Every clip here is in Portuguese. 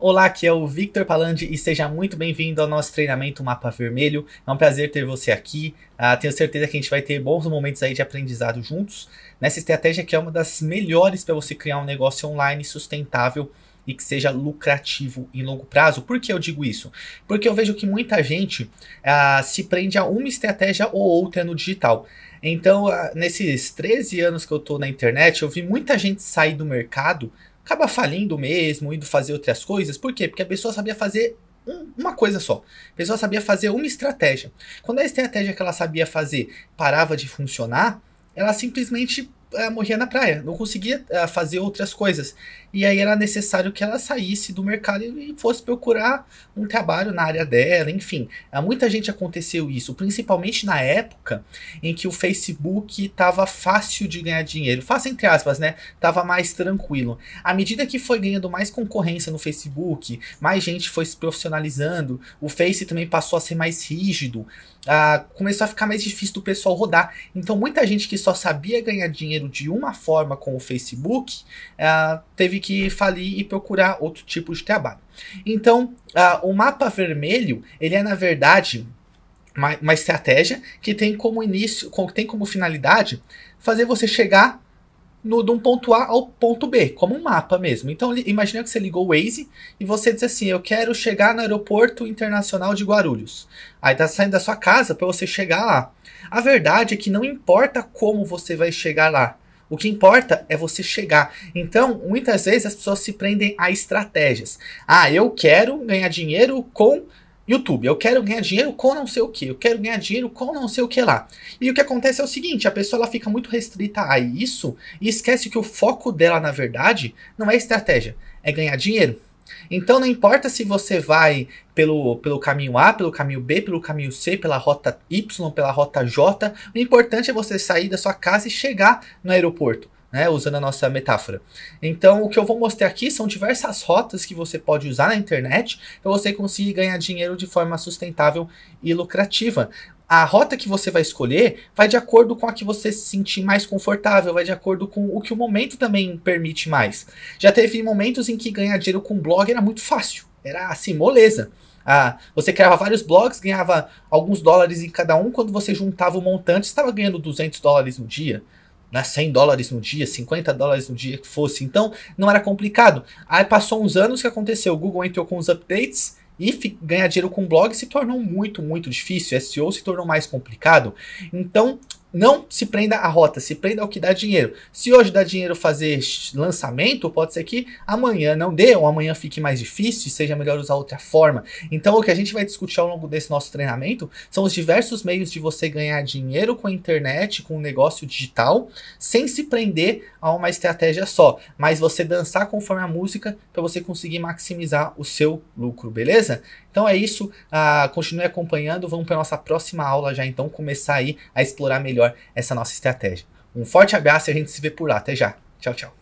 Olá, aqui é o Victor Palandi e seja muito bem-vindo ao nosso treinamento Mapa Vermelho. É um prazer ter você aqui. Ah, tenho certeza que a gente vai ter bons momentos aí de aprendizado juntos nessa estratégia que é uma das melhores para você criar um negócio online sustentável e que seja lucrativo em longo prazo. Por que eu digo isso? Porque eu vejo que muita gente ah, se prende a uma estratégia ou outra no digital. Então, ah, nesses 13 anos que eu estou na internet, eu vi muita gente sair do mercado acaba falindo mesmo, indo fazer outras coisas. Por quê? Porque a pessoa sabia fazer uma coisa só. A pessoa sabia fazer uma estratégia. Quando a estratégia que ela sabia fazer parava de funcionar, ela simplesmente eh, morria na praia, não conseguia eh, fazer outras coisas. E aí era necessário que ela saísse do mercado e, fosse procurar um trabalho na área dela, enfim. a eh, muita gente aconteceu isso, principalmente na época em que o Facebook estava fácil de ganhar dinheiro. Fácil entre aspas, né? Tava mais tranquilo. À medida que foi ganhando mais concorrência no Facebook, mais gente foi se profissionalizando, o Face também passou a ser mais rígido, ah, começou a ficar mais difícil do pessoal rodar. Então muita gente que só sabia ganhar dinheiro dinheiro de uma forma com o Facebook, uh, teve que falir e procurar outro tipo de trabalho. Então, uh, o mapa vermelho, ele é na verdade uma, uma estratégia que tem como início, com, tem como finalidade fazer você chegar no, de um ponto A ao ponto B, como um mapa mesmo. Então, imagina que você ligou o Waze e você diz assim: Eu quero chegar no aeroporto internacional de Guarulhos. Aí tá saindo da sua casa para você chegar lá. A verdade é que não importa como você vai chegar lá. O que importa é você chegar. Então, muitas vezes as pessoas se prendem a estratégias. Ah, eu quero ganhar dinheiro com YouTube, eu quero ganhar dinheiro com não sei o que, eu quero ganhar dinheiro com não sei o que lá. E o que acontece é o seguinte: a pessoa ela fica muito restrita a isso e esquece que o foco dela, na verdade, não é estratégia, é ganhar dinheiro. Então não importa se você vai pelo, pelo caminho A, pelo caminho B, pelo caminho C, pela rota Y, pela rota J, o importante é você sair da sua casa e chegar no aeroporto. Né, usando a nossa metáfora. Então, o que eu vou mostrar aqui são diversas rotas que você pode usar na internet para você conseguir ganhar dinheiro de forma sustentável e lucrativa a rota que você vai escolher vai de acordo com a que você se sentir mais confortável, vai de acordo com o que o momento também permite mais. Já teve momentos em que ganhar dinheiro com blog era muito fácil, era assim, moleza. Ah, você criava vários blogs, ganhava alguns dólares em cada um, quando você juntava o montante, estava ganhando 200 dólares no dia. Né, 100 dólares no dia, 50 dólares no dia que fosse. Então, não era complicado. Aí passou uns anos que aconteceu. O Google entrou com os updates e ganhar dinheiro com blog se tornou muito, muito difícil. SEO se tornou mais complicado. Então, não se prenda à rota, se prenda ao que dá dinheiro. Se hoje dá dinheiro fazer lançamento, pode ser que amanhã não dê, ou amanhã fique mais difícil e seja melhor usar outra forma. Então, o que a gente vai discutir ao longo desse nosso treinamento são os diversos meios de você ganhar dinheiro com a internet, com o negócio digital, sem se prender a uma estratégia só, mas você dançar conforme a música para você conseguir maximizar o seu lucro, beleza? Então é isso, ah, continue acompanhando, vamos para nossa próxima aula já então começar aí a explorar melhor essa nossa estratégia. Um forte abraço e a gente se vê por lá. Até já. Tchau, tchau.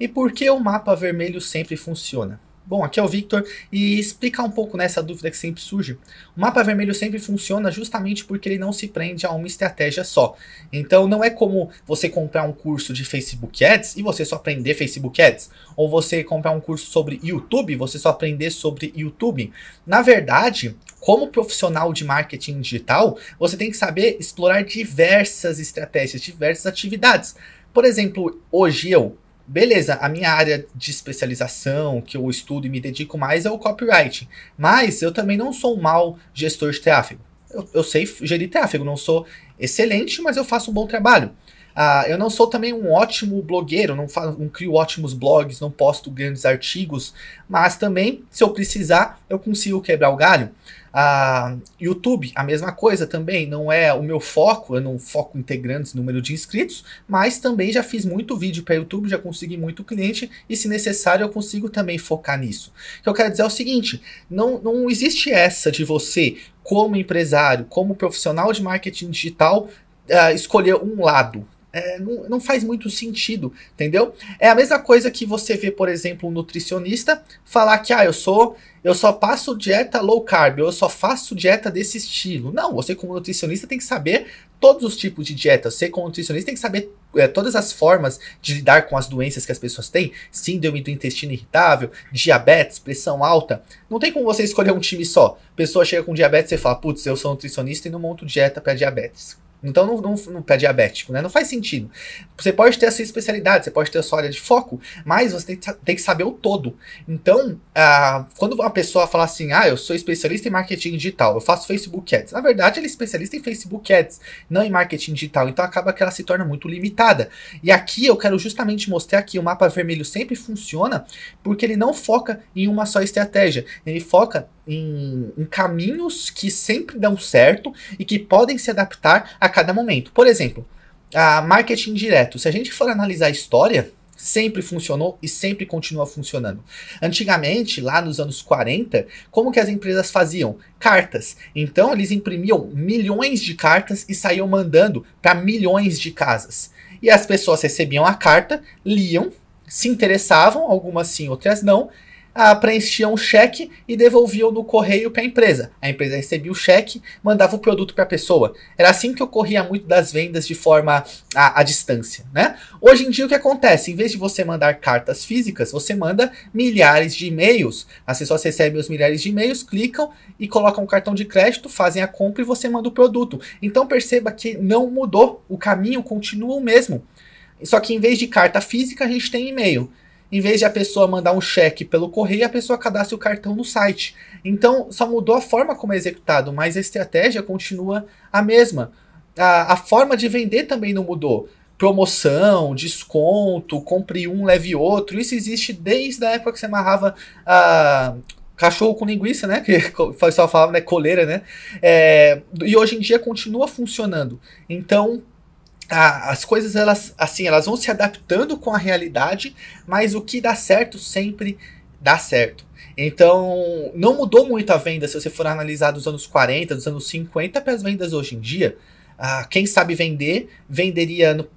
E por que o mapa vermelho sempre funciona? Bom, aqui é o Victor e explicar um pouco nessa né, dúvida que sempre surge. O mapa vermelho sempre funciona justamente porque ele não se prende a uma estratégia só. Então não é como você comprar um curso de Facebook Ads e você só aprender Facebook Ads, ou você comprar um curso sobre YouTube, e você só aprender sobre YouTube. Na verdade, como profissional de marketing digital, você tem que saber explorar diversas estratégias, diversas atividades. Por exemplo, hoje eu Beleza, a minha área de especialização, que eu estudo e me dedico mais, é o copywriting. Mas eu também não sou um mau gestor de tráfego. Eu, eu sei gerir tráfego, não sou excelente, mas eu faço um bom trabalho. Ah, eu não sou também um ótimo blogueiro, não, faço, não crio ótimos blogs, não posto grandes artigos, mas também, se eu precisar, eu consigo quebrar o galho. A YouTube, a mesma coisa também, não é o meu foco, eu não foco em ter grandes número de inscritos, mas também já fiz muito vídeo para YouTube, já consegui muito cliente e se necessário eu consigo também focar nisso. O que eu quero dizer é o seguinte, não, não existe essa de você, como empresário, como profissional de marketing digital, uh, escolher um lado é, não, não, faz muito sentido, entendeu? É a mesma coisa que você vê, por exemplo, um nutricionista falar que ah, eu sou, eu só passo dieta low carb, eu só faço dieta desse estilo. Não, você como nutricionista tem que saber todos os tipos de dieta. Você como nutricionista tem que saber é, todas as formas de lidar com as doenças que as pessoas têm, síndrome do intestino irritável, diabetes, pressão alta. Não tem como você escolher um time só. A pessoa chega com diabetes e fala: "Putz, eu sou nutricionista e não monto dieta para diabetes". Então não, não, não para diabético, né? Não faz sentido. Você pode ter a sua especialidade, você pode ter a sua área de foco, mas você tem, tem que saber o todo. Então, ah, quando uma pessoa fala assim, ah, eu sou especialista em marketing digital, eu faço Facebook Ads. Na verdade, ela é especialista em Facebook Ads, não em marketing digital. Então acaba que ela se torna muito limitada. E aqui eu quero justamente mostrar que o mapa vermelho sempre funciona porque ele não foca em uma só estratégia. Ele foca em, em, caminhos que sempre dão certo e que podem se adaptar a cada momento. Por exemplo, a marketing direto. Se a gente for analisar a história, sempre funcionou e sempre continua funcionando. Antigamente, lá nos anos 40, como que as empresas faziam? Cartas. Então, eles imprimiam milhões de cartas e saíam mandando para milhões de casas. E as pessoas recebiam a carta, liam, se interessavam, algumas sim, outras não, ah, preenchiam o cheque e devolviam no correio para a empresa. A empresa recebia o cheque, mandava o produto para a pessoa. Era assim que ocorria muito das vendas de forma à, à distância, né? Hoje em dia o que acontece? Em vez de você mandar cartas físicas, você manda milhares de e-mails. As pessoas recebem os milhares de e-mails, clicam e colocam o cartão de crédito, fazem a compra e você manda o produto. Então perceba que não mudou, o caminho continua o mesmo. Só que em vez de carta física, a gente tem e-mail em vez de a pessoa mandar um cheque pelo correio, a pessoa cadastra o cartão no site. Então, só mudou a forma como é executado, mas a estratégia continua a mesma. A, a forma de vender também não mudou. Promoção, desconto, compre um, leve outro. Isso existe desde a época que você amarrava ah, cachorro com linguiça, né? Que só falava, né? Coleira, né? É, e hoje em dia continua funcionando. Então, a, as coisas elas assim elas vão se adaptando com a realidade, mas o que dá certo sempre dá certo. Então, não mudou muito a venda se você for analisar dos anos 40, dos anos 50 para as vendas hoje em dia. Ah, quem sabe vender, venderia no,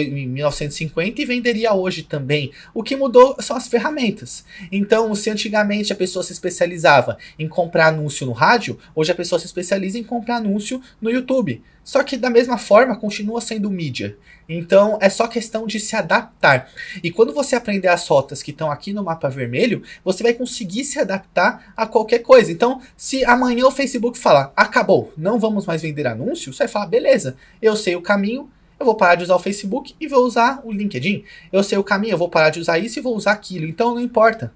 em 1950 e venderia hoje também. O que mudou são as ferramentas. Então, se antigamente a pessoa se especializava em comprar anúncio no rádio, hoje a pessoa se especializa em comprar anúncio no YouTube. Só que da mesma forma continua sendo mídia. Então é só questão de se adaptar. E quando você aprender as rotas que estão aqui no mapa vermelho, você vai conseguir se adaptar a qualquer coisa. Então, se amanhã o Facebook falar, acabou, não vamos mais vender anúncios, você vai falar, beleza, eu sei o caminho, eu vou parar de usar o Facebook e vou usar o LinkedIn. Eu sei o caminho, eu vou parar de usar isso e vou usar aquilo. Então não importa.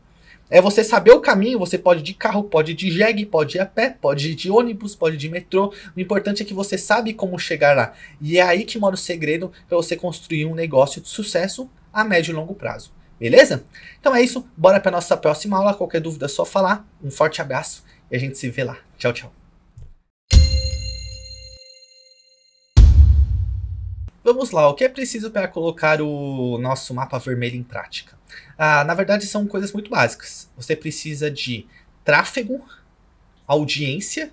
É você saber o caminho, você pode ir de carro, pode ir de jegue, pode ir a pé, pode ir de ônibus, pode ir de metrô. O importante é que você sabe como chegar lá. E é aí que mora o segredo para você construir um negócio de sucesso a médio e longo prazo. Beleza? Então é isso, bora para nossa próxima aula. Qualquer dúvida é só falar. Um forte abraço e a gente se vê lá. Tchau, tchau. Vamos lá, o que é preciso para colocar o nosso mapa vermelho em prática? Ah, na verdade, são coisas muito básicas. Você precisa de tráfego, audiência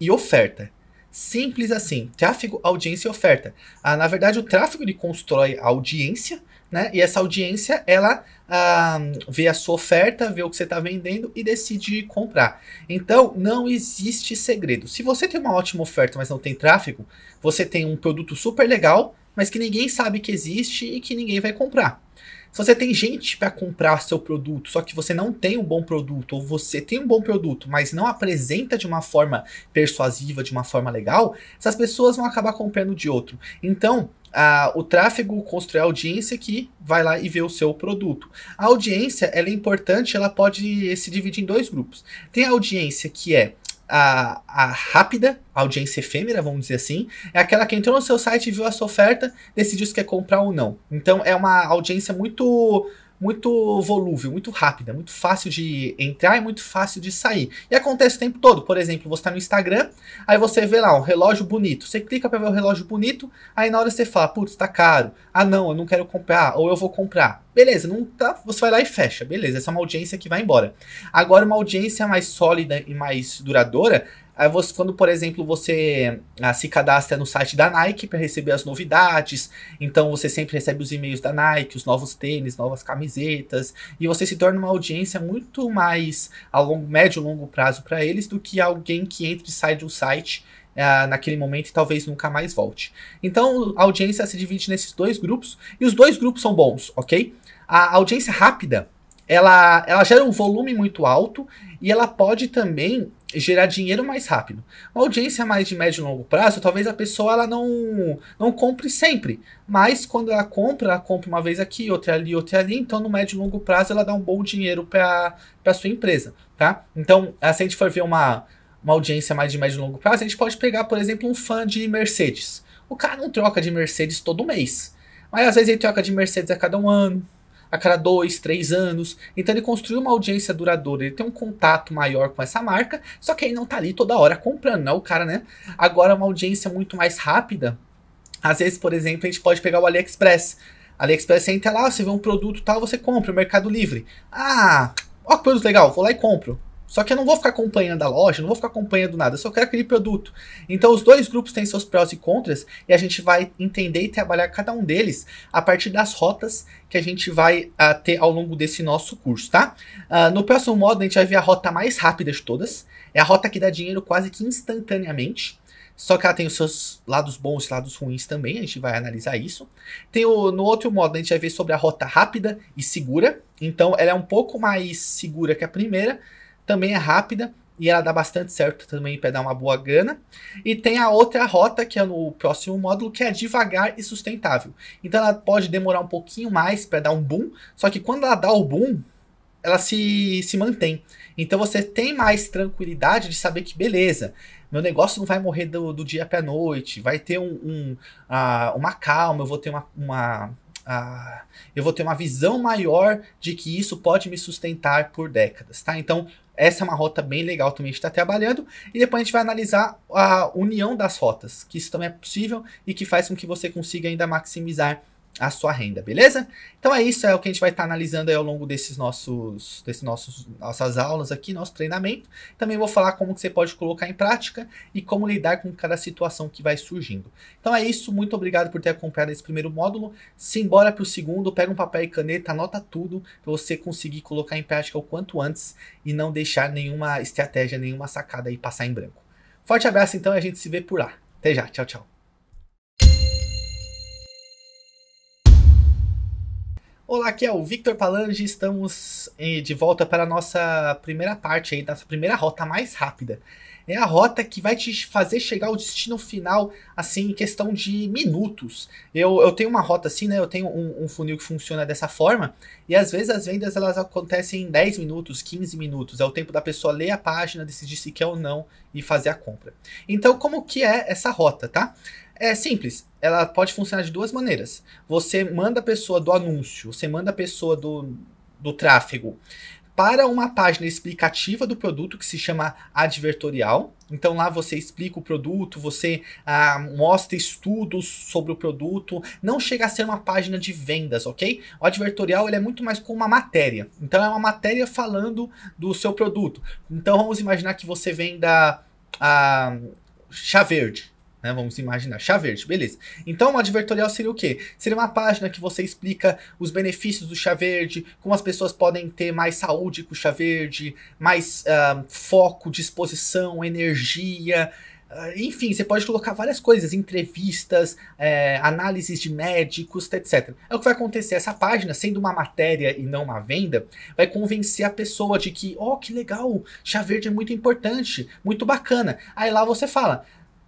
e oferta. Simples assim. Tráfego, audiência e oferta. Ah, na verdade, o tráfego ele constrói a audiência, né? E essa audiência, ela ah, vê a sua oferta, vê o que você está vendendo e decide comprar. Então, não existe segredo. Se você tem uma ótima oferta, mas não tem tráfego, você tem um produto super legal, mas que ninguém sabe que existe e que ninguém vai comprar. Se você tem gente para comprar seu produto, só que você não tem um bom produto, ou você tem um bom produto, mas não apresenta de uma forma persuasiva, de uma forma legal, essas pessoas vão acabar comprando de outro. Então, a, o tráfego constrói a audiência é que vai lá e vê o seu produto. A audiência, ela é importante, ela pode se dividir em dois grupos. Tem a audiência que é a, a, rápida, audiência efêmera, vamos dizer assim, é aquela que entrou no seu site, viu a sua oferta, decidiu se quer comprar ou não. Então é uma audiência muito muito volúvel, muito rápida, muito fácil de entrar e muito fácil de sair. E acontece o tempo todo. Por exemplo, você está no Instagram, aí você vê lá um relógio bonito. Você clica para ver o relógio bonito, aí na hora você fala, putz, está caro. Ah, não, eu não quero comprar, ou eu vou comprar. Beleza, não tá, você vai lá e fecha. Beleza, essa é uma audiência que vai embora. Agora, uma audiência mais sólida e mais duradoura Aí você, quando, por exemplo, você ah, se cadastra no site da Nike para receber as novidades, então você sempre recebe os e-mails da Nike, os novos tênis, novas camisetas, e você se torna uma audiência muito mais a longo, médio e longo prazo para eles do que alguém que entra e sai de um site ah, naquele momento e talvez nunca mais volte. Então a audiência se divide nesses dois grupos, e os dois grupos são bons, ok? A audiência rápida, ela, ela gera um volume muito alto e ela pode também gerar dinheiro mais rápido. Uma audiência mais de médio e longo prazo, talvez a pessoa ela não, não compre sempre, mas quando ela compra, ela compra uma vez aqui, outra ali, outra ali, então no médio e longo prazo ela dá um bom dinheiro para a sua empresa, tá? Então, ah, se a gente for ver uma, uma audiência mais de médio e longo prazo, a gente pode pegar, por exemplo, um fã de Mercedes. O cara não troca de Mercedes todo mês, mas às vezes ele troca de Mercedes a cada um ano, a cada dois, três anos. Então ele construiu uma audiência duradoura, ele tem um contato maior com essa marca, só que aí não tá ali toda hora comprando, não, né? o cara, né? Agora uma audiência muito mais rápida. Às vezes, por exemplo, a gente pode pegar o AliExpress. AliExpress você entra lá, você vê um produto tal, você compra, o Mercado Livre. Ah, ó que produto legal, vou lá e compro. Só que eu não vou ficar acompanhando a loja, não vou ficar acompanhando nada, eu só quero aquele produto. Então os dois grupos têm seus prós e contras e a gente vai entender e trabalhar cada um deles a partir das rotas que a gente vai uh, ter ao longo desse nosso curso, tá? Uh, no próximo módulo a gente vai ver a rota mais rápida de todas, é a rota que dá dinheiro quase que instantaneamente. Só que ela tem os seus lados bons e lados ruins também, a gente vai analisar isso. Tem o, no outro modo, a gente vai ver sobre a rota rápida e segura. Então, ela é um pouco mais segura que a primeira, também é rápida e ela dá bastante certo também para dar uma boa grana. E tem a outra rota, que é no próximo módulo, que é devagar e sustentável. Então ela pode demorar um pouquinho mais para dar um boom, só que quando ela dá o boom, ela se, se mantém. Então você tem mais tranquilidade de saber que, beleza, meu negócio não vai morrer do, do dia para noite, vai ter um, um uh, uma calma, eu vou ter uma, uma eu vou ter uma visão maior de que isso pode me sustentar por décadas, tá? Então essa é uma rota bem legal também a gente está trabalhando. E depois a gente vai analisar a união das rotas, que isso também é possível e que faz com que você consiga ainda maximizar a sua renda, beleza? Então é isso, é o que a gente vai estar tá analisando aí ao longo desses nossos, desses nossos, nossas aulas aqui, nosso treinamento. Também vou falar como que você pode colocar em prática e como lidar com cada situação que vai surgindo. Então é isso, muito obrigado por ter acompanhado esse primeiro módulo. Simbora para o segundo, pega um papel e caneta, anota tudo para você conseguir colocar em prática o quanto antes e não deixar nenhuma estratégia, nenhuma sacada aí passar em branco. Forte abraço então e a gente se vê por lá. Até já, tchau, tchau. Olá, aqui é o Victor Palange, estamos eh, de volta para a nossa primeira parte aí, nossa primeira rota mais rápida. É a rota que vai te fazer chegar ao destino final, assim, em questão de minutos. Eu, eu tenho uma rota assim, né? Eu tenho um, um funil que funciona dessa forma, e às vezes as vendas elas acontecem em 10 minutos, 15 minutos. É o tempo da pessoa ler a página, decidir se quer ou não e fazer a compra. Então, como que é essa rota, tá? É simples. Ela pode funcionar de duas maneiras. Você manda a pessoa do anúncio, você manda a pessoa do, do tráfego para uma página explicativa do produto que se chama advertorial. Então lá você explica o produto, você ah, mostra estudos sobre o produto. Não chega a ser uma página de vendas, ok? O advertorial ele é muito mais como uma matéria. Então é uma matéria falando do seu produto. Então vamos imaginar que você venda ah, chá verde. Né, vamos imaginar, chá verde, beleza. Então, um advertorial seria o quê? Seria uma página que você explica os benefícios do chá verde, como as pessoas podem ter mais saúde com o chá verde, mais uh, foco, disposição, energia. Uh, enfim, você pode colocar várias coisas, entrevistas, é, análises de médicos, etc. É o que vai acontecer. Essa página, sendo uma matéria e não uma venda, vai convencer a pessoa de que, ó, oh, que legal, chá verde é muito importante, muito bacana. Aí lá você fala,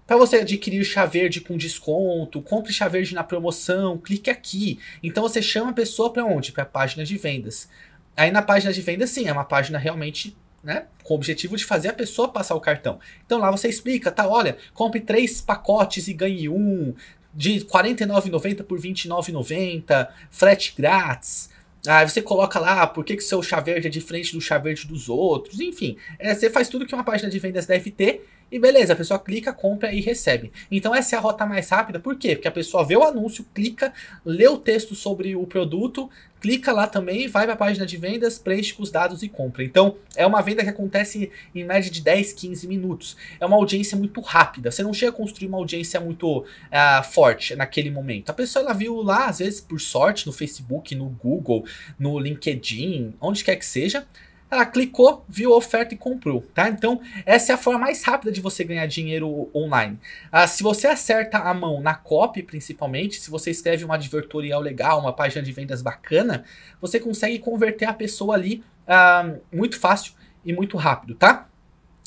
para você adquirir chá verde com desconto, compre chá verde na promoção, clique aqui. Então você chama a pessoa para onde? Para a página de vendas. Aí na página de vendas, sim, é uma página realmente né, com o objetivo de fazer a pessoa passar o cartão. Então lá você explica, tá? Olha, compre três pacotes e ganhe um, de R$ 49,90 por R$ 29,90, frete grátis. Aí você coloca lá ah, por que, que seu chá verde é diferente do chá verde dos outros, enfim. É, você faz tudo que uma página de vendas deve ter e beleza, a pessoa clica, compra e recebe. Então essa é a rota mais rápida, por quê? Porque a pessoa vê o anúncio, clica, lê o texto sobre o produto, clica lá também, vai para a página de vendas, preenche com os dados e compra. Então, é uma venda que acontece em média de 10, 15 minutos. É uma audiência muito rápida. Você não chega a construir uma audiência muito uh, forte naquele momento. A pessoa ela viu lá, às vezes, por sorte, no Facebook, no Google, no LinkedIn, onde quer que seja ela clicou, viu a oferta e comprou, tá? Então, essa é a forma mais rápida de você ganhar dinheiro online. Ah, se você acerta a mão na copy, principalmente, se você escreve um advertorial legal, uma página de vendas bacana, você consegue converter a pessoa ali ah, muito fácil e muito rápido, tá?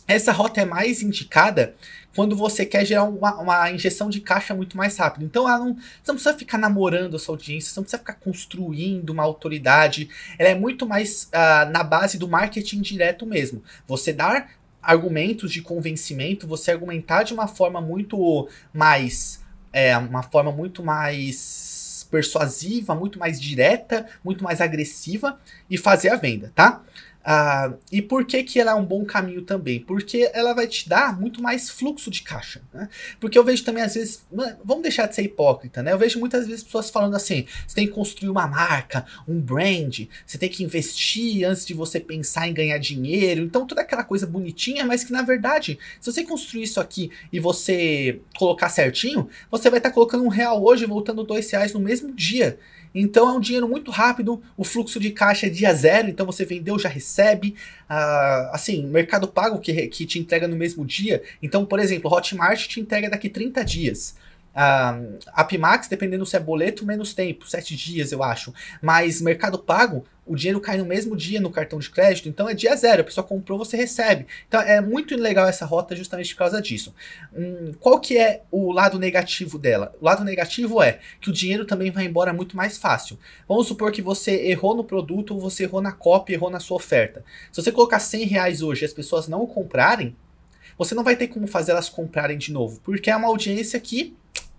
Essa rota é mais indicada quando você quer gerar uma, uma injeção de caixa muito mais rápido. Então, ela não, você não precisa ficar namorando a sua audiência, você não precisa ficar construindo uma autoridade. Ela é muito mais uh, na base do marketing direto mesmo. Você dar argumentos de convencimento, você argumentar de uma forma muito mais. É, uma forma muito mais persuasiva, muito mais direta, muito mais agressiva e fazer a venda, tá? Ah, e por que, que ela é um bom caminho também? Porque ela vai te dar muito mais fluxo de caixa. Né? Porque eu vejo também, às vezes, vamos deixar de ser hipócrita, né? Eu vejo muitas vezes pessoas falando assim: você tem que construir uma marca, um brand, você tem que investir antes de você pensar em ganhar dinheiro. Então, toda aquela coisa bonitinha, mas que na verdade, se você construir isso aqui e você colocar certinho, você vai estar tá colocando um real hoje e voltando dois reais no mesmo dia. Então é um dinheiro muito rápido, o fluxo de caixa é dia zero, então você vendeu, já recebe. Ah, assim, mercado pago que, que te entrega no mesmo dia. Então, por exemplo, Hotmart te entrega daqui 30 dias a, ah, a Pimax, dependendo se é boleto, menos tempo, sete dias, eu acho. Mas Mercado Pago, o dinheiro cai no mesmo dia no cartão de crédito, então é dia zero, a pessoa comprou, você recebe. Então é muito legal essa rota justamente por causa disso. Hum, qual que é o lado negativo dela? O lado negativo é que o dinheiro também vai embora muito mais fácil. Vamos supor que você errou no produto, ou você errou na cópia, errou na sua oferta. Se você colocar 100 reais hoje e as pessoas não comprarem, você não vai ter como fazer elas comprarem de novo, porque é uma audiência que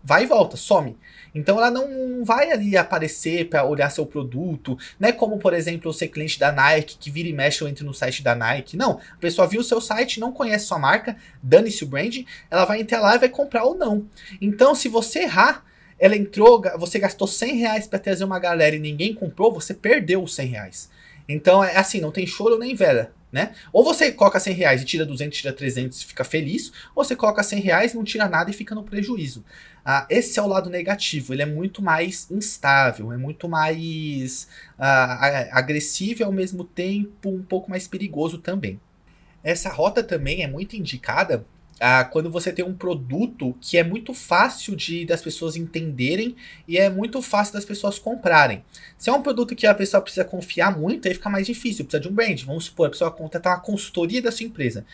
vai e volta, some. Então ela não vai ali aparecer para olhar seu produto, né? Como, por exemplo, eu ser cliente da Nike, que vira e mexe ou entra no site da Nike. Não, a pessoa viu o seu site, não conhece sua marca, dane-se o brand. ela vai entrar lá e vai comprar ou não. Então, se você errar, ela entrou, você gastou 100 reais para trazer uma galera e ninguém comprou, você perdeu os 100 reais. Então, é assim, não tem choro nem vela. Né? Ou você coloca 100 reais e tira 200, tira 300 e fica feliz, ou você coloca 100 reais, não tira nada e fica no prejuízo. Ah, esse é o lado negativo, ele é muito mais instável, é muito mais ah, agressivo e ao mesmo tempo um pouco mais perigoso também. Essa rota também é muito indicada ah, quando você tem um produto que é muito fácil de das pessoas entenderem e é muito fácil das pessoas comprarem. Se é um produto que a pessoa precisa confiar muito, aí fica mais difícil, precisa de um brand. Vamos supor, a pessoa contratar tá uma consultoria da sua empresa.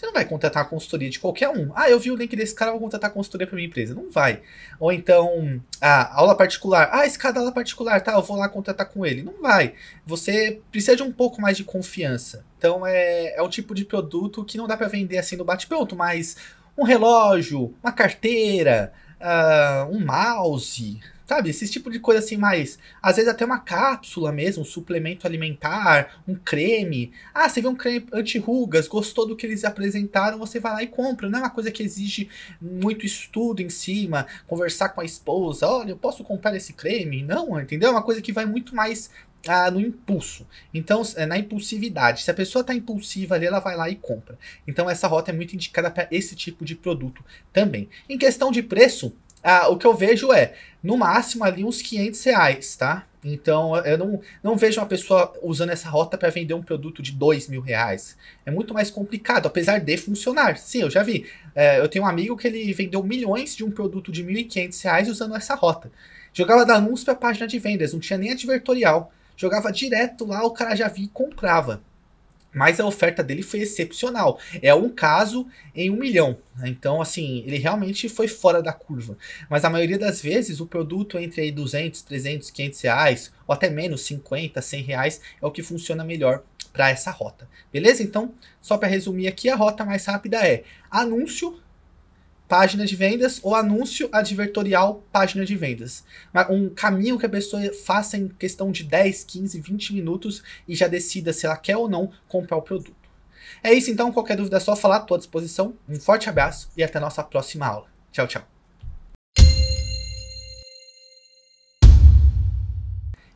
Você não vai contratar a consultoria de qualquer um. Ah, eu vi o link desse cara, vou contratar a consultoria para minha empresa. Não vai. Ou então, a aula particular. Ah, esse cara dá aula particular, tá, eu vou lá contratar com ele. Não vai. Você precisa de um pouco mais de confiança. Então, é, é um tipo de produto que não dá para vender assim no bate-pronto, mas um relógio, uma carteira, uh, um mouse, Sabe, esse tipo de coisa assim, mais. Às vezes até uma cápsula mesmo, um suplemento alimentar, um creme. Ah, você viu um creme anti-rugas, gostou do que eles apresentaram, você vai lá e compra. Não é uma coisa que exige muito estudo em cima, conversar com a esposa, olha, eu posso comprar esse creme? Não, entendeu? É uma coisa que vai muito mais ah, no impulso. Então, é, na impulsividade. Se a pessoa está impulsiva ali, ela vai lá e compra. Então, essa rota é muito indicada para esse tipo de produto também. Em questão de preço, ah, o que eu vejo é, no máximo ali uns 500 reais, tá? Então eu não, não vejo uma pessoa usando essa rota para vender um produto de 2 mil reais. É muito mais complicado, apesar de funcionar. Sim, eu já vi. É, eu tenho um amigo que ele vendeu milhões de um produto de 1.500 reais usando essa rota. Jogava anúncio para página de vendas, não tinha nem advertorial. Jogava direto lá, o cara já via e comprava. Mas a oferta dele foi excepcional. É um caso em um milhão. Então, assim, ele realmente foi fora da curva. Mas a maioria das vezes, o produto entre aí 200, 300, 500 reais, ou até menos, 50, 100 reais, é o que funciona melhor para essa rota. Beleza? Então, só para resumir aqui, a rota mais rápida é anúncio página de vendas ou anúncio advertorial, página de vendas. Um caminho que a pessoa faça em questão de 10, 15, 20 minutos e já decida se ela quer ou não comprar o produto. É isso então, qualquer dúvida é só falar, estou à disposição. Um forte abraço e até a nossa próxima aula. Tchau, tchau.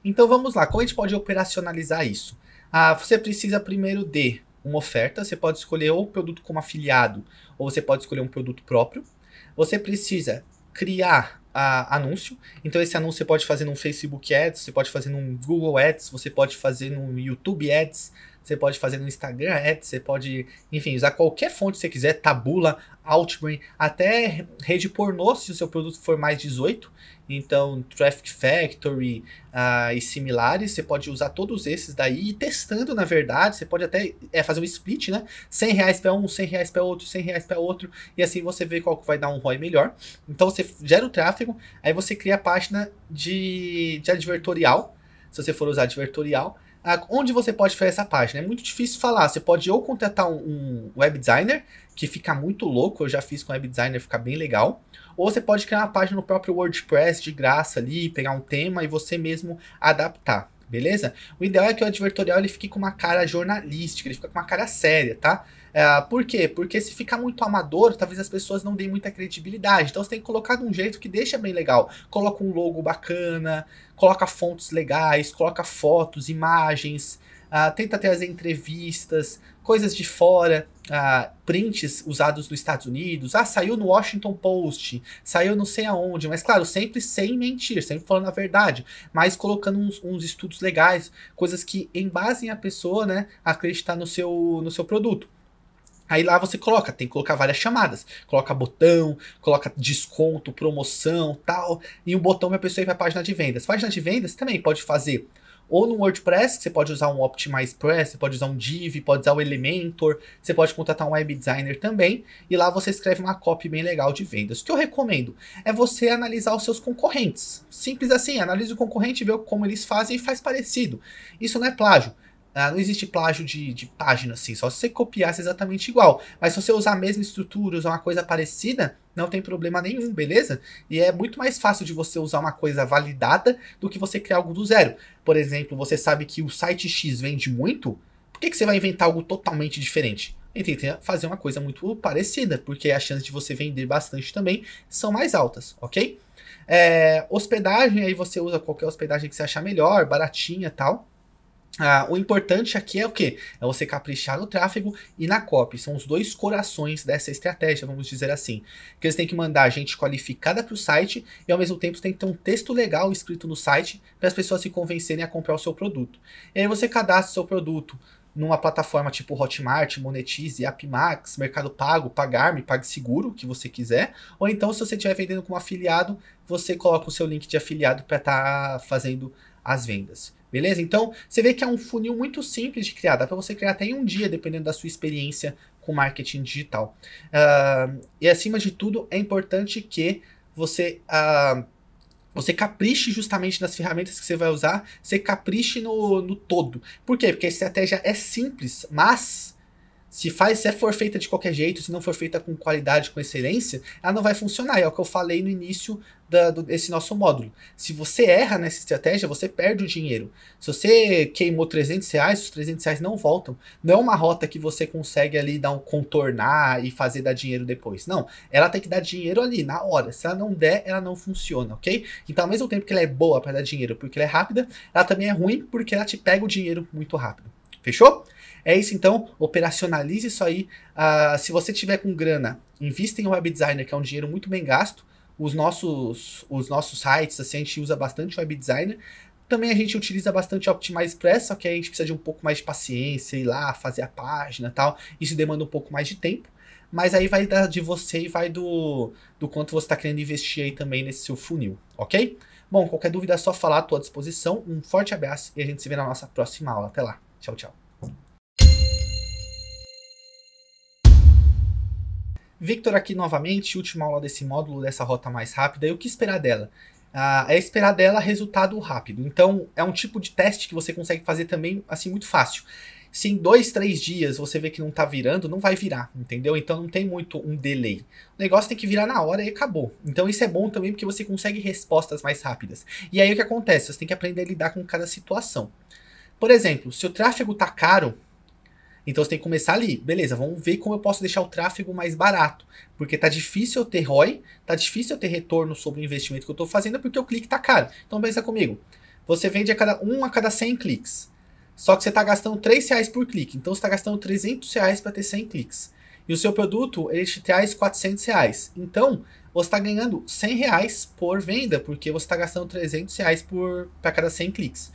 Então vamos lá, como a gente pode operacionalizar isso? Ah, você precisa primeiro de uma oferta, você pode escolher ou o produto como afiliado ou você pode escolher um produto próprio. Você precisa criar a, anúncio. Então esse anúncio você pode fazer num Facebook Ads, você pode fazer num Google Ads, você pode fazer no YouTube Ads, você pode fazer no Instagram Ads, você pode, enfim, usar qualquer fonte que você quiser, Tabula, Outbrain, até rede pornô se o seu produto for mais 18 então Traffic Factory uh, e similares, você pode usar todos esses daí e testando, na verdade, você pode até é, fazer um split, né? 100 reais para um, 100 reais para outro, 100 reais para outro, e assim você vê qual vai dar um ROI melhor. Então você gera o tráfego, aí você cria a página de, de advertorial, se você for usar advertorial, ah, onde você pode fazer essa página? É muito difícil falar. Você pode ou contratar um, um web designer, que fica muito louco, eu já fiz com web designer, fica bem legal. Ou você pode criar uma página no próprio WordPress de graça ali, pegar um tema e você mesmo adaptar. Beleza? O ideal é que o advertorial ele fique com uma cara jornalística, ele fica com uma cara séria, tá? É, por quê? Porque se ficar muito amador, talvez as pessoas não deem muita credibilidade. Então você tem que colocar de um jeito que deixa bem legal. Coloca um logo bacana, coloca fontes legais, coloca fotos, imagens, ah, tenta trazer entrevistas, coisas de fora, ah, prints usados nos Estados Unidos, ah, saiu no Washington Post, saiu não sei aonde, mas claro, sempre sem mentir, sempre falando a verdade, mas colocando uns, uns estudos legais, coisas que embasem a pessoa, né, a acreditar no seu, no seu produto. Aí lá você coloca, tem que colocar várias chamadas. Coloca botão, coloca desconto, promoção, tal. E um botão para a pessoa ir para a página de vendas. Página de vendas também pode fazer ou no WordPress, você pode usar um Optimize Press, você pode usar um Div, pode usar o Elementor, você pode contratar um web designer também, e lá você escreve uma copy bem legal de vendas. O que eu recomendo é você analisar os seus concorrentes. Simples assim, analise o concorrente, vê como eles fazem e faz parecido. Isso não é plágio. Ah, não existe plágio de, de página, assim, só se você copiasse exatamente igual. Mas se você usar a mesma estrutura, usar uma coisa parecida, não tem problema nenhum, beleza? E é muito mais fácil de você usar uma coisa validada do que você criar algo do zero. Por exemplo, você sabe que o site X vende muito, por que, que você vai inventar algo totalmente diferente? Tenta fazer uma coisa muito parecida, porque as chances de você vender bastante também são mais altas, ok? É, hospedagem, aí você usa qualquer hospedagem que você achar melhor, baratinha tal. Ah, o importante aqui é o que? É você caprichar no tráfego e na copy. São os dois corações dessa estratégia, vamos dizer assim. Que você tem que mandar gente qualificada para o site e ao mesmo tempo você tem que ter um texto legal escrito no site para as pessoas se convencerem a comprar o seu produto. E aí você cadastra o seu produto numa plataforma tipo Hotmart, Monetize, AppMax, Mercado Pago, Pagarme, PagSeguro, o que você quiser. Ou então, se você estiver vendendo como afiliado, você coloca o seu link de afiliado para estar tá fazendo as vendas. Beleza? Então, você vê que é um funil muito simples de criar. Dá para você criar até em um dia, dependendo da sua experiência com marketing digital. Uh, e acima de tudo, é importante que você... Uh, você capriche justamente nas ferramentas que você vai usar, você capriche no, no todo. Por quê? Porque a estratégia é simples, mas se faz, se é for feita de qualquer jeito, se não for feita com qualidade, com excelência, ela não vai funcionar. É o que eu falei no início da, do, desse nosso módulo. Se você erra nessa estratégia, você perde o dinheiro. Se você queimou 300 reais, os 300 reais não voltam. Não é uma rota que você consegue ali dar um contornar e fazer dar dinheiro depois. Não, ela tem que dar dinheiro ali na hora. Se ela não der, ela não funciona, ok? Então, ao mesmo tempo que ela é boa para dar dinheiro porque ela é rápida, ela também é ruim porque ela te pega o dinheiro muito rápido. Fechou? É isso então, operacionalize isso aí. Uh, se você tiver com grana, invista em web designer, que é um dinheiro muito bem gasto. Os nossos, os nossos sites, assim, a gente usa bastante web designer. Também a gente utiliza bastante Optimize Express, só que a gente precisa de um pouco mais de paciência, ir lá, fazer a página tal. Isso demanda um pouco mais de tempo. Mas aí vai da, de você e vai do, do quanto você está querendo investir aí também nesse seu funil, ok? Bom, qualquer dúvida é só falar, à tua disposição. Um forte abraço e a gente se vê na nossa próxima aula. Até lá. Tchau, tchau. Victor aqui novamente, última aula desse módulo, dessa rota mais rápida. E o que esperar dela? Ah, é esperar dela resultado rápido. Então, é um tipo de teste que você consegue fazer também, assim, muito fácil. Se em dois, três dias você vê que não tá virando, não vai virar, entendeu? Então não tem muito um delay. O negócio tem que virar na hora e acabou. Então isso é bom também porque você consegue respostas mais rápidas. E aí o que acontece? Você tem que aprender a lidar com cada situação. Por exemplo, se o tráfego tá caro, então você tem que começar ali. Beleza, vamos ver como eu posso deixar o tráfego mais barato. Porque tá difícil eu ter ROI, tá difícil eu ter retorno sobre o investimento que eu estou fazendo porque o clique tá caro. Então pensa comigo. Você vende a cada um a cada 100 cliques. Só que você está gastando 3 reais por clique. Então você está gastando 300 reais para ter 100 cliques. E o seu produto, ele te traz 400 reais. Então, você está ganhando 100 reais por venda, porque você está gastando 300 reais para cada 100 cliques.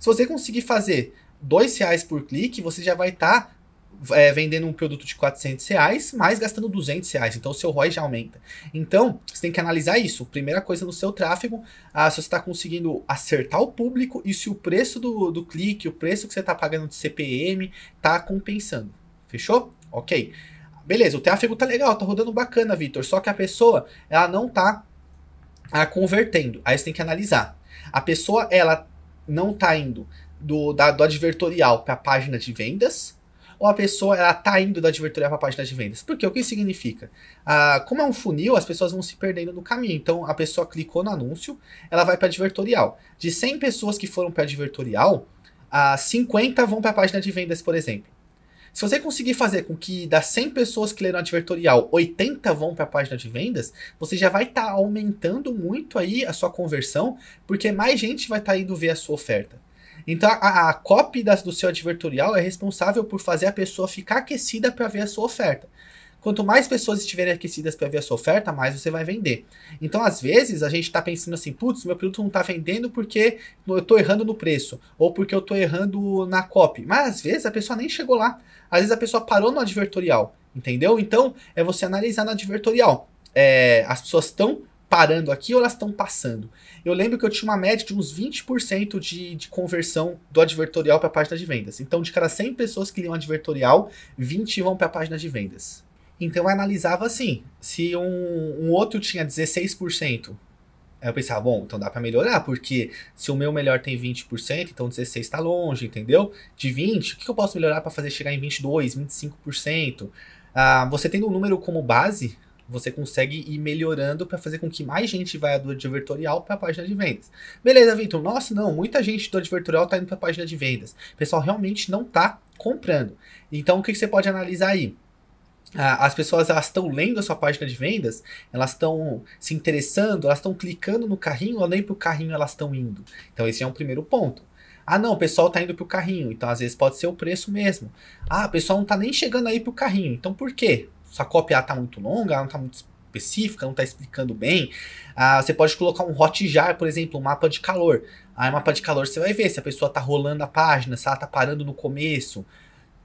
Se você conseguir fazer dois reais por clique, você já vai estar tá é, vendendo um produto de 400 reais, mais gastando 200 reais. Então, o seu ROI já aumenta. Então, você tem que analisar isso. Primeira coisa no seu tráfego, ah, se você está conseguindo acertar o público e se o preço do, do clique, o preço que você está pagando de CPM, está compensando. Fechou? Ok. Beleza, o tráfego tá legal, tá rodando bacana, Vitor. Só que a pessoa, ela não tá a ah, convertendo. Aí você tem que analisar. A pessoa, ela não tá indo do, da, do advertorial para a página de vendas, ou a pessoa ela tá indo da advertorial para a página de vendas. Porque o que significa? Ah, como é um funil, as pessoas vão se perdendo no caminho. Então a pessoa clicou no anúncio, ela vai para advertorial. De 100 pessoas que foram para advertorial, ah, 50 vão para a página de vendas, por exemplo. Se você conseguir fazer com que das 100 pessoas que leram advertorial, 80 vão para a página de vendas, você já vai estar tá aumentando muito aí a sua conversão, porque mais gente vai estar tá indo ver a sua oferta. Então a, a copy das, do seu advertorial é responsável por fazer a pessoa ficar aquecida para ver a sua oferta. Quanto mais pessoas estiverem aquecidas para ver a sua oferta, mais você vai vender. Então, às vezes, a gente está pensando assim, putz, meu produto não está vendendo porque eu estou errando no preço, ou porque eu estou errando na copy. Mas, às vezes, a pessoa nem chegou lá. Às vezes, a pessoa parou no advertorial, entendeu? Então, é você analisar no advertorial. É, as pessoas estão parando aqui ou elas estão passando? Eu lembro que eu tinha uma média de uns 20% de, de conversão do advertorial para a página de vendas. Então, de cada 100 pessoas que liam advertorial, 20 vão para a página de vendas. Então, eu analisava assim: se um, um outro tinha 16%. Aí eu pensava, bom, então dá para melhorar, porque se o meu melhor tem 20%, então 16 está longe, entendeu? De 20, o que eu posso melhorar para fazer chegar em 22, 25%? Ah, você tendo um número como base, você consegue ir melhorando para fazer com que mais gente vá do advertorial para a página de vendas. Beleza, Vitor? Nossa, não, muita gente do advertorial está indo para a página de vendas. O pessoal realmente não está comprando. Então, o que, que você pode analisar aí? Ah, as pessoas estão lendo a sua página de vendas, elas estão se interessando, elas estão clicando no carrinho, ou nem para o carrinho elas estão indo. Então esse é um primeiro ponto. Ah, não, o pessoal está indo para o carrinho, então às vezes pode ser o preço mesmo. Ah, o pessoal não está nem chegando aí para o carrinho, então por quê? sua cópia está muito longa, não está muito específica, não está explicando bem. Ah, você pode colocar um hotjar, por exemplo, um mapa de calor. Aí, mapa de calor, você vai ver se a pessoa está rolando a página, se ela está parando no começo,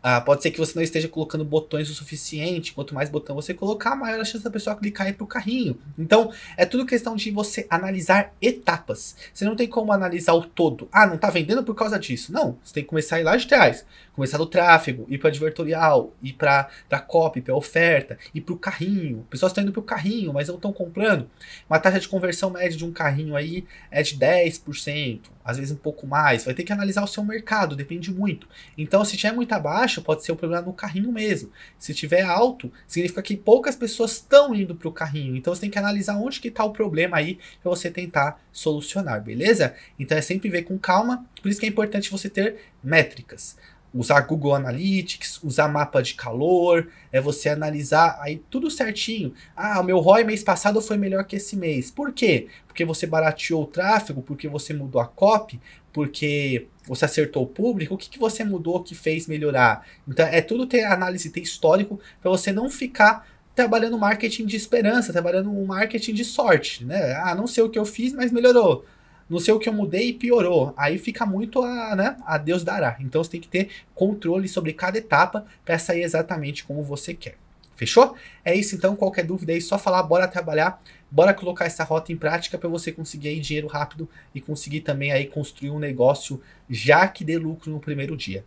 ah, pode ser que você não esteja colocando botões o suficiente. Quanto mais botão você colocar, maior a chance da pessoa clicar e ir pro carrinho. Então, é tudo questão de você analisar etapas. Você não tem como analisar o todo. Ah, não tá vendendo por causa disso. Não, você tem que começar a ir lá de trás. Começar do tráfego, ir para advertorial, ir para a copy, para oferta, ir pro carrinho. Pessoas estão tá indo pro carrinho, mas não estão comprando. Uma taxa de conversão média de um carrinho aí é de 10% às vezes um pouco mais, vai ter que analisar o seu mercado, depende muito. Então, se tiver muito abaixo, pode ser o um problema no carrinho mesmo. Se tiver alto, significa que poucas pessoas estão indo para o carrinho. Então, você tem que analisar onde que está o problema aí para você tentar solucionar, beleza? Então, é sempre ver com calma. Por isso que é importante você ter métricas usar Google Analytics, usar mapa de calor, é você analisar aí tudo certinho. Ah, o meu ROI mês passado foi melhor que esse mês. Por quê? Porque você barateou o tráfego, porque você mudou a copy, porque você acertou o público, o que, que você mudou que fez melhorar. Então é tudo ter análise, ter histórico, para você não ficar trabalhando marketing de esperança, trabalhando um marketing de sorte, né? Ah, não sei o que eu fiz, mas melhorou não sei o que eu mudei e piorou. Aí fica muito a, né, a Deus dará. Então você tem que ter controle sobre cada etapa para sair exatamente como você quer. Fechou? É isso então, qualquer dúvida aí, só falar, bora trabalhar, bora colocar essa rota em prática para você conseguir aí dinheiro rápido e conseguir também aí construir um negócio já que dê lucro no primeiro dia.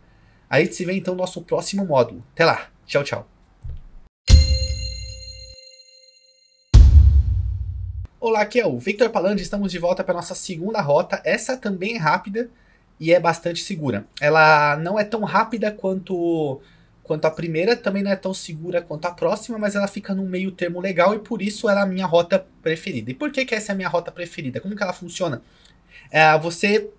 Aí se vê então no nosso próximo módulo. Até lá. Tchau, tchau. Olá, aqui é o Victor Palandi, estamos de volta para nossa segunda rota. Essa também é rápida e é bastante segura. Ela não é tão rápida quanto quanto a primeira, também não é tão segura quanto a próxima, mas ela fica num meio termo legal e por isso ela é a minha rota preferida. E por que, que essa é a minha rota preferida? Como que ela funciona? É, você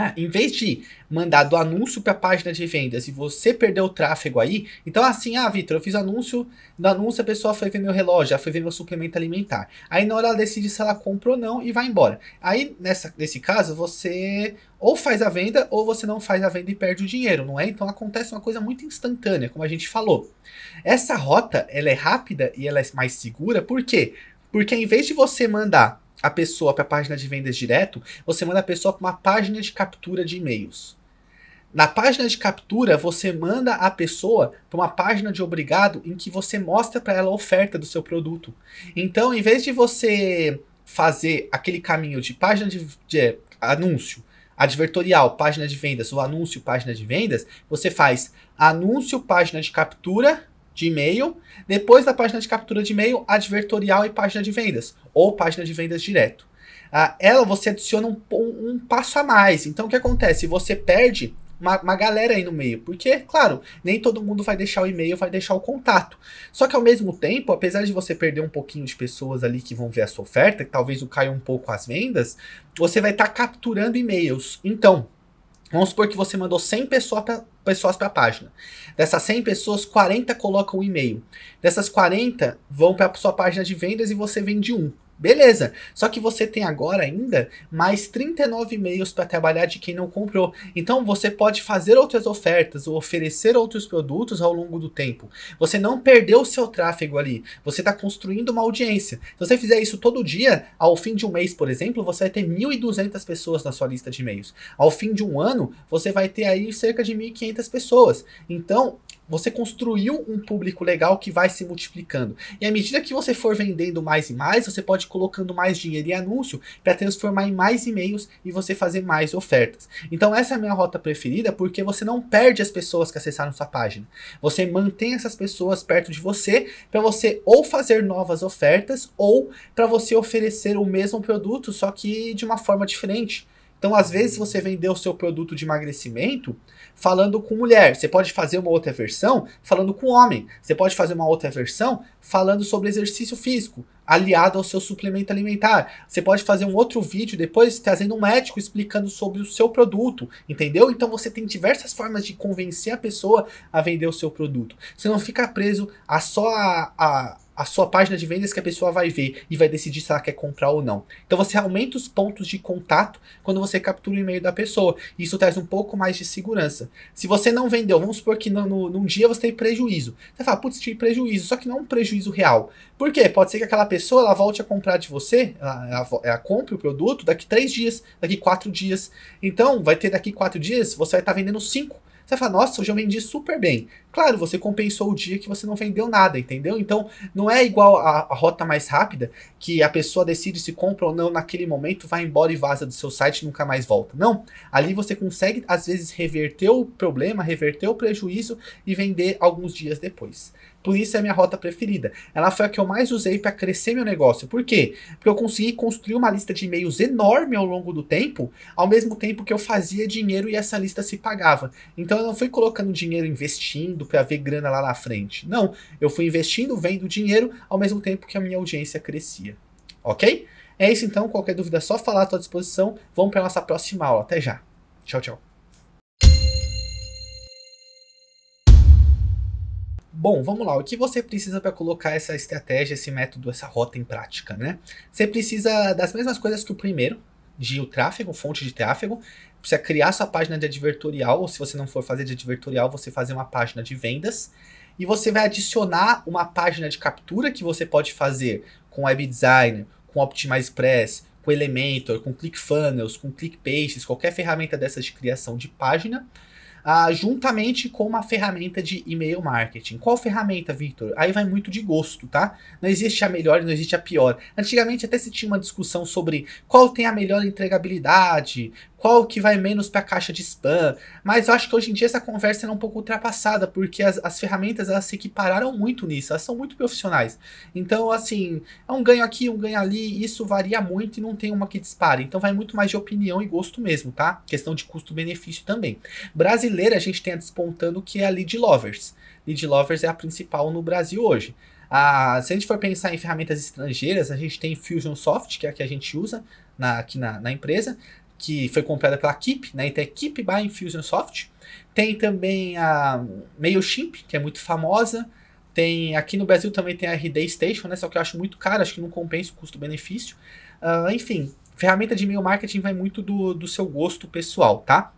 ah, em vez de mandar do anúncio para a página de vendas e você perdeu o tráfego aí, então assim, ah, Vitor, eu fiz anúncio, no anúncio a pessoa foi ver meu relógio, já foi ver meu suplemento alimentar. Aí na hora ela decide se ela compra ou não e vai embora. Aí nessa, nesse caso, você ou faz a venda ou você não faz a venda e perde o dinheiro, não é? Então acontece uma coisa muito instantânea, como a gente falou. Essa rota, ela é rápida e ela é mais segura, por quê? Porque em vez de você mandar a pessoa para a página de vendas direto, você manda a pessoa para uma página de captura de e-mails. Na página de captura, você manda a pessoa para uma página de obrigado em que você mostra para ela a oferta do seu produto. Então, em vez de você fazer aquele caminho de página de, de anúncio, advertorial, página de vendas ou anúncio, página de vendas, você faz anúncio, página de captura de e-mail, depois da página de captura de e-mail, advertorial e página de vendas, ou página de vendas direto. Ah, ela você adiciona um, um, um passo a mais. Então o que acontece? Você perde uma, uma, galera aí no meio. Porque, claro, nem todo mundo vai deixar o e-mail, vai deixar o contato. Só que ao mesmo tempo, apesar de você perder um pouquinho de pessoas ali que vão ver a sua oferta, que talvez caia um pouco as vendas, você vai estar tá capturando e-mails. Então, Vamos supor que você mandou 100 pessoa pra, pessoas para a página. Dessas 100 pessoas, 40 colocam um e-mail. Dessas 40 vão para a sua página de vendas e você vende um. Beleza. Só que você tem agora ainda mais 39 e-mails para trabalhar de quem não comprou. Então você pode fazer outras ofertas ou oferecer outros produtos ao longo do tempo. Você não perdeu o seu tráfego ali. Você está construindo uma audiência. Se você fizer isso todo dia, ao fim de um mês, por exemplo, você vai ter 1.200 pessoas na sua lista de e-mails. Ao fim de um ano, você vai ter aí cerca de 1.500 pessoas. Então, você construiu um público legal que vai se multiplicando. E à medida que você for vendendo mais e mais, você pode ir colocando mais dinheiro em anúncio para transformar em mais e-mails e você fazer mais ofertas. Então essa é a minha rota preferida porque você não perde as pessoas que acessaram sua página. Você mantém essas pessoas perto de você para você ou fazer novas ofertas ou para você oferecer o mesmo produto, só que de uma forma diferente. Então, às vezes, você vendeu o seu produto de emagrecimento, falando com mulher, você pode fazer uma outra versão falando com homem, você pode fazer uma outra versão falando sobre exercício físico, aliado ao seu suplemento alimentar. Você pode fazer um outro vídeo depois trazendo um médico explicando sobre o seu produto, entendeu? Então você tem diversas formas de convencer a pessoa a vender o seu produto. Você não fica preso a só a, a a sua página de vendas que a pessoa vai ver e vai decidir se ela quer comprar ou não. Então você aumenta os pontos de contato quando você captura o e-mail da pessoa. e Isso traz um pouco mais de segurança. Se você não vendeu, vamos supor que no, no, num dia você teve prejuízo. Você fala, putz, tive prejuízo, só que não é um prejuízo real. Por quê? Pode ser que aquela pessoa ela volte a comprar de você, ela, ela, ela compre o produto daqui três dias, daqui quatro dias. Então, vai ter daqui quatro dias, você vai estar tá vendendo cinco você fala, nossa, hoje eu vendi super bem. Claro, você compensou o dia que você não vendeu nada, entendeu? Então, não é igual a, a rota mais rápida, que a pessoa decide se compra ou não naquele momento, vai embora e vaza do seu site e nunca mais volta. Não. Ali você consegue, às vezes, reverter o problema, reverter o prejuízo e vender alguns dias depois. Por isso é a minha rota preferida. Ela foi a que eu mais usei para crescer meu negócio. Por quê? Porque eu consegui construir uma lista de e-mails enorme ao longo do tempo, ao mesmo tempo que eu fazia dinheiro e essa lista se pagava. Então eu não fui colocando dinheiro investindo para ver grana lá na frente. Não, eu fui investindo, vendo dinheiro, ao mesmo tempo que a minha audiência crescia. OK? É isso então, qualquer dúvida é só falar à tua disposição. Vamos para nossa próxima aula. Até já. Tchau, tchau. Bom, vamos lá. O que você precisa para colocar essa estratégia, esse método, essa rota em prática, né? Você precisa das mesmas coisas que o primeiro, de o tráfego, fonte de tráfego. Precisa criar sua página de advertorial, ou se você não for fazer de advertorial, você fazer uma página de vendas. E você vai adicionar uma página de captura que você pode fazer com Web design, com Optimize Express, com Elementor, com ClickFunnels, com ClickPages, qualquer ferramenta dessas de criação de página ah, juntamente com uma ferramenta de e-mail marketing. Qual ferramenta, Victor? Aí vai muito de gosto, tá? Não existe a melhor, não existe a pior. Antigamente até se tinha uma discussão sobre qual tem a melhor entregabilidade, qual que vai menos para a caixa de spam. Mas eu acho que hoje em dia essa conversa é um pouco ultrapassada, porque as, as ferramentas elas se equipararam muito nisso, elas são muito profissionais. Então, assim, é um ganho aqui, um ganho ali, isso varia muito e não tem uma que dispare. Então vai muito mais de opinião e gosto mesmo, tá? Questão de custo-benefício também. Brasileira, a gente tem a despontando que é a Lead Lovers. Lead Lovers é a principal no Brasil hoje. Ah, se a gente for pensar em ferramentas estrangeiras, a gente tem Fusion Soft, que é a que a gente usa na, aqui na, na empresa que foi comprada pela Keep, né? Então é Keep by Infusionsoft. Tem também a Mailchimp, que é muito famosa. Tem, aqui no Brasil também tem a RD Station, né? Só que eu acho muito caro, acho que não compensa o custo-benefício. Uh, enfim, ferramenta de e-mail marketing vai muito do, do seu gosto pessoal, tá?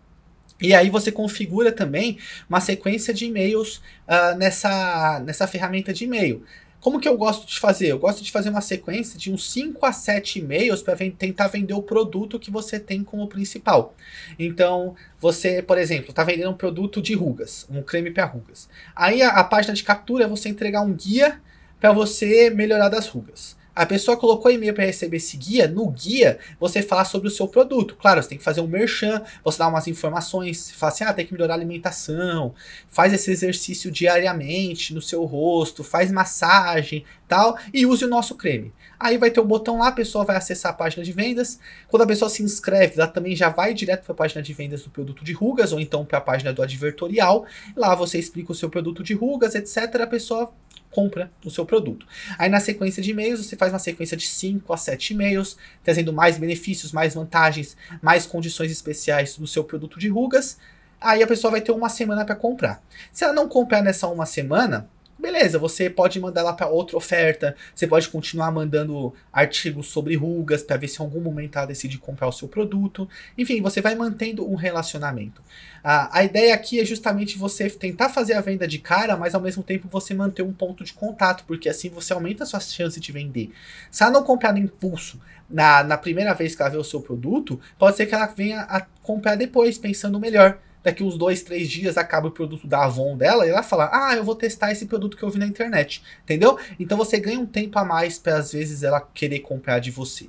E aí você configura também uma sequência de e-mails uh, nessa, nessa ferramenta de e-mail. Como que eu gosto de fazer? Eu gosto de fazer uma sequência de uns 5 a 7 e-mails para tentar vender o produto que você tem como principal. Então, você, por exemplo, está vendendo um produto de rugas, um creme para rugas. Aí a, a página de captura é você entregar um guia para você melhorar das rugas. A pessoa colocou e-mail para receber esse guia. No guia, você fala sobre o seu produto. Claro, você tem que fazer um merchan, você dá umas informações, você fala assim: ah, tem que melhorar a alimentação, faz esse exercício diariamente no seu rosto, faz massagem tal, e use o nosso creme. Aí vai ter o um botão lá, a pessoa vai acessar a página de vendas. Quando a pessoa se inscreve, ela também já vai direto para a página de vendas do produto de rugas, ou então para a página do advertorial. Lá você explica o seu produto de rugas, etc. A pessoa compra o seu produto. Aí na sequência de e-mails, você faz uma sequência de 5 a 7 e-mails, trazendo mais benefícios, mais vantagens, mais condições especiais do seu produto de rugas. Aí a pessoa vai ter uma semana para comprar. Se ela não comprar nessa uma semana, beleza, você pode mandar lá para outra oferta, você pode continuar mandando artigos sobre rugas para ver se em algum momento ela decide comprar o seu produto. Enfim, você vai mantendo um relacionamento. A, a ideia aqui é justamente você tentar fazer a venda de cara, mas ao mesmo tempo você manter um ponto de contato, porque assim você aumenta suas chances de vender. Se ela não comprar no impulso, na, na primeira vez que ela vê o seu produto, pode ser que ela venha a comprar depois, pensando melhor daqui uns dois, três dias acaba o produto da Avon dela e ela fala: Ah, eu vou testar esse produto que eu vi na internet, entendeu? Então você ganha um tempo a mais para às vezes ela querer comprar de você.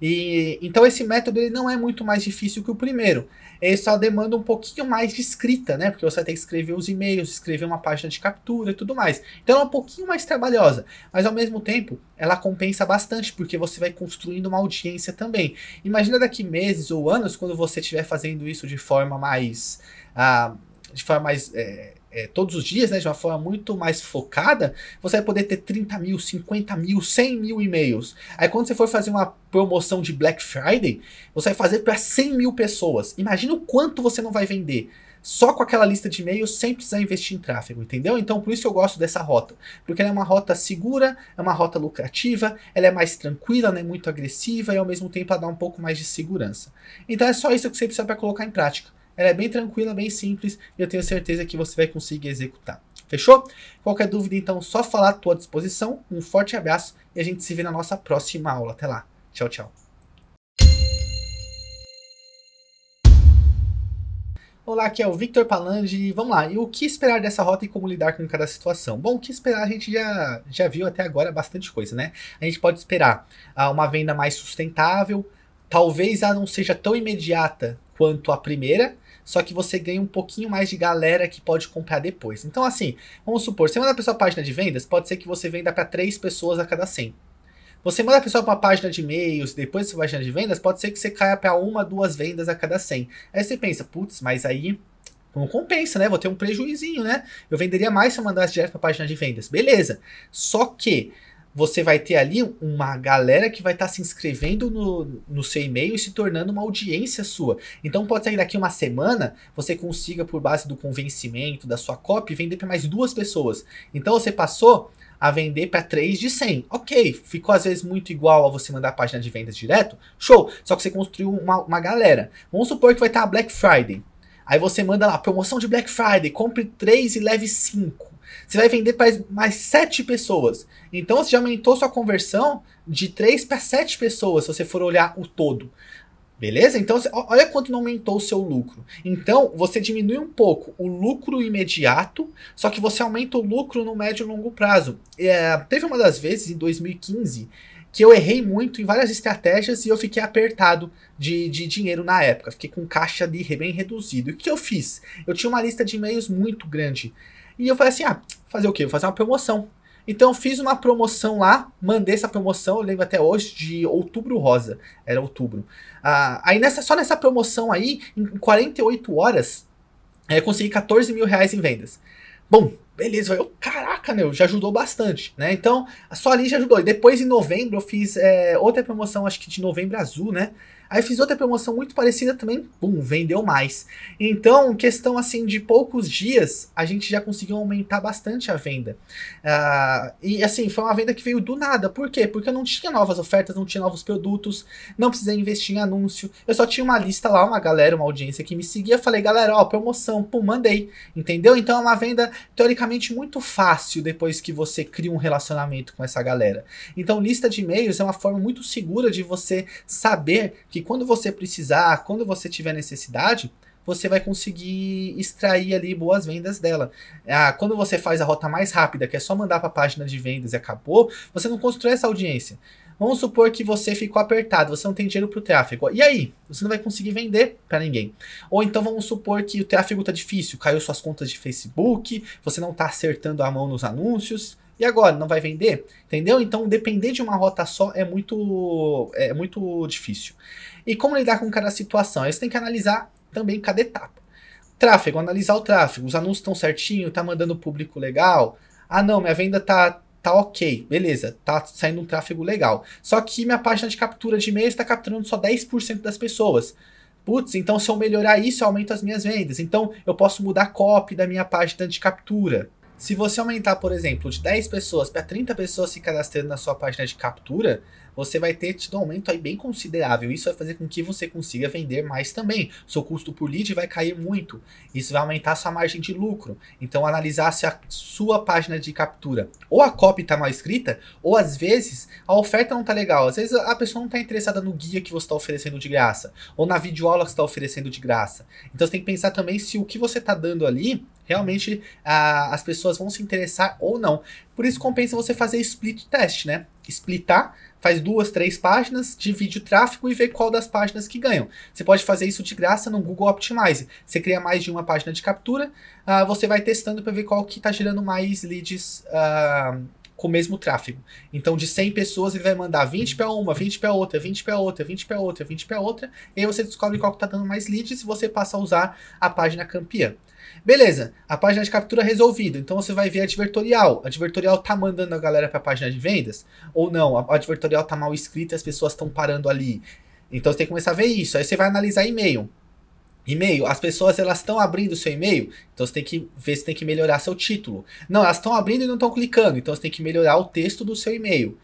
E então esse método ele não é muito mais difícil que o primeiro. Ele só demanda um pouquinho mais de escrita, né? Porque você tem que escrever os e-mails, escrever uma página de captura e tudo mais. Então é um pouquinho mais trabalhosa, mas ao mesmo tempo ela compensa bastante, porque você vai construindo uma audiência também. Imagina daqui meses ou anos, quando você estiver fazendo isso de forma mais. Ah, de forma mais. É, é, todos os dias, né, de uma forma muito mais focada, você vai poder ter 30 mil, 50 mil, 100 mil e-mails. Aí quando você for fazer uma promoção de Black Friday, você vai fazer para 100 mil pessoas. Imagina o quanto você não vai vender só com aquela lista de e-mails sem precisar investir em tráfego, entendeu? Então, por isso que eu gosto dessa rota, porque ela é uma rota segura, é uma rota lucrativa, ela é mais tranquila, não é muito agressiva e ao mesmo tempo ela dá um pouco mais de segurança. Então, é só isso que você precisa para colocar em prática. Ela é bem tranquila, bem simples e eu tenho certeza que você vai conseguir executar. Fechou? Qualquer dúvida, então, só falar à tua disposição. Um forte abraço e a gente se vê na nossa próxima aula. Até lá. Tchau, tchau. Olá, aqui é o Victor Palange. Vamos lá, e o que esperar dessa rota e como lidar com cada situação? Bom, o que esperar a gente já, já viu até agora bastante coisa, né? A gente pode esperar ah, uma venda mais sustentável, talvez ela não seja tão imediata quanto a primeira, só que você ganha um pouquinho mais de galera que pode comprar depois. Então, assim, vamos supor, você manda a pessoa a página de vendas, pode ser que você venda para três pessoas a cada 100. Você manda a pessoa para uma página de e-mails, depois sua página de vendas, pode ser que você caia para uma, duas vendas a cada 100. Aí você pensa, putz, mas aí não compensa, né? Vou ter um prejuizinho, né? Eu venderia mais se eu mandasse direto para a página de vendas. Beleza. Só que você vai ter ali uma galera que vai estar tá se inscrevendo no, no seu e-mail e se tornando uma audiência sua. Então pode ser daqui uma semana você consiga, por base do convencimento, da sua copy, vender para mais duas pessoas. Então você passou a vender para 3 de 100. Ok, ficou às vezes muito igual a você mandar a página de vendas direto? Show! Só que você construiu uma, uma galera. Vamos supor que vai estar tá a Black Friday. Aí você manda lá, promoção de Black Friday, compre 3 e leve 5. Você vai vender para mais 7 pessoas. Então você já aumentou sua conversão de 3 para 7 pessoas, se você for olhar o todo. Beleza? Então, olha quanto não aumentou o seu lucro. Então, você diminui um pouco o lucro imediato, só que você aumenta o lucro no médio e longo prazo. É, teve uma das vezes, em 2015, que eu errei muito em várias estratégias e eu fiquei apertado de, de dinheiro na época. Fiquei com caixa de bem reduzido. E o que eu fiz? Eu tinha uma lista de e-mails muito grande. E eu falei assim: ah, fazer o quê? Vou fazer uma promoção. Então eu fiz uma promoção lá, mandei essa promoção, eu lembro até hoje, de outubro rosa. Era outubro. Ah, aí nessa, só nessa promoção aí, em 48 horas, é, consegui 14 mil reais em vendas. Bom, beleza, eu, caraca, meu, já ajudou bastante, né? Então, só ali já ajudou. E depois em novembro eu fiz é, outra promoção, acho que de novembro azul, né? Aí fiz outra promoção muito parecida também, pum, vendeu mais. Então, questão assim de poucos dias, a gente já conseguiu aumentar bastante a venda. Uh, e assim, foi uma venda que veio do nada. Por quê? Porque eu não tinha novas ofertas, não tinha novos produtos, não precisei investir em anúncio. Eu só tinha uma lista lá, uma galera, uma audiência que me seguia. Falei, galera, ó, promoção, pum, mandei. Entendeu? Então é uma venda teoricamente muito fácil depois que você cria um relacionamento com essa galera. Então, lista de e-mails é uma forma muito segura de você saber que quando você precisar, quando você tiver necessidade, você vai conseguir extrair ali boas vendas dela. Ah, quando você faz a rota mais rápida, que é só mandar para a página de vendas e acabou, você não constrói essa audiência. Vamos supor que você ficou apertado, você não tem dinheiro para o tráfego. E aí? Você não vai conseguir vender para ninguém. Ou então vamos supor que o tráfego está difícil, caiu suas contas de Facebook, você não está acertando a mão nos anúncios. E agora, não vai vender? Entendeu? Então, depender de uma rota só é muito, é muito difícil. E como lidar com cada situação? Aí você tem que analisar também cada etapa. Tráfego, analisar o tráfego. Os anúncios estão certinho, tá mandando público legal. Ah, não, minha venda tá, tá ok, beleza, tá saindo um tráfego legal. Só que minha página de captura de e-mail está capturando só 10% das pessoas. Putz, então se eu melhorar isso, eu aumento as minhas vendas. Então eu posso mudar a copy da minha página de captura. Se você aumentar, por exemplo, de 10 pessoas para 30 pessoas se cadastrando na sua página de captura, você vai ter tido um aumento aí bem considerável. Isso vai fazer com que você consiga vender mais também. Seu custo por lead vai cair muito. Isso vai aumentar sua margem de lucro. Então, analisar se a sua página de captura ou a copy está mal escrita, ou às vezes a oferta não está legal. Às vezes a pessoa não está interessada no guia que você está oferecendo de graça, ou na videoaula que está oferecendo de graça. Então, você tem que pensar também se o que você está dando ali realmente ah, as pessoas vão se interessar ou não. Por isso compensa você fazer split test, né? Splitar, faz duas, três páginas, divide o tráfego e vê qual das páginas que ganham. Você pode fazer isso de graça no Google Optimize. Você cria mais de uma página de captura, uh, você vai testando para ver qual que está gerando mais leads uh, com o mesmo tráfego. Então, de 100 pessoas, ele vai mandar 20 para uma, 20 para outra, 20 para outra, 20 para outra, 20 para outra, e aí você descobre qual que está dando mais leads e você passa a usar a página campeã. Beleza, a página de captura é resolvida. Então você vai ver a advertorial. A advertorial tá mandando a galera para a página de vendas? Ou não, a advertorial tá mal escrita, as pessoas estão parando ali. Então você tem que começar a ver isso. Aí você vai analisar e-mail. E-mail, as pessoas elas estão abrindo seu e-mail, então você tem que ver se tem que melhorar seu título. Não, elas estão abrindo e não estão clicando, então você tem que melhorar o texto do seu e-mail.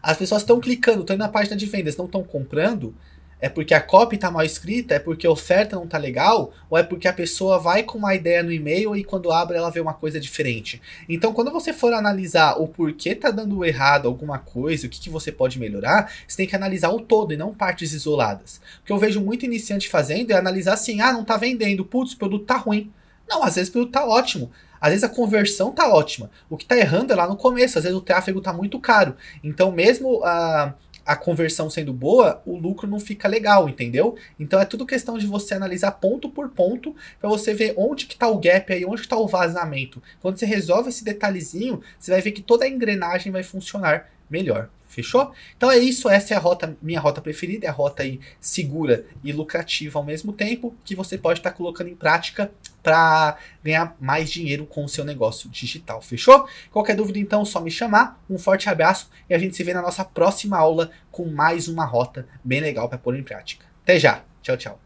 As pessoas estão clicando, estão indo na página de vendas, não estão comprando, é porque a copy está mal escrita? É porque a oferta não está legal? Ou é porque a pessoa vai com uma ideia no e-mail e quando abre ela vê uma coisa diferente? Então, quando você for analisar o porquê está dando errado alguma coisa, o que, que você pode melhorar, você tem que analisar o todo e não partes isoladas. O que eu vejo muito iniciante fazendo é analisar assim: ah, não está vendendo, putz, o produto tá ruim. Não, às vezes o produto tá ótimo. Às vezes a conversão tá ótima. O que tá errando é lá no começo, às vezes o tráfego tá muito caro. Então, mesmo a. Uh, a conversão sendo boa, o lucro não fica legal, entendeu? Então é tudo questão de você analisar ponto por ponto para você ver onde que tá o gap aí, onde que tá o vazamento. Quando você resolve esse detalhezinho, você vai ver que toda a engrenagem vai funcionar melhor. Fechou? Então é isso, essa é a rota, minha rota preferida, é a rota aí segura e lucrativa ao mesmo tempo, que você pode estar tá colocando em prática para ganhar mais dinheiro com o seu negócio digital. Fechou? Qualquer dúvida então, só me chamar. Um forte abraço e a gente se vê na nossa próxima aula com mais uma rota bem legal para pôr em prática. Até já. Tchau, tchau.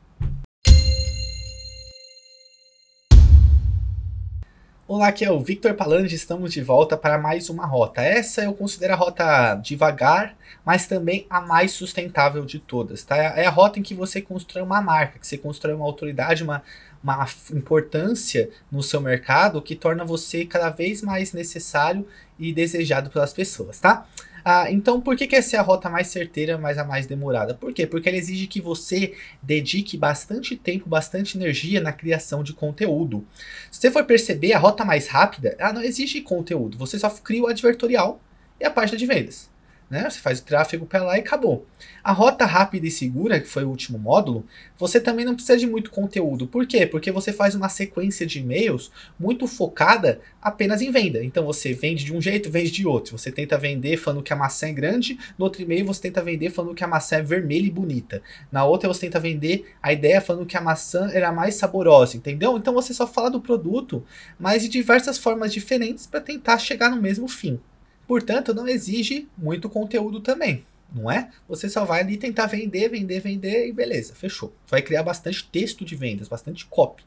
Olá, aqui é o Victor Palange, estamos de volta para mais uma rota. Essa eu considero a rota devagar, mas também a mais sustentável de todas, tá? É a rota em que você constrói uma marca, que você constrói uma autoridade, uma, uma importância no seu mercado que torna você cada vez mais necessário e desejado pelas pessoas, tá? Ah, então por que, que essa é a rota mais certeira, mas a mais demorada? Por quê? Porque ela exige que você dedique bastante tempo, bastante energia na criação de conteúdo. Se você for perceber, a rota mais rápida, ela não exige conteúdo, você só cria o advertorial e a página de vendas. Né? Você faz o tráfego para lá e acabou. A rota rápida e segura, que foi o último módulo, você também não precisa de muito conteúdo. Por quê? Porque você faz uma sequência de e-mails muito focada apenas em venda. Então você vende de um jeito, vende de outro. Você tenta vender falando que a maçã é grande, no outro e-mail você tenta vender falando que a maçã é vermelha e bonita. Na outra você tenta vender a ideia falando que a maçã era mais saborosa, entendeu? Então você só fala do produto, mas de diversas formas diferentes para tentar chegar no mesmo fim. Portanto, não exige muito conteúdo também, não é? Você só vai ali tentar vender, vender, vender e beleza, fechou. Vai criar bastante texto de vendas, bastante copy.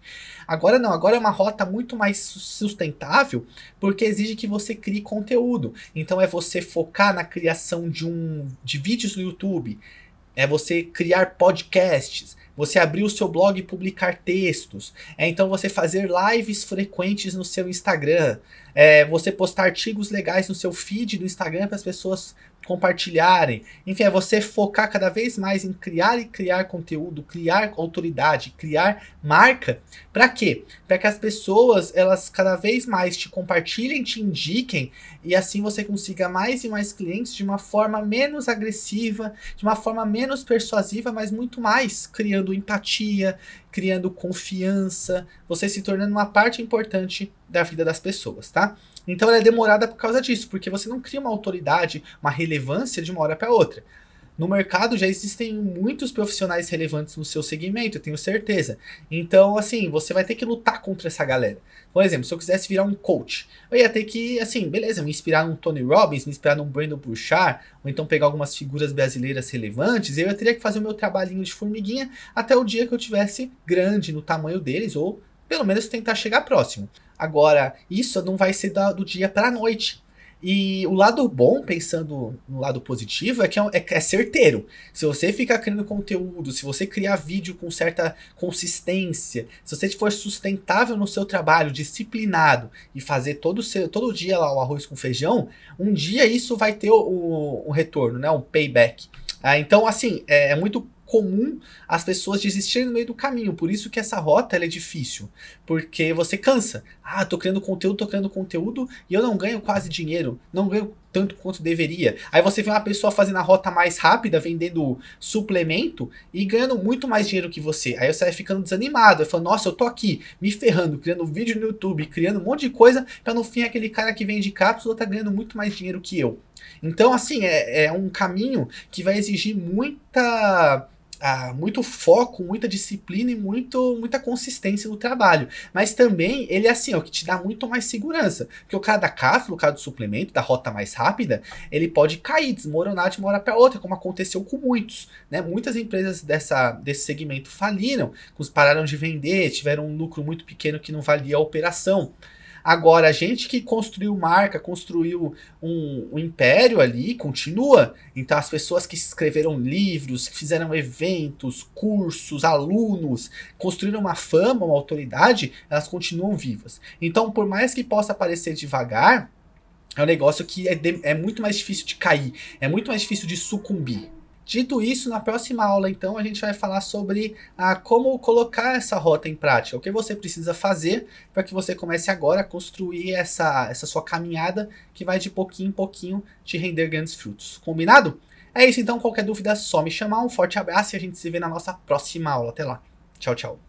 Agora não, agora é uma rota muito mais sustentável, porque exige que você crie conteúdo. Então é você focar na criação de um de vídeos no YouTube, é você criar podcasts, você abrir o seu blog e publicar textos, é então você fazer lives frequentes no seu Instagram, é, você postar artigos legais no seu feed do Instagram para as pessoas compartilharem. Enfim, é você focar cada vez mais em criar e criar conteúdo, criar autoridade, criar marca. Para quê? Para que as pessoas elas cada vez mais te compartilhem, te indiquem e assim você consiga mais e mais clientes de uma forma menos agressiva, de uma forma menos persuasiva, mas muito mais criando empatia, criando confiança, você se tornando uma parte importante da vida das pessoas, tá? Então ela é demorada por causa disso, porque você não cria uma autoridade, uma relevância de uma hora para outra. No mercado já existem muitos profissionais relevantes no seu segmento, eu tenho certeza. Então, assim, você vai ter que lutar contra essa galera. Por exemplo, se eu quisesse virar um coach, eu ia ter que, assim, beleza, me inspirar num Tony Robbins, me inspirar num Brandon Burchard, ou então pegar algumas figuras brasileiras relevantes, eu teria que fazer o meu trabalhinho de formiguinha até o dia que eu tivesse grande no tamanho deles, ou pelo menos tentar chegar próximo. Agora, isso não vai ser da, do dia para a noite. E o lado bom, pensando no lado positivo, é que é, é, é, certeiro. Se você ficar criando conteúdo, se você criar vídeo com certa consistência, se você for sustentável no seu trabalho, disciplinado e fazer todo, seu, todo dia lá o arroz com feijão, um dia isso vai ter o, o, o retorno, né? Um payback. Ah, então, assim, é, é muito comum as pessoas desistirem no meio do caminho. Por isso que essa rota é difícil. Porque você cansa. Ah, tô criando conteúdo, tô criando conteúdo e eu não ganho quase dinheiro. Não ganho tanto quanto deveria. Aí você vê uma pessoa fazendo a rota mais rápida, vendendo suplemento e ganhando muito mais dinheiro que você. Aí você vai ficando desanimado, vai falando, nossa, eu tô aqui me ferrando, criando vídeo no YouTube, criando um monte de coisa, pra no fim aquele cara que vende cápsula tá ganhando muito mais dinheiro que eu. Então, assim, é, é um caminho que vai exigir muita ah, muito foco, muita disciplina e muito, muita consistência no trabalho. Mas também ele é assim, ó, que te dá muito mais segurança. Porque o cara da casa, o cara do suplemento, da rota mais rápida, ele pode cair, desmoronar de uma hora para outra, como aconteceu com muitos. Né? Muitas empresas dessa, desse segmento faliram, pararam de vender, tiveram um lucro muito pequeno que não valia a operação. Agora, a gente que construiu marca, construiu um, um império ali, continua. Então, as pessoas que escreveram livros, que fizeram eventos, cursos, alunos, construíram uma fama, uma autoridade, elas continuam vivas. Então, por mais que possa parecer devagar, é um negócio que é, de, é muito mais difícil de cair, é muito mais difícil de sucumbir. Dito isso, na próxima aula, então, a gente vai falar sobre a, ah, como colocar essa rota em prática, o que você precisa fazer para que você comece agora a construir essa, essa sua caminhada que vai de pouquinho em pouquinho te render grandes frutos. Combinado? É isso, então, qualquer dúvida é só me chamar. Um forte abraço e a gente se vê na nossa próxima aula. Até lá. Tchau, tchau.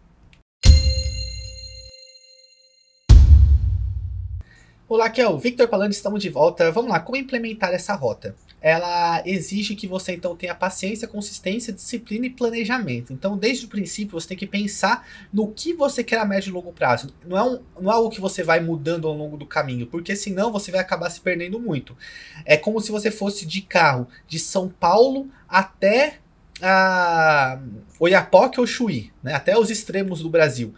Olá, aqui é o Victor falando, estamos de volta. Vamos lá, como implementar essa rota? Ela exige que você então tenha paciência, consistência, disciplina e planejamento. Então, desde o princípio, você tem que pensar no que você quer a médio e longo prazo. Não é, um, não é algo que você vai mudando ao longo do caminho, porque senão você vai acabar se perdendo muito. É como se você fosse de carro de São Paulo até a ah, Oiapoque ou Chuí, né? até os extremos do Brasil.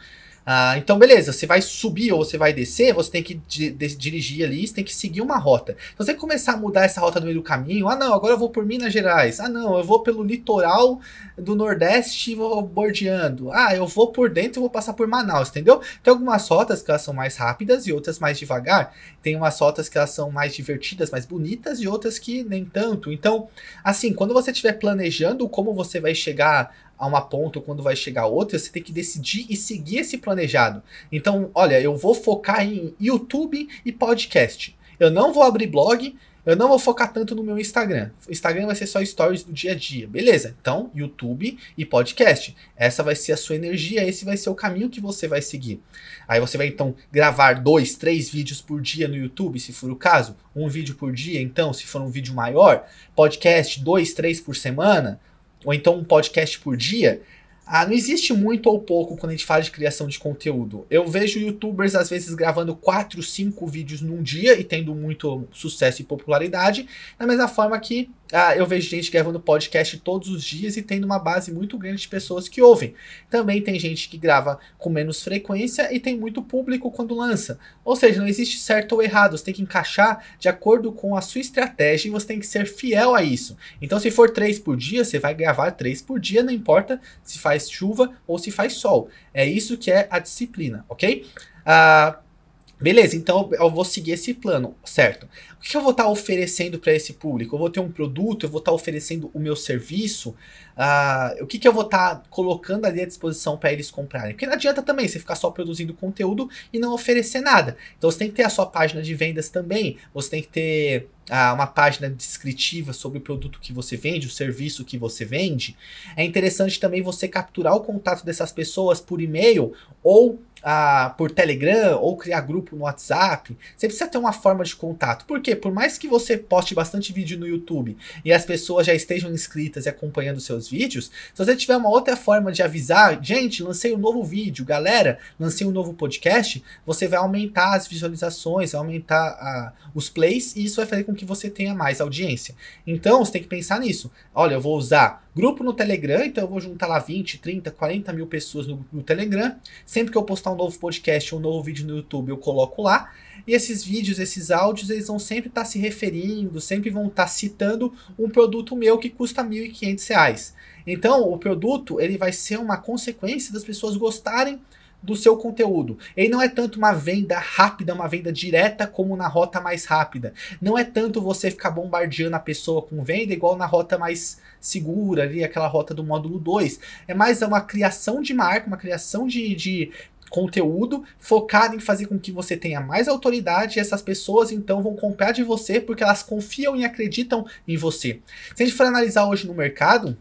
Ah, então, beleza, você vai subir ou você vai descer, você tem que di dirigir ali, você tem que seguir uma rota. Então, você começar a mudar essa rota no meio do caminho, ah não, agora eu vou por Minas Gerais, ah não, eu vou pelo litoral do Nordeste e vou bordeando, ah, eu vou por dentro e vou passar por Manaus, entendeu? Tem algumas rotas que elas são mais rápidas e outras mais devagar, tem umas rotas que elas são mais divertidas, mais bonitas e outras que nem tanto. Então, assim, quando você estiver planejando como você vai chegar a uma ponta ou quando vai chegar a outra, você tem que decidir e seguir esse planejado. Então, olha, eu vou focar em YouTube e podcast. Eu não vou abrir blog, eu não vou focar tanto no meu Instagram. O Instagram vai ser só stories do dia a dia, beleza? Então, YouTube e podcast. Essa vai ser a sua energia, esse vai ser o caminho que você vai seguir. Aí você vai então gravar dois, três vídeos por dia no YouTube, se for o caso. Um vídeo por dia, então, se for um vídeo maior. Podcast, dois, três por semana ou então um podcast por dia, ah, não existe muito ou pouco quando a gente fala de criação de conteúdo. Eu vejo youtubers às vezes gravando 4, 5 vídeos num dia e tendo muito sucesso e popularidade, da mesma forma que ah, eu vejo gente gravando podcast todos os dias e tendo uma base muito grande de pessoas que ouvem. Também tem gente que grava com menos frequência e tem muito público quando lança. Ou seja, não existe certo ou errado, você tem que encaixar de acordo com a sua estratégia e você tem que ser fiel a isso. Então, se for três por dia, você vai gravar três por dia, não importa se faz chuva ou se faz sol. É isso que é a disciplina, ok? Ah Beleza, então eu vou seguir esse plano, certo? O que eu vou estar tá oferecendo para esse público? Eu vou ter um produto, eu vou estar tá oferecendo o meu serviço, uh, o que, que eu vou estar tá colocando ali à disposição para eles comprarem? Porque não adianta também você ficar só produzindo conteúdo e não oferecer nada. Então você tem que ter a sua página de vendas também, você tem que ter uh, uma página descritiva sobre o produto que você vende, o serviço que você vende. É interessante também você capturar o contato dessas pessoas por e-mail ou a, por Telegram ou criar grupo no WhatsApp, você precisa ter uma forma de contato. Porque por mais que você poste bastante vídeo no YouTube e as pessoas já estejam inscritas e acompanhando seus vídeos, se você tiver uma outra forma de avisar, gente, lancei um novo vídeo, galera, lancei um novo podcast, você vai aumentar as visualizações, vai aumentar a, os plays e isso vai fazer com que você tenha mais audiência. Então você tem que pensar nisso. Olha, eu vou usar grupo no Telegram, então eu vou juntar lá 20, 30, 40 mil pessoas no, no Telegram. Sempre que eu postar postar um novo podcast, um novo vídeo no YouTube, eu coloco lá. E esses vídeos, esses áudios, eles vão sempre estar tá se referindo, sempre vão estar tá citando um produto meu que custa R$ 1.500. Então, o produto, ele vai ser uma consequência das pessoas gostarem do seu conteúdo. Ele não é tanto uma venda rápida, uma venda direta como na rota mais rápida. Não é tanto você ficar bombardeando a pessoa com venda igual na rota mais segura ali, aquela rota do módulo 2. É mais uma criação de marca, uma criação de, de conteúdo focado em fazer com que você tenha mais autoridade e essas pessoas então vão comprar de você porque elas confiam e acreditam em você. Se a gente for analisar hoje no mercado,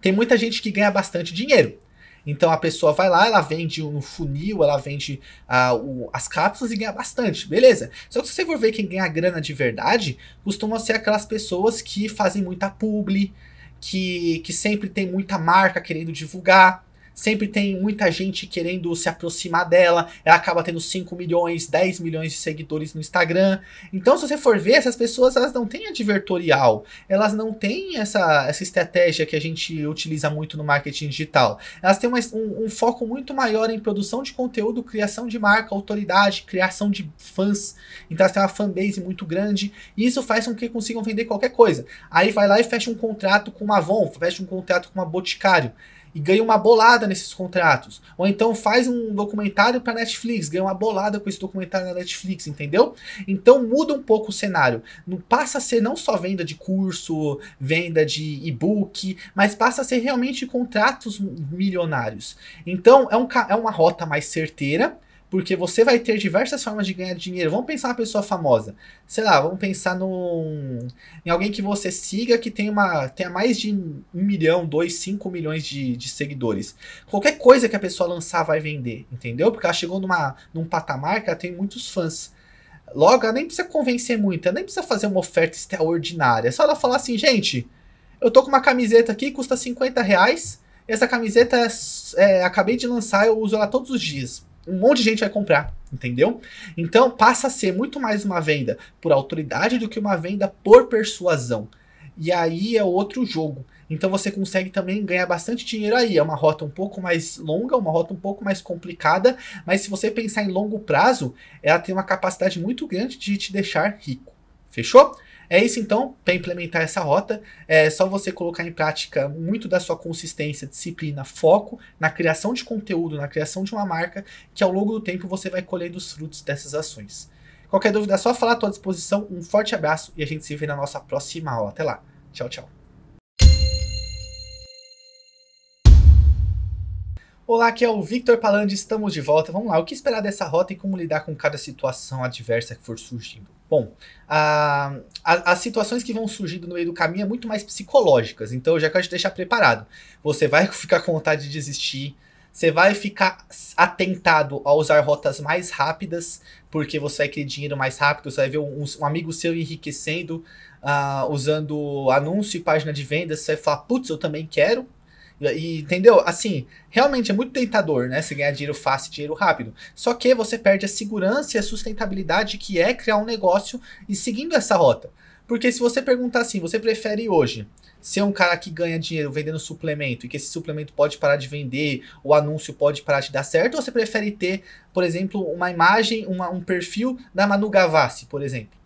tem muita gente que ganha bastante dinheiro. Então a pessoa vai lá, ela vende um funil, ela vende ah, o, as cápsulas e ganha bastante, beleza. Só que se você for ver quem ganha grana de verdade, costumam ser aquelas pessoas que fazem muita publi, que, que sempre tem muita marca querendo divulgar, sempre tem muita gente querendo se aproximar dela, ela acaba tendo 5 milhões, 10 milhões de seguidores no Instagram. Então, se você for ver, essas pessoas elas não têm advertorial, elas não têm essa, essa estratégia que a gente utiliza muito no marketing digital. Elas têm uma, um, um foco muito maior em produção de conteúdo, criação de marca, autoridade, criação de fãs. Então, elas têm uma fanbase muito grande e isso faz com que consigam vender qualquer coisa. Aí vai lá e fecha um contrato com uma Avon, fecha um contrato com uma Boticário e ganha uma bolada nesses contratos. Ou então faz um documentário para Netflix, ganha uma bolada com esse documentário na Netflix, entendeu? Então muda um pouco o cenário. Não passa a ser não só venda de curso, venda de e-book, mas passa a ser realmente contratos milionários. Então é, um, é uma rota mais certeira porque você vai ter diversas formas de ganhar dinheiro. Vamos pensar uma pessoa famosa. Sei lá, vamos pensar num, em alguém que você siga que tem uma, tenha mais de um milhão, dois, cinco milhões de, de seguidores. Qualquer coisa que a pessoa lançar vai vender, entendeu? Porque ela chegou numa, num patamar que ela tem muitos fãs. Logo, ela nem precisa convencer muito, ela nem precisa fazer uma oferta extraordinária. É só ela falar assim, gente, eu tô com uma camiseta aqui, custa 50 reais. Essa camiseta, é, é, acabei de lançar, eu uso ela todos os dias um monte de gente vai comprar, entendeu? Então passa a ser muito mais uma venda por autoridade do que uma venda por persuasão. E aí é outro jogo. Então você consegue também ganhar bastante dinheiro aí. É uma rota um pouco mais longa, uma rota um pouco mais complicada, mas se você pensar em longo prazo, ela tem uma capacidade muito grande de te deixar rico. Fechou? É isso então, para implementar essa rota, é só você colocar em prática muito da sua consistência, disciplina, foco na criação de conteúdo, na criação de uma marca, que ao longo do tempo você vai colhendo os frutos dessas ações. Qualquer dúvida é só falar à tua disposição. Um forte abraço e a gente se vê na nossa próxima aula. Até lá. Tchau, tchau. Olá, aqui é o Victor Palandes, estamos de volta. Vamos lá, o que esperar dessa rota e como lidar com cada situação adversa que for surgindo? Bom, a, a, as situações que vão surgindo no meio do caminho é muito mais psicológicas, então eu já quero te deixar preparado. Você vai ficar com vontade de desistir, você vai ficar atentado a usar rotas mais rápidas, porque você vai querer dinheiro mais rápido, você vai ver um, um amigo seu enriquecendo, uh, usando anúncio e página de vendas, você vai falar, putz, eu também quero, e, entendeu? Assim, realmente é muito tentador, né? Você ganhar dinheiro fácil, dinheiro rápido. Só que você perde a segurança e a sustentabilidade que é criar um negócio e seguindo essa rota. Porque se você perguntar assim, você prefere hoje ser um cara que ganha dinheiro vendendo suplemento e que esse suplemento pode parar de vender, o anúncio pode parar de dar certo, ou você prefere ter, por exemplo, uma imagem, uma, um perfil da Manu Gavassi, por exemplo?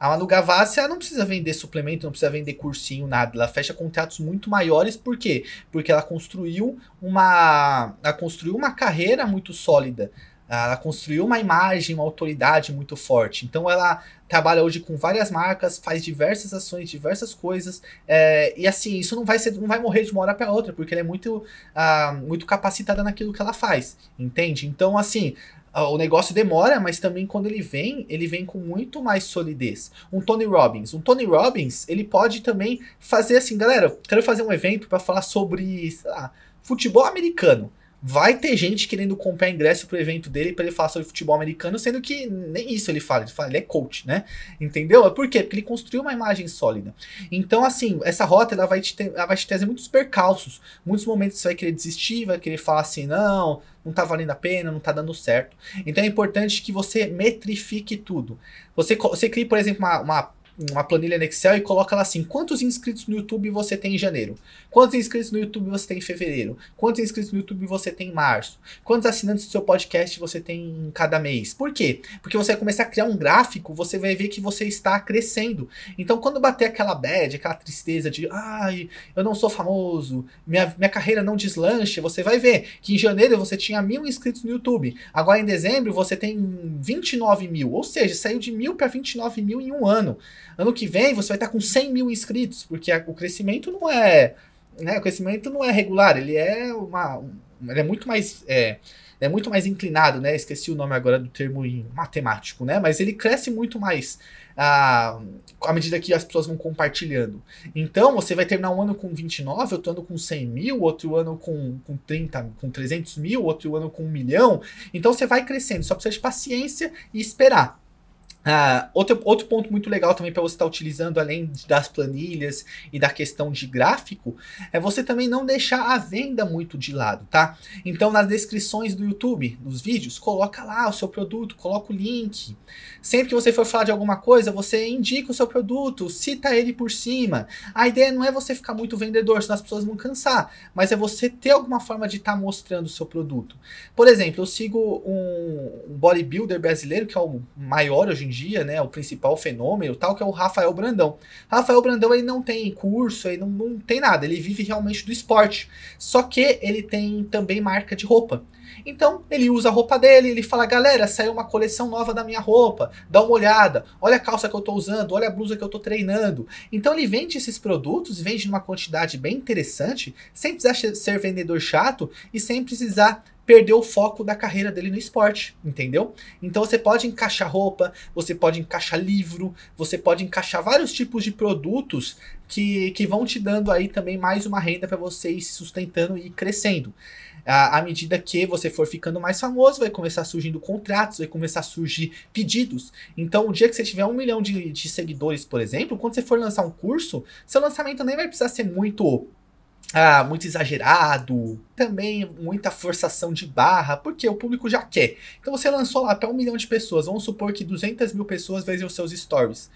A ah, Manu Gavassi, ela não precisa vender suplemento, não precisa vender cursinho, nada. Ela fecha contratos muito maiores, por quê? Porque ela construiu uma, ela construiu uma carreira muito sólida. Ah, ela construiu uma imagem, uma autoridade muito forte. Então ela trabalha hoje com várias marcas, faz diversas ações, diversas coisas. É, e assim, isso não vai ser, não vai morrer de uma hora para outra, porque ela é muito, ah, muito capacitada naquilo que ela faz, entende? Então, assim, ah, o negócio demora, mas também quando ele vem, ele vem com muito mais solidez. Um Tony Robbins, um Tony Robbins, ele pode também fazer assim, galera, quero fazer um evento para falar sobre lá, futebol americano vai ter gente querendo comprar ingresso pro evento dele para ele falar sobre futebol americano, sendo que nem isso ele fala, ele fala, ele é coach, né? Entendeu? Por quê? Porque ele construiu uma imagem sólida. Então, assim, essa rota ela vai te, ter, ela vai te trazer muitos percalços. Muitos momentos você vai querer desistir, vai querer falar assim, não, não tá valendo a pena, não tá dando certo. Então é importante que você metrifique tudo. Você, você cria, por exemplo, uma, uma uma planilha no Excel e coloca lá assim: quantos inscritos no YouTube você tem em janeiro? Quantos inscritos no YouTube você tem em fevereiro? Quantos inscritos no YouTube você tem em março? Quantos assinantes do seu podcast você tem em cada mês? Por quê? Porque você vai começar a criar um gráfico, você vai ver que você está crescendo. Então, quando bater aquela bad, aquela tristeza de ai, eu não sou famoso, minha, minha carreira não deslancha, você vai ver que em janeiro você tinha mil inscritos no YouTube. Agora em dezembro você tem 29 mil, ou seja, saiu de mil para 29 mil em um ano. Ano que vem você vai estar com 100 mil inscritos, porque o crescimento não é né, o crescimento não é regular, ele é uma. Um, ele é muito mais. É, é muito mais inclinado, né? Esqueci o nome agora do termo em matemático, né? Mas ele cresce muito mais ah, à medida que as pessoas vão compartilhando. Então, você vai terminar um ano com 29, outro ano com 100 mil, outro ano com, com 30, com 300 mil, outro ano com 1 milhão. Então, você vai crescendo, só precisa de paciência e esperar. Ah, outro, outro ponto muito legal também para você estar tá utilizando, além das planilhas e da questão de gráfico, é você também não deixar a venda muito de lado, tá? Então, nas descrições do YouTube, nos vídeos, coloca lá o seu produto, coloca o link. Sempre que você for falar de alguma coisa, você indica o seu produto, cita ele por cima. A ideia não é você ficar muito vendedor, senão as pessoas vão cansar, mas é você ter alguma forma de estar tá mostrando o seu produto. Por exemplo, eu sigo um bodybuilder brasileiro, que é o maior hoje em dia, né, o principal fenômeno, tal, que é o Rafael Brandão. Rafael Brandão, ele não tem curso, ele não, não tem nada, ele vive realmente do esporte. Só que ele tem também marca de roupa. Então ele usa a roupa dele, ele fala: galera, saiu uma coleção nova da minha roupa, dá uma olhada, olha a calça que eu tô usando, olha a blusa que eu tô treinando. Então ele vende esses produtos, vende numa quantidade bem interessante, sem precisar ser vendedor chato e sem precisar perdeu o foco da carreira dele no esporte, entendeu? Então você pode encaixar roupa, você pode encaixar livro, você pode encaixar vários tipos de produtos que, que vão te dando aí também mais uma renda para você ir se sustentando e crescendo. À, medida que você for ficando mais famoso, vai começar surgindo contratos, vai começar a surgir pedidos. Então, o dia que você tiver um milhão de, de seguidores, por exemplo, quando você for lançar um curso, seu lançamento nem vai precisar ser muito ah, muito exagerado, também muita forçação de barra, porque o público já quer. Então você lançou lá para um milhão de pessoas, vamos supor que 200 mil pessoas vejam os seus stories.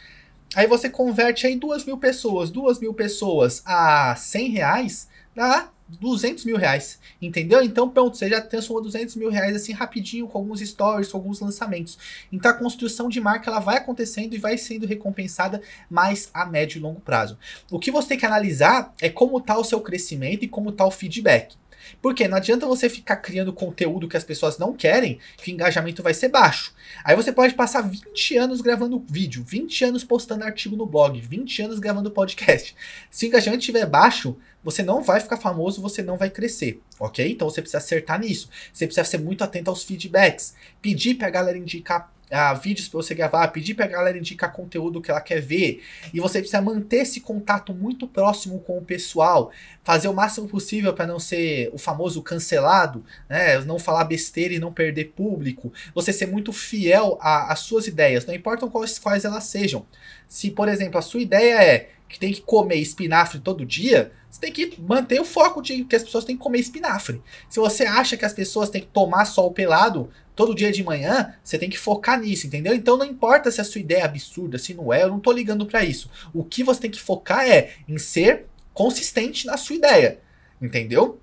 Aí você converte aí duas mil pessoas, duas mil pessoas a 100 reais, dá 200 mil reais, entendeu? Então, pronto, você já transformou 200 mil reais assim rapidinho, com alguns stories, com alguns lançamentos. Então, a construção de marca, ela vai acontecendo e vai sendo recompensada mais a médio e longo prazo. O que você tem que analisar é como está o seu crescimento e como está o feedback. Porque não adianta você ficar criando conteúdo que as pessoas não querem, que o engajamento vai ser baixo. Aí você pode passar 20 anos gravando vídeo, 20 anos postando artigo no blog, 20 anos gravando podcast. Se o engajamento estiver baixo, você não vai ficar famoso, você não vai crescer, ok? Então você precisa acertar nisso. Você precisa ser muito atento aos feedbacks, pedir para a galera indicar ah, vídeos para você gravar, pedir para a galera indicar conteúdo que ela quer ver. E você precisa manter esse contato muito próximo com o pessoal, fazer o máximo possível para não ser o famoso cancelado, né? não falar besteira e não perder público. Você ser muito fiel às suas ideias, não importam quais, quais elas sejam. Se, por exemplo, a sua ideia é que tem que comer espinafre todo dia, você tem que manter o foco de que as pessoas têm que comer espinafre. Se você acha que as pessoas têm que tomar sol pelado todo dia de manhã, você tem que focar nisso, entendeu? Então não importa se a sua ideia é absurda, se não é, eu não tô ligando para isso. O que você tem que focar é em ser consistente na sua ideia, entendeu?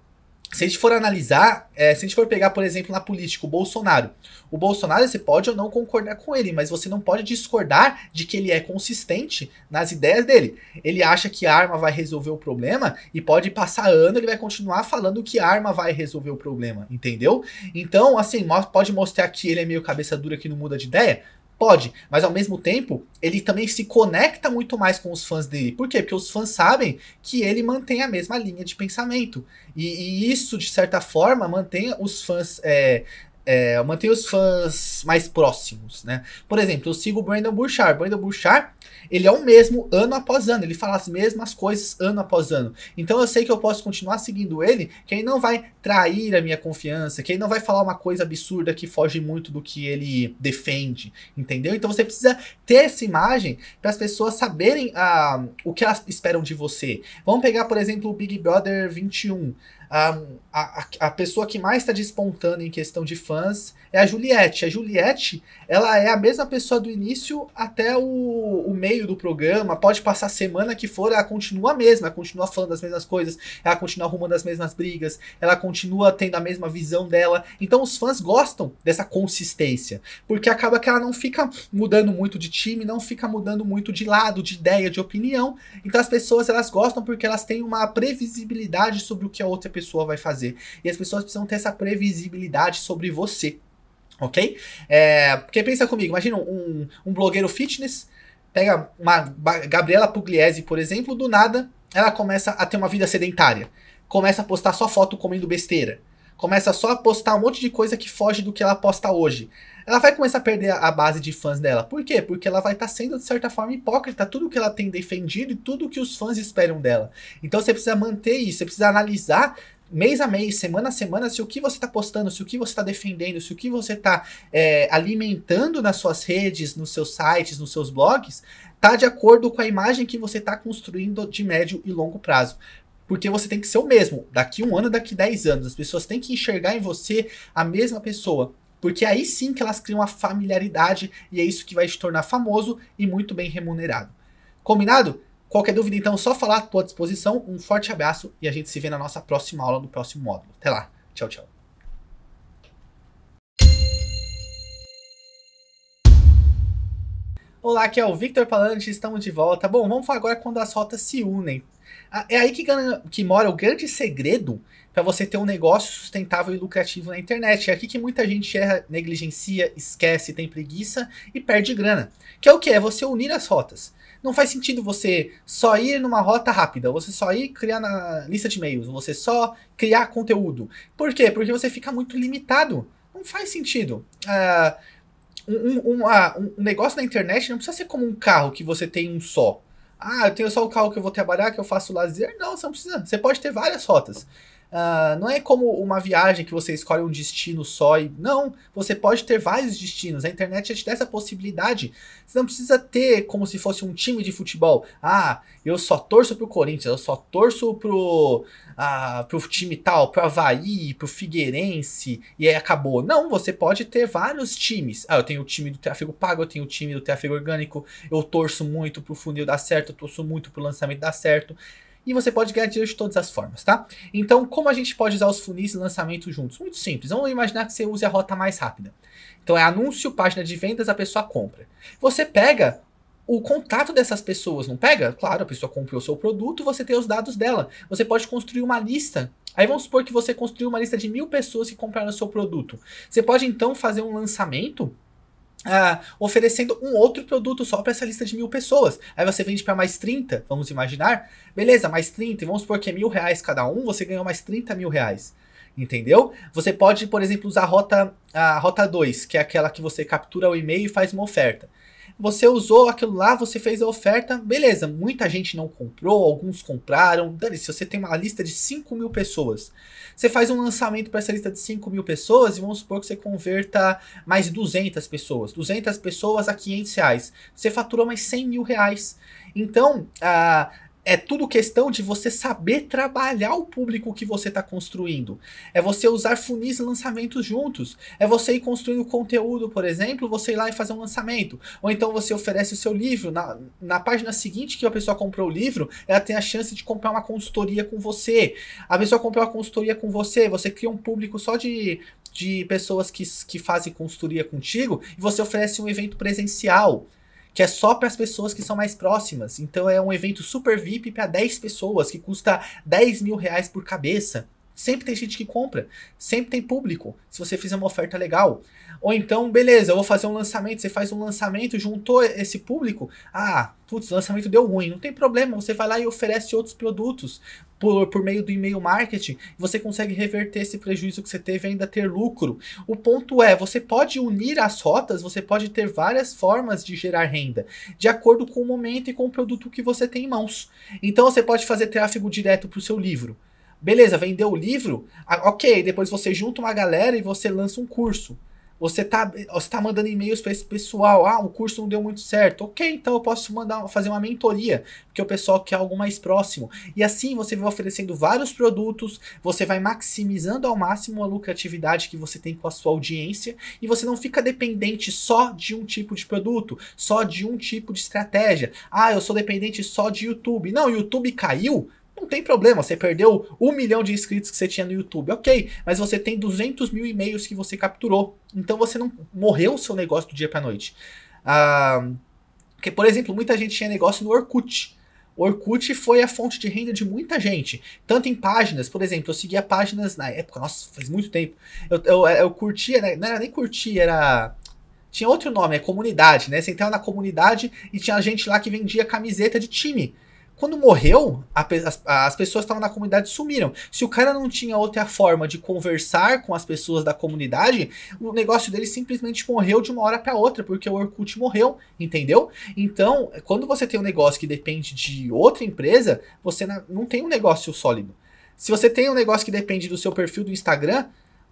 se a gente for analisar, é, se a gente for pegar, por exemplo, na política, o Bolsonaro. O Bolsonaro, você pode ou não concordar com ele, mas você não pode discordar de que ele é consistente nas ideias dele. Ele acha que a arma vai resolver o problema e pode passar ano, ele vai continuar falando que a arma vai resolver o problema, entendeu? Então, assim, pode mostrar que ele é meio cabeça dura que não muda de ideia? Pode, mas ao mesmo tempo, ele também se conecta muito mais com os fãs dele. Por quê? Porque os fãs sabem que ele mantém a mesma linha de pensamento. E, e isso, de certa forma, mantém os fãs. É, é, mantém os fãs mais próximos, né? Por exemplo, eu sigo o Brandon Burchard. Brandon Burchard ele é o mesmo ano após ano, ele fala as mesmas coisas ano após ano. Então eu sei que eu posso continuar seguindo ele, que ele não vai trair a minha confiança, que ele não vai falar uma coisa absurda que foge muito do que ele defende, entendeu? Então você precisa ter essa imagem para as pessoas saberem ah, o que elas esperam de você. Vamos pegar, por exemplo, o Big Brother 21. Um, ah, a, a, pessoa que mais está despontando em questão de fãs é a Juliette. A Juliette, ela é a mesma pessoa do início até o, o meio do programa. Pode passar a semana que for, ela continua a mesma, ela continua falando as mesmas coisas, ela continua arrumando as mesmas brigas, ela continua tendo a mesma visão dela. Então os fãs gostam dessa consistência, porque acaba que ela não fica mudando muito de time, não fica mudando muito de lado, de ideia, de opinião. Então as pessoas elas gostam porque elas têm uma previsibilidade sobre o que a outra pessoa vai fazer fazer. E as pessoas precisam ter essa previsibilidade sobre você, ok? É, porque pensa comigo, imagina um, um blogueiro fitness, pega uma Gabriela Pugliese, por exemplo, do nada ela começa a ter uma vida sedentária, começa a postar só foto comendo besteira, começa só a postar um monte de coisa que foge do que ela posta hoje. Ela vai começar a perder a base de fãs dela. Por quê? Porque ela vai estar tá sendo, de certa forma, hipócrita, tudo que ela tem defendido e tudo que os fãs esperam dela. Então você precisa manter isso, você precisa analisar mês a mês, semana a semana, se o que você está postando, se o que você está defendendo, se o que você está é, alimentando nas suas redes, nos seus sites, nos seus blogs, está de acordo com a imagem que você está construindo de médio e longo prazo. Porque você tem que ser o mesmo, daqui um ano, daqui dez anos. As pessoas têm que enxergar em você a mesma pessoa. Porque aí sim que elas criam a familiaridade e é isso que vai te tornar famoso e muito bem remunerado. Combinado? Qualquer dúvida, então, é só falar à tua disposição. Um forte abraço e a gente se vê na nossa próxima aula, no próximo módulo. Até lá. Tchau, tchau. Olá, aqui é o Victor Palante, estamos de volta. Bom, vamos falar agora quando as rotas se unem. É aí que, que mora o grande segredo para você ter um negócio sustentável e lucrativo na internet. É aqui que muita gente erra, negligencia, esquece, tem preguiça e perde grana. Que é o que? É você unir as rotas. Não faz sentido você só ir numa rota rápida, você só ir criar na lista de e-mails, você só criar conteúdo. Por quê? Porque você fica muito limitado. Não faz sentido. Uh, um, um, uh, um negócio na internet não precisa ser como um carro que você tem um só. Ah, eu tenho só o carro que eu vou trabalhar, que eu faço lazer. Não, você não precisa. Você pode ter várias rotas. Uh, não é como uma viagem que você escolhe um destino só e. Não, você pode ter vários destinos. A internet te dá essa possibilidade. Você não precisa ter como se fosse um time de futebol. Ah, eu só torço pro Corinthians, eu só torço pro, ah, pro time tal, pro Havaí, pro Figueirense, e aí acabou. Não, você pode ter vários times. Ah, eu tenho o time do tráfego pago, eu tenho o time do tráfego orgânico, eu torço muito pro funil dar certo, eu torço muito pro lançamento dar certo e você pode ganhar dinheiro de todas as formas, tá? Então, como a gente pode usar os funis e lançamento juntos? Muito simples. Vamos imaginar que você use a rota mais rápida. Então, é anúncio, página de vendas, a pessoa compra. Você pega o contato dessas pessoas, não pega? Claro, a pessoa comprou o seu produto, você tem os dados dela. Você pode construir uma lista. Aí vamos supor que você construiu uma lista de mil pessoas que compraram o seu produto. Você pode então fazer um lançamento ah, oferecendo um outro produto só para essa lista de mil pessoas. Aí você vende para mais 30, vamos imaginar. Beleza, mais 30, e vamos supor que é mil reais cada um, você ganhou mais 30 mil reais. Entendeu? Você pode, por exemplo, usar a rota, a rota 2, que é aquela que você captura o e-mail e faz uma oferta. Você usou aquilo lá, você fez a oferta, beleza. Muita gente não comprou, alguns compraram. se você tem uma lista de 5 mil pessoas você faz um lançamento para essa lista de 5 mil pessoas e vamos supor que você converta mais 200 pessoas. 200 pessoas a 500 reais. Você faturou mais 100 mil reais. Então, ah, é tudo questão de você saber trabalhar o público que você está construindo. É você usar funis e lançamentos juntos. É você ir construindo conteúdo, por exemplo, você ir lá e fazer um lançamento. Ou então você oferece o seu livro. Na, na página seguinte que a pessoa comprou o livro, ela tem a chance de comprar uma consultoria com você. A pessoa comprou uma consultoria com você, você cria um público só de, de pessoas que, que fazem consultoria contigo e você oferece um evento presencial que é só para as pessoas que são mais próximas. Então é um evento super VIP para 10 pessoas, que custa 10 mil reais por cabeça. Sempre tem gente que compra, sempre tem público, se você fizer uma oferta legal. Ou então, beleza, eu vou fazer um lançamento, você faz um lançamento, juntou esse público, ah, putz, o lançamento deu ruim, não tem problema, você vai lá e oferece outros produtos por, por meio do e-mail marketing, você consegue reverter esse prejuízo que você teve e ainda ter lucro. O ponto é, você pode unir as rotas, você pode ter várias formas de gerar renda, de acordo com o momento e com o produto que você tem em mãos. Então, você pode fazer tráfego direto para o seu livro Beleza, vendeu o livro? Ah, ok, depois você junta uma galera e você lança um curso. Você tá, você tá mandando e-mails para esse pessoal. Ah, o curso não deu muito certo. Ok, então eu posso mandar fazer uma mentoria, porque o pessoal quer algo mais próximo. E assim você vai oferecendo vários produtos, você vai maximizando ao máximo a lucratividade que você tem com a sua audiência e você não fica dependente só de um tipo de produto, só de um tipo de estratégia. Ah, eu sou dependente só de YouTube. Não, YouTube caiu? Não tem problema, você perdeu um milhão de inscritos que você tinha no YouTube, ok, mas você tem 200 mil e-mails que você capturou, então você não morreu o seu negócio do dia para noite. Ah, porque, por exemplo, muita gente tinha negócio no Orkut. Orkut foi a fonte de renda de muita gente, tanto em páginas, por exemplo, eu seguia páginas na época, nossa, faz muito tempo, eu, eu, eu curtia, né? não era nem curtia, era tinha outro nome, é comunidade, né? Você entrava na comunidade e tinha gente lá que vendia camiseta de time. Quando morreu, a, as, as, pessoas estavam na comunidade sumiram. Se o cara não tinha outra forma de conversar com as pessoas da comunidade, o negócio dele simplesmente morreu de uma hora para outra, porque o Orkut morreu, entendeu? Então, quando você tem um negócio que depende de outra empresa, você não tem um negócio sólido. Se você tem um negócio que depende do seu perfil do Instagram,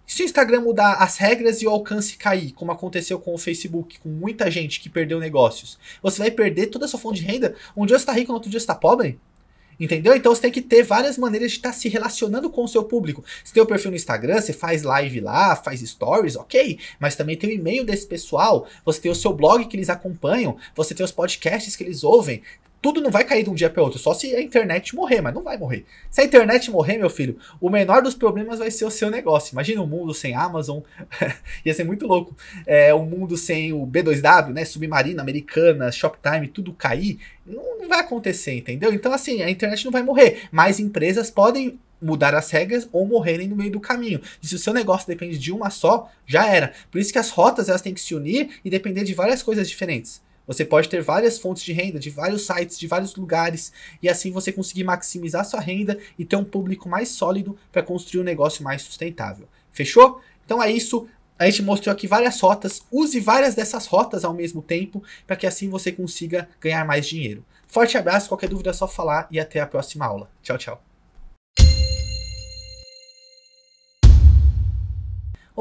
e se o Instagram mudar as regras e o alcance cair, como aconteceu com o Facebook, com muita gente que perdeu negócios, você vai perder toda a sua fonte de renda? Um dia você está rico, no outro dia você está pobre? Entendeu? Então você tem que ter várias maneiras de estar tá se relacionando com o seu público. Você tem o perfil no Instagram, você faz live lá, faz stories, ok. Mas também tem o e-mail desse pessoal, você tem o seu blog que eles acompanham, você tem os podcasts que eles ouvem. Tudo não vai cair de um dia para outro, só se a internet morrer, mas não vai morrer. Se a internet morrer, meu filho, o menor dos problemas vai ser o seu negócio. Imagina um mundo sem Amazon, ia ser muito louco. É, um mundo sem o B2W, né, Submarina, Americana, Shoptime, tudo cair, não, não vai acontecer, entendeu? Então, assim, a internet não vai morrer, mas empresas podem mudar as regras ou morrerem no meio do caminho. E se o seu negócio depende de uma só, já era. Por isso que as rotas elas têm que se unir e depender de várias coisas diferentes. Você pode ter várias fontes de renda, de vários sites, de vários lugares, e assim você conseguir maximizar sua renda e ter um público mais sólido para construir um negócio mais sustentável. Fechou? Então é isso. A gente mostrou aqui várias rotas. Use várias dessas rotas ao mesmo tempo para que assim você consiga ganhar mais dinheiro. Forte abraço, qualquer dúvida é só falar e até a próxima aula. Tchau, tchau.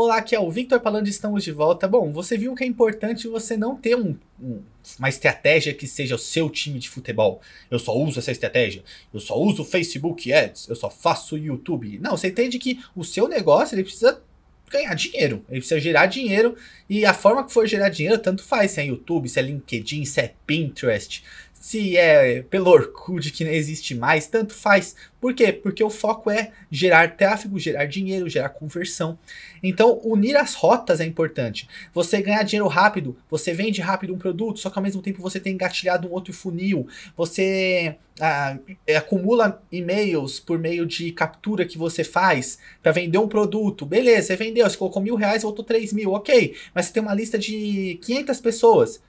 Olá, aqui é o Victor Palando estamos de volta. Bom, você viu que é importante você não ter um, um, uma estratégia que seja o seu time de futebol. Eu só uso essa estratégia. Eu só uso Facebook Ads. Eu só faço YouTube. Não, você entende que o seu negócio ele precisa ganhar dinheiro. Ele precisa gerar dinheiro e a forma que for gerar dinheiro tanto faz. Se é YouTube, se é LinkedIn, se é Pinterest, se é pelo Orkut que não existe mais, tanto faz. Por quê? Porque o foco é gerar tráfego, gerar dinheiro, gerar conversão. Então, unir as rotas é importante. Você ganhar dinheiro rápido, você vende rápido um produto, só que ao mesmo tempo você tem engatilhado um outro funil, você ah, é, acumula e-mails por meio de captura que você faz para vender um produto. Beleza, você vendeu, você colocou mil reais, voltou três mil, ok. Mas você tem uma lista de 500 pessoas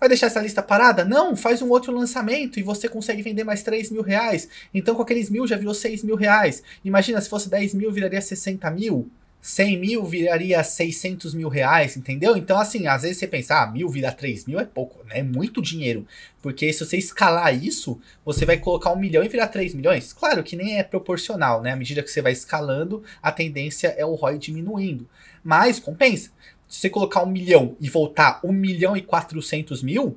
Vai deixar essa lista parada? Não, faz um outro lançamento e você consegue vender mais 3 mil reais. Então com aqueles mil já virou 6 mil reais. Imagina se fosse 10 mil, viraria 60 mil. 100 mil viraria 600 mil reais, entendeu? Então, assim, às vezes você pensa, ah, mil vira 3 mil é pouco, né? É muito dinheiro. Porque se você escalar isso, você vai colocar um milhão e virar 3 milhões. Claro que nem é proporcional, né? À medida que você vai escalando, a tendência é o ROI diminuindo. Mas compensa se você colocar um milhão e voltar um milhão e quatrocentos mil,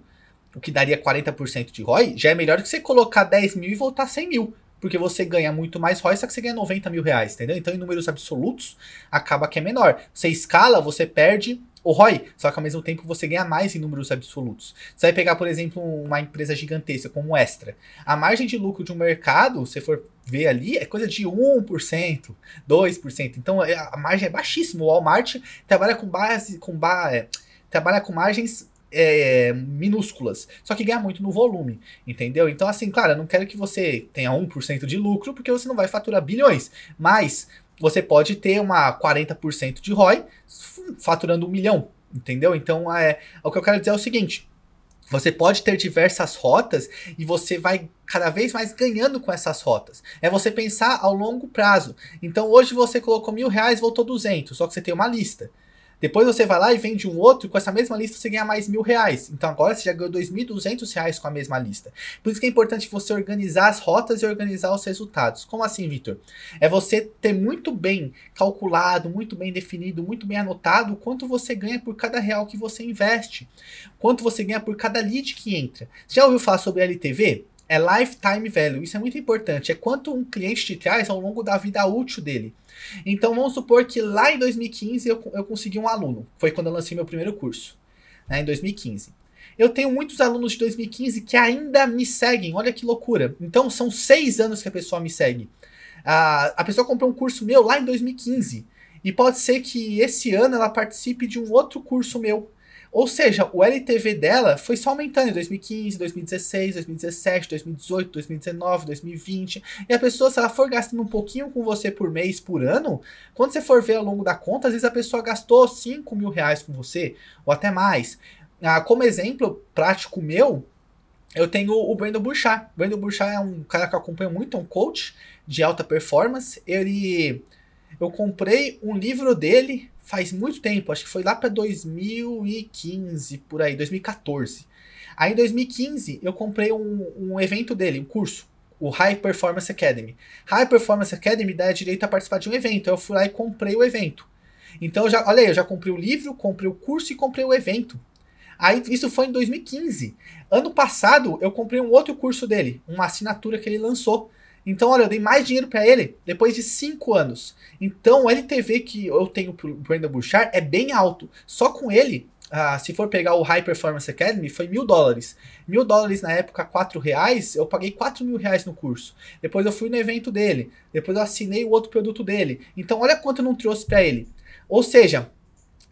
o que daria 40% de ROI, já é melhor que você colocar 10 mil e voltar 100 mil. Porque você ganha muito mais ROI, só que você ganha 90 mil reais, entendeu? Então, em números absolutos, acaba que é menor. Você escala, você perde o ROI, só que ao mesmo tempo você ganha mais em números absolutos. Você vai pegar, por exemplo, uma empresa gigantesca como Extra. A margem de lucro de um mercado, se for ver ali, é coisa de 1%, 2%. Então é, a margem é baixíssima. O Walmart trabalha com base, com ba, é, trabalha com margens é, minúsculas, só que ganha muito no volume, entendeu? Então, assim, claro, eu não quero que você tenha 1% de lucro, porque você não vai faturar bilhões, mas você pode ter uma 40% de ROI faturando um milhão, entendeu? Então, é, o que eu quero dizer é o seguinte, você pode ter diversas rotas e você vai cada vez mais ganhando com essas rotas. É você pensar ao longo prazo. Então hoje você colocou mil reais, voltou 200, só que você tem uma lista. Depois você vai lá e vende um outro, com essa mesma lista você ganha mais mil reais. Então agora você já ganhou dois mil duzentos reais com a mesma lista. Por isso que é importante você organizar as rotas e organizar os resultados. Como assim, Vitor? É você ter muito bem calculado, muito bem definido, muito bem anotado quanto você ganha por cada real que você investe. Quanto você ganha por cada lead que entra. Já ouviu falar sobre LTV? É lifetime value. Isso é muito importante. É quanto um cliente te traz ao longo da vida útil dele. Então vamos supor que lá em 2015 eu, eu consegui um aluno. Foi quando eu lancei meu primeiro curso, né, em 2015. Eu tenho muitos alunos de 2015 que ainda me seguem. Olha que loucura. Então são seis anos que a pessoa me segue. A, a pessoa comprou um curso meu lá em 2015. E pode ser que esse ano ela participe de um outro curso meu ou seja, o LTV dela foi só aumentando em 2015, 2016, 2017, 2018, 2019, 2020. E a pessoa, se ela for gastando um pouquinho com você por mês, por ano, quando você for ver ao longo da conta, às vezes a pessoa gastou 5 mil reais com você, ou até mais. Ah, como exemplo prático meu, eu tenho o Brandon Burchard. O Brandon Burchard é um cara que eu acompanho muito, é um coach de alta performance. Ele. Eu comprei um livro dele faz muito tempo, acho que foi lá para 2015, por aí, 2014. Aí em 2015 eu comprei um, um evento dele, um curso, o High Performance Academy. High Performance Academy dá direito a participar de um evento, eu fui lá e comprei o evento. Então, já, olha aí, eu já comprei o livro, comprei o curso e comprei o evento. Aí, isso foi em 2015. Ano passado, eu comprei um outro curso dele, uma assinatura que ele lançou, então, olha, eu dei mais dinheiro para ele depois de 5 anos. Então, o LTV que eu tenho pro Brandon Burchard é bem alto. Só com ele, ah, se for pegar o High Performance Academy, foi mil dólares. Mil dólares na época, quatro reais, eu paguei quatro mil reais no curso. Depois eu fui no evento dele. Depois eu assinei o outro produto dele. Então, olha quanto eu não trouxe para ele. Ou seja,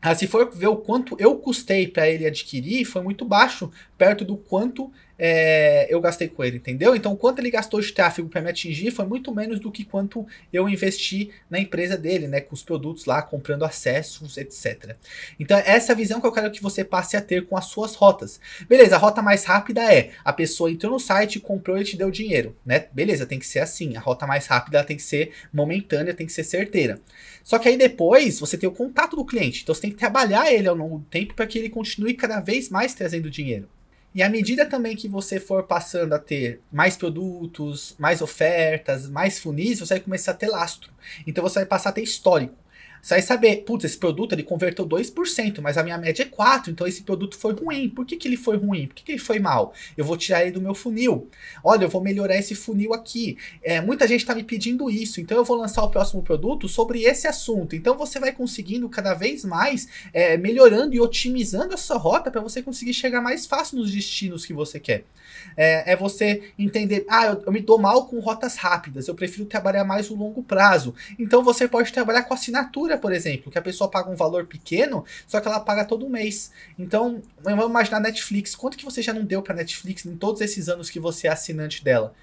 ah, se for ver o quanto eu custei para ele adquirir, foi muito baixo, perto do quanto é, eu gastei com ele, entendeu? Então, quanto ele gastou de tráfego para me atingir foi muito menos do que quanto eu investi na empresa dele, né? Com os produtos lá, comprando acessos, etc. Então, essa visão que eu quero que você passe a ter com as suas rotas. Beleza, a rota mais rápida é a pessoa entrou no site, comprou e te deu dinheiro, né? Beleza, tem que ser assim. A rota mais rápida tem que ser momentânea, tem que ser certeira. Só que aí depois você tem o contato do cliente, então você tem que trabalhar ele ao longo do tempo para que ele continue cada vez mais trazendo dinheiro. E à medida também que você for passando a ter mais produtos, mais ofertas, mais funis, você vai começar a ter lastro. Então você vai passar a ter histórico. Você vai saber, putz, esse produto ele converteu 2%, mas a minha média é 4%, então esse produto foi ruim. Por que, que ele foi ruim? Por que, que ele foi mal? Eu vou tirar ele do meu funil. Olha, eu vou melhorar esse funil aqui. É, muita gente está me pedindo isso, então eu vou lançar o próximo produto sobre esse assunto. Então você vai conseguindo cada vez mais, é, melhorando e otimizando a sua rota para você conseguir chegar mais fácil nos destinos que você quer. É, é você entender, ah, eu, eu me dou mal com rotas rápidas, eu prefiro trabalhar mais no longo prazo. Então você pode trabalhar com assinatura assinatura, por exemplo, que a pessoa paga um valor pequeno, só que ela paga todo mês. Então, vamos imaginar Netflix. Quanto que você já não deu para Netflix em todos esses anos que você é assinante dela?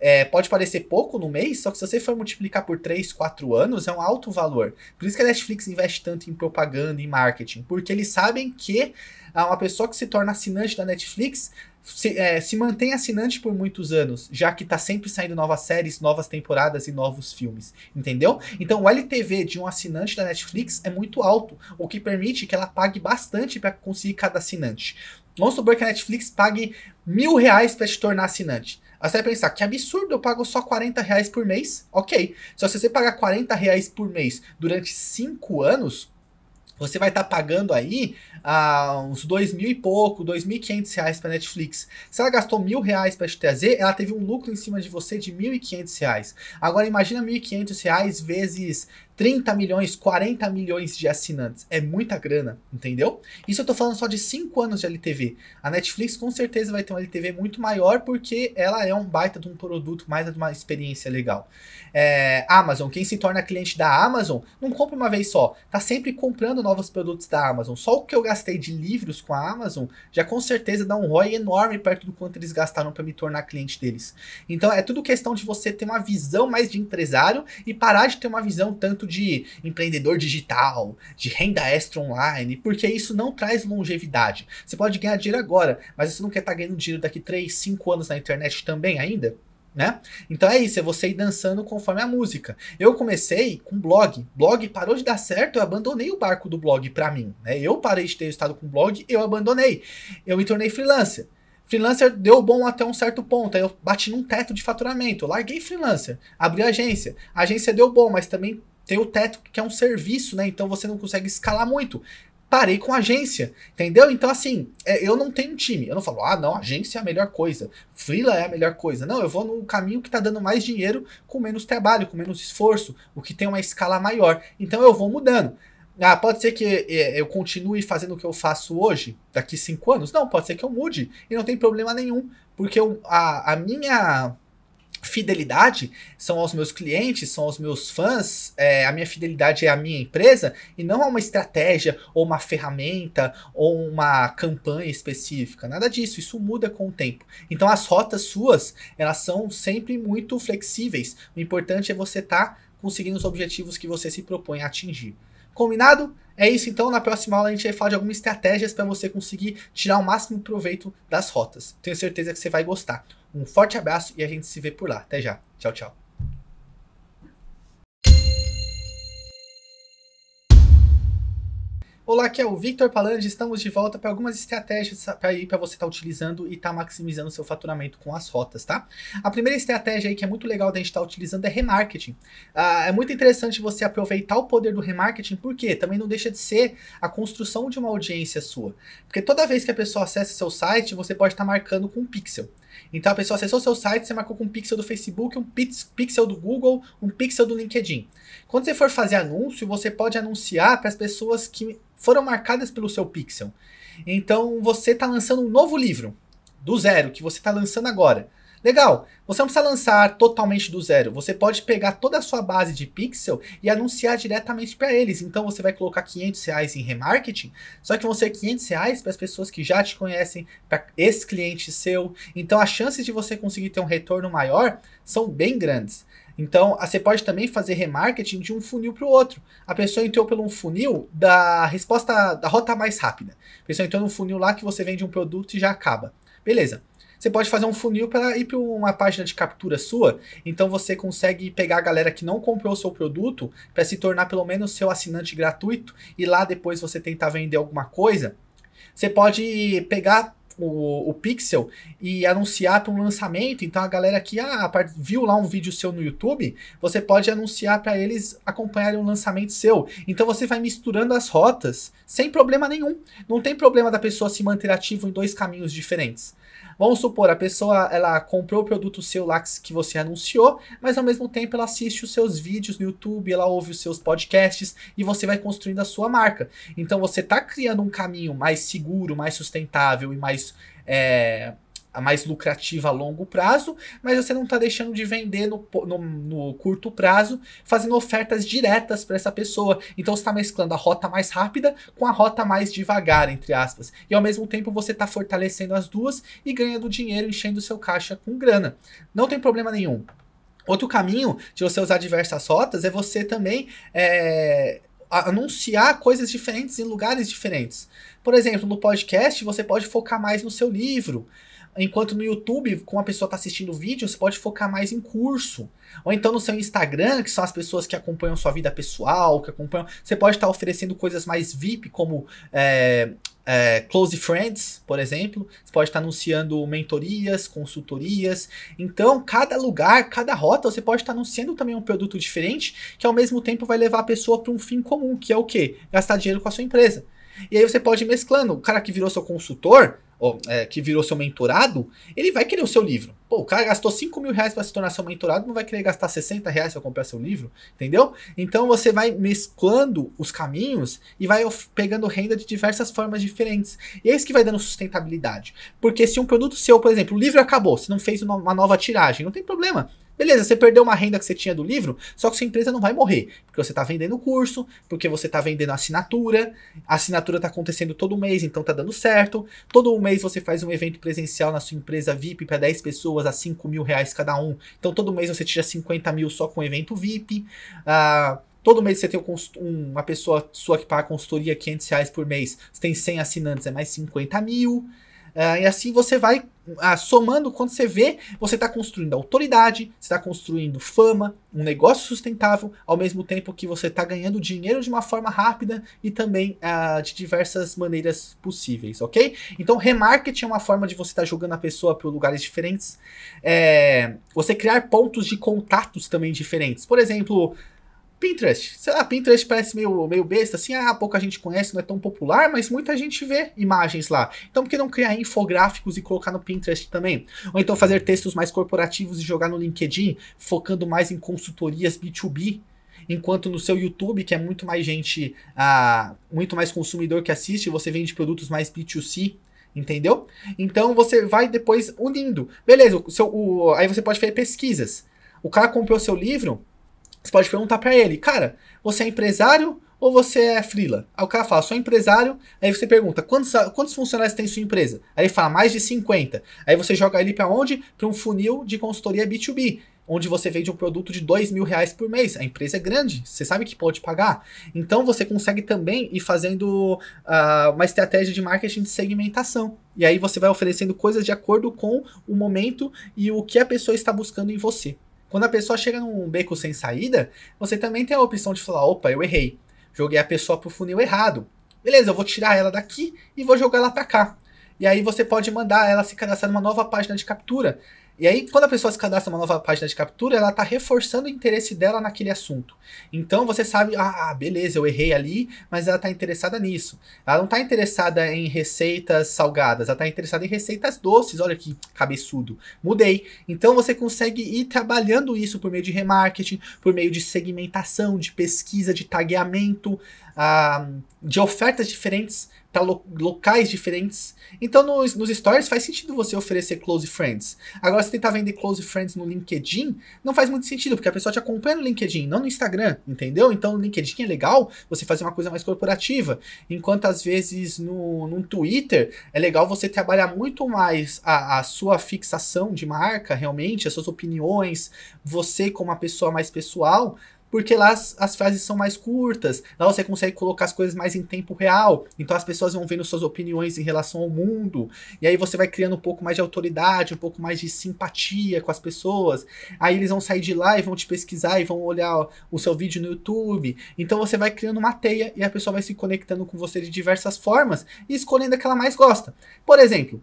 É, pode parecer pouco no mês, só que se você for multiplicar por 3, 4 anos, é um alto valor. Por isso que a Netflix investe tanto em propaganda e marketing, porque eles sabem que uma pessoa que se torna assinante da Netflix, se, é, se mantém assinante por muitos anos, já que tá sempre saindo novas séries, novas temporadas e novos filmes, entendeu? Então o LTV de um assinante da Netflix é muito alto, o que permite que ela pague bastante para conseguir cada assinante. Vamos supor que a Netflix pague mil reais para te tornar assinante. Aí você vai pensar, que absurdo, eu pago só 40 reais por mês. Ok, só se você pagar 40 reais por mês durante 5 anos, você vai estar tá pagando aí a uns dois mil e pouco, dois mil e quinhentos reais para Netflix. Se ela gastou mil reais para te trazer, ela teve um lucro em cima de você de mil e quinhentos reais. Agora imagina mil e quinhentos reais vezes 30 milhões, 40 milhões de assinantes. É muita grana, entendeu? Isso eu tô falando só de 5 anos de LTV. A Netflix com certeza vai ter um LTV muito maior porque ela é um baita de um produto, mais de uma experiência legal. É, Amazon, quem se torna cliente da Amazon, não compra uma vez só. Tá sempre comprando novos produtos da Amazon. Só o que eu gastei de livros com a Amazon já com certeza dá um ROI enorme perto do quanto eles gastaram para me tornar cliente deles. Então é tudo questão de você ter uma visão mais de empresário e parar de ter uma visão tanto de empreendedor digital, de renda extra online, porque isso não traz longevidade. Você pode ganhar dinheiro agora, mas você não quer estar tá ganhando dinheiro daqui 3, 5 anos na internet também ainda? Né? Então é isso, é você ir dançando conforme a música. Eu comecei com blog, blog parou de dar certo, eu abandonei o barco do blog para mim, né? Eu parei de ter estado com blog, eu abandonei. Eu me tornei freelancer. Freelancer deu bom até um certo ponto, aí eu bati num teto de faturamento, larguei freelancer, abri agência. A agência deu bom, mas também tem o teto que é um serviço, né? Então você não consegue escalar muito. Parei com agência, entendeu? Então, assim, é, eu não tenho time. Eu não falo, ah, não, agência é a melhor coisa, freela é a melhor coisa. Não, eu vou no caminho que tá dando mais dinheiro, com menos trabalho, com menos esforço, o que tem uma escala maior. Então eu vou mudando. Ah, pode ser que é, eu continue fazendo o que eu faço hoje, daqui cinco anos? Não, pode ser que eu mude. E não tem problema nenhum, porque eu, a, a minha fidelidade são aos meus clientes, são aos meus fãs, é, a minha fidelidade é a minha empresa e não é uma estratégia ou uma ferramenta ou uma campanha específica. Nada disso, isso muda com o tempo. Então as rotas suas, elas são sempre muito flexíveis. O importante é você estar tá conseguindo os objetivos que você se propõe a atingir. Combinado? É isso então, na próxima aula a gente vai falar de algumas estratégias para você conseguir tirar o máximo proveito das rotas. Tenho certeza que você vai gostar. Um forte abraço e a gente se vê por lá. Até já. Tchau, tchau. Olá, aqui é o Victor Palange. Estamos de volta para algumas estratégias para para você estar tá utilizando e estar tá maximizando seu faturamento com as rotas, tá? A primeira estratégia aí que é muito legal da gente estar tá utilizando é remarketing. Ah, é muito interessante você aproveitar o poder do remarketing, porque também não deixa de ser a construção de uma audiência sua. Porque toda vez que a pessoa acessa seu site, você pode estar tá marcando com um pixel. Então a pessoa acessou seu site, você marcou com um pixel do Facebook, um pixel do Google, um pixel do LinkedIn. Quando você for fazer anúncio, você pode anunciar para as pessoas que foram marcadas pelo seu pixel. Então você está lançando um novo livro, do zero, que você está lançando agora. Legal, você não precisa lançar totalmente do zero, você pode pegar toda a sua base de pixel e anunciar diretamente para eles. Então você vai colocar 500 reais em remarketing, só que vão ser 500 reais para as pessoas que já te conhecem, para esse cliente seu. Então as chances de você conseguir ter um retorno maior são bem grandes. Então, você pode também fazer remarketing de um funil para o outro. A pessoa entrou pelo um funil da resposta da rota mais rápida. A pessoa entrou no funil lá que você vende um produto e já acaba. Beleza você pode fazer um funil para ir para uma página de captura sua. Então você consegue pegar a galera que não comprou o seu produto para se tornar pelo menos seu assinante gratuito e lá depois você tentar vender alguma coisa. Você pode pegar o, o, Pixel e anunciar para um lançamento. Então a galera que ah, viu lá um vídeo seu no YouTube, você pode anunciar para eles acompanharem um lançamento seu. Então você vai misturando as rotas sem problema nenhum. Não tem problema da pessoa se manter ativo em dois caminhos diferentes. Vamos supor, a pessoa ela comprou o produto seu lá que, você anunciou, mas ao mesmo tempo ela assiste os seus vídeos no YouTube, ela ouve os seus podcasts e você vai construindo a sua marca. Então você está criando um caminho mais seguro, mais sustentável e mais. É, a mais lucrativa a longo prazo, mas você não está deixando de vender no, no, no, curto prazo, fazendo ofertas diretas para essa pessoa. Então você está mesclando a rota mais rápida com a rota mais devagar, entre aspas. E ao mesmo tempo você está fortalecendo as duas e ganhando dinheiro, enchendo seu caixa com grana. Não tem problema nenhum. Outro caminho de você usar diversas rotas é você também é, anunciar coisas diferentes em lugares diferentes. Por exemplo, no podcast você pode focar mais no seu livro. Enquanto no YouTube, com a pessoa está assistindo o vídeo, você pode focar mais em curso. Ou então no seu Instagram, que são as pessoas que acompanham sua vida pessoal, que acompanham. Você pode estar tá oferecendo coisas mais VIP, como é, é, Close Friends, por exemplo. Você pode estar tá anunciando mentorias, consultorias. Então, cada lugar, cada rota, você pode estar tá anunciando também um produto diferente, que ao mesmo tempo vai levar a pessoa para um fim comum, que é o quê? Gastar dinheiro com a sua empresa. E aí você pode ir mesclando. O cara que virou seu consultor, é, que virou seu mentorado, ele vai querer o seu livro. Pô, o cara gastou 5 mil reais para se tornar seu mentorado, não vai querer gastar 60 reais para comprar seu livro, entendeu? Então você vai mesclando os caminhos e vai pegando renda de diversas formas diferentes. E é isso que vai dando sustentabilidade. Porque se um produto seu, por exemplo, o livro acabou, você não fez uma nova tiragem, não tem problema. Beleza, você perdeu uma renda que você tinha do livro, só que sua empresa não vai morrer. Porque você está vendendo curso, porque você está vendendo assinatura, a assinatura está acontecendo todo mês, então está dando certo. Todo mês você faz um evento presencial na sua empresa VIP para 10 pessoas pessoas a 5 mil reais cada um. Então todo mês você tira 50 mil só com evento VIP. Uh, ah, todo mês você tem um, uma pessoa sua que paga consultoria 500 reais por mês. Você tem 100 assinantes, é mais 50 mil. É, e assim você vai ah, somando, quando você vê, você está construindo autoridade, você está construindo fama, um negócio sustentável, ao mesmo tempo que você está ganhando dinheiro de uma forma rápida e também uh, de diversas maneiras possíveis, ok? Então, remarketing é uma forma de você estar tá jogando a pessoa para lugares diferentes, é, você criar pontos de contatos também diferentes. Por exemplo, Pinterest. Sei lá, Pinterest parece meio, meio besta, assim, ah, pouca gente conhece, não é tão popular, mas muita gente vê imagens lá. Então por que não criar infográficos e colocar no Pinterest também? Ou então fazer textos mais corporativos e jogar no LinkedIn, focando mais em consultorias B2B, enquanto no seu YouTube, que é muito mais gente, ah, muito mais consumidor que assiste, você vende produtos mais B2C, entendeu? Então você vai depois unindo. Beleza, o seu, o, aí você pode fazer pesquisas. O cara comprou seu livro, você pode perguntar para ele, cara, você é empresário ou você é freela? Aí o cara fala, sou empresário. Aí você pergunta, quantos, quantos funcionários tem sua empresa? Aí ele fala, mais de 50. Aí você joga ele para onde? Para um funil de consultoria B2B onde você vende um produto de dois mil reais por mês. A empresa é grande, você sabe que pode pagar. Então você consegue também ir fazendo uh, uma estratégia de marketing de segmentação. E aí você vai oferecendo coisas de acordo com o momento e o que a pessoa está buscando em você. Quando a pessoa chega num beco sem saída, você também tem a opção de falar: opa, eu errei. Joguei a pessoa pro funil errado. Beleza, eu vou tirar ela daqui e vou jogar ela para cá. E aí você pode mandar ela se cadastrar numa nova página de captura. E aí, quando a pessoa se cadastra uma nova página de captura, ela está reforçando o interesse dela naquele assunto. Então você sabe, ah, ah beleza, eu errei ali, mas ela está interessada nisso. Ela não está interessada em receitas salgadas, ela está interessada em receitas doces. Olha que cabeçudo. Mudei. Então você consegue ir trabalhando isso por meio de remarketing, por meio de segmentação, de pesquisa, de tagueamento, ah, de ofertas diferentes para tá lo locais diferentes. Então nos, nos stories faz sentido você oferecer close friends. Agora se tentar vender close friends no LinkedIn, não faz muito sentido, porque a pessoa te acompanha no LinkedIn, não no Instagram, entendeu? Então no LinkedIn é legal você fazer uma coisa mais corporativa, enquanto às vezes no, no Twitter é legal você trabalhar muito mais a, a sua fixação de marca, realmente, as suas opiniões, você como uma pessoa mais pessoal, porque lá as, as, frases são mais curtas, lá você consegue colocar as coisas mais em tempo real, então as pessoas vão vendo suas opiniões em relação ao mundo, e aí você vai criando um pouco mais de autoridade, um pouco mais de simpatia com as pessoas, aí eles vão sair de lá e vão te pesquisar e vão olhar o seu vídeo no YouTube, então você vai criando uma teia e a pessoa vai se conectando com você de diversas formas e escolhendo a que ela mais gosta. Por exemplo,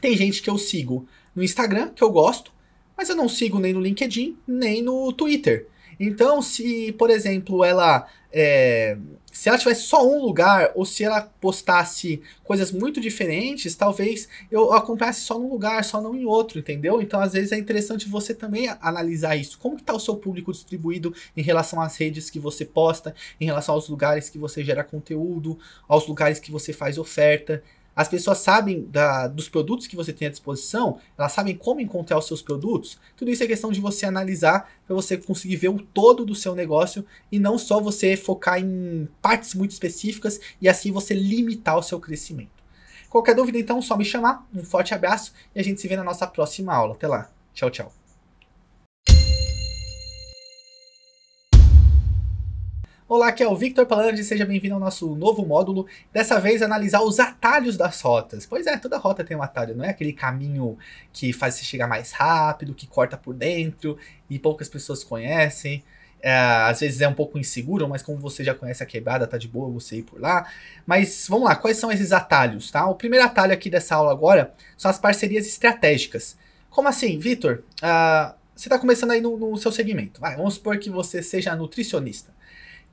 tem gente que eu sigo no Instagram, que eu gosto, mas eu não sigo nem no LinkedIn, nem no Twitter. Então, se, por exemplo, ela. É, se ela tivesse só um lugar, ou se ela postasse coisas muito diferentes, talvez eu acompanhasse só num lugar, só não em outro, entendeu? Então, às vezes, é interessante você também analisar isso. Como está o seu público distribuído em relação às redes que você posta, em relação aos lugares que você gera conteúdo, aos lugares que você faz oferta. As pessoas sabem da, dos produtos que você tem à disposição, elas sabem como encontrar os seus produtos. Tudo isso é questão de você analisar para você conseguir ver o todo do seu negócio e não só você focar em partes muito específicas e assim você limitar o seu crescimento. Qualquer dúvida, então, só me chamar. Um forte abraço e a gente se vê na nossa próxima aula. Até lá. Tchau, tchau. Olá, aqui é o Victor Palange, seja bem-vindo ao nosso novo módulo. Dessa vez, analisar os atalhos das rotas. Pois é, toda rota tem um atalho, não é aquele caminho que faz você chegar mais rápido, que corta por dentro e poucas pessoas conhecem. É, às vezes é um pouco inseguro, mas como você já conhece a quebrada, tá de boa você ir por lá. Mas vamos lá, quais são esses atalhos, tá? O primeiro atalho aqui dessa aula agora são as parcerias estratégicas. Como assim, Victor? Uh, você está começando aí no, no seu segmento. Vai, vamos supor que você seja nutricionista.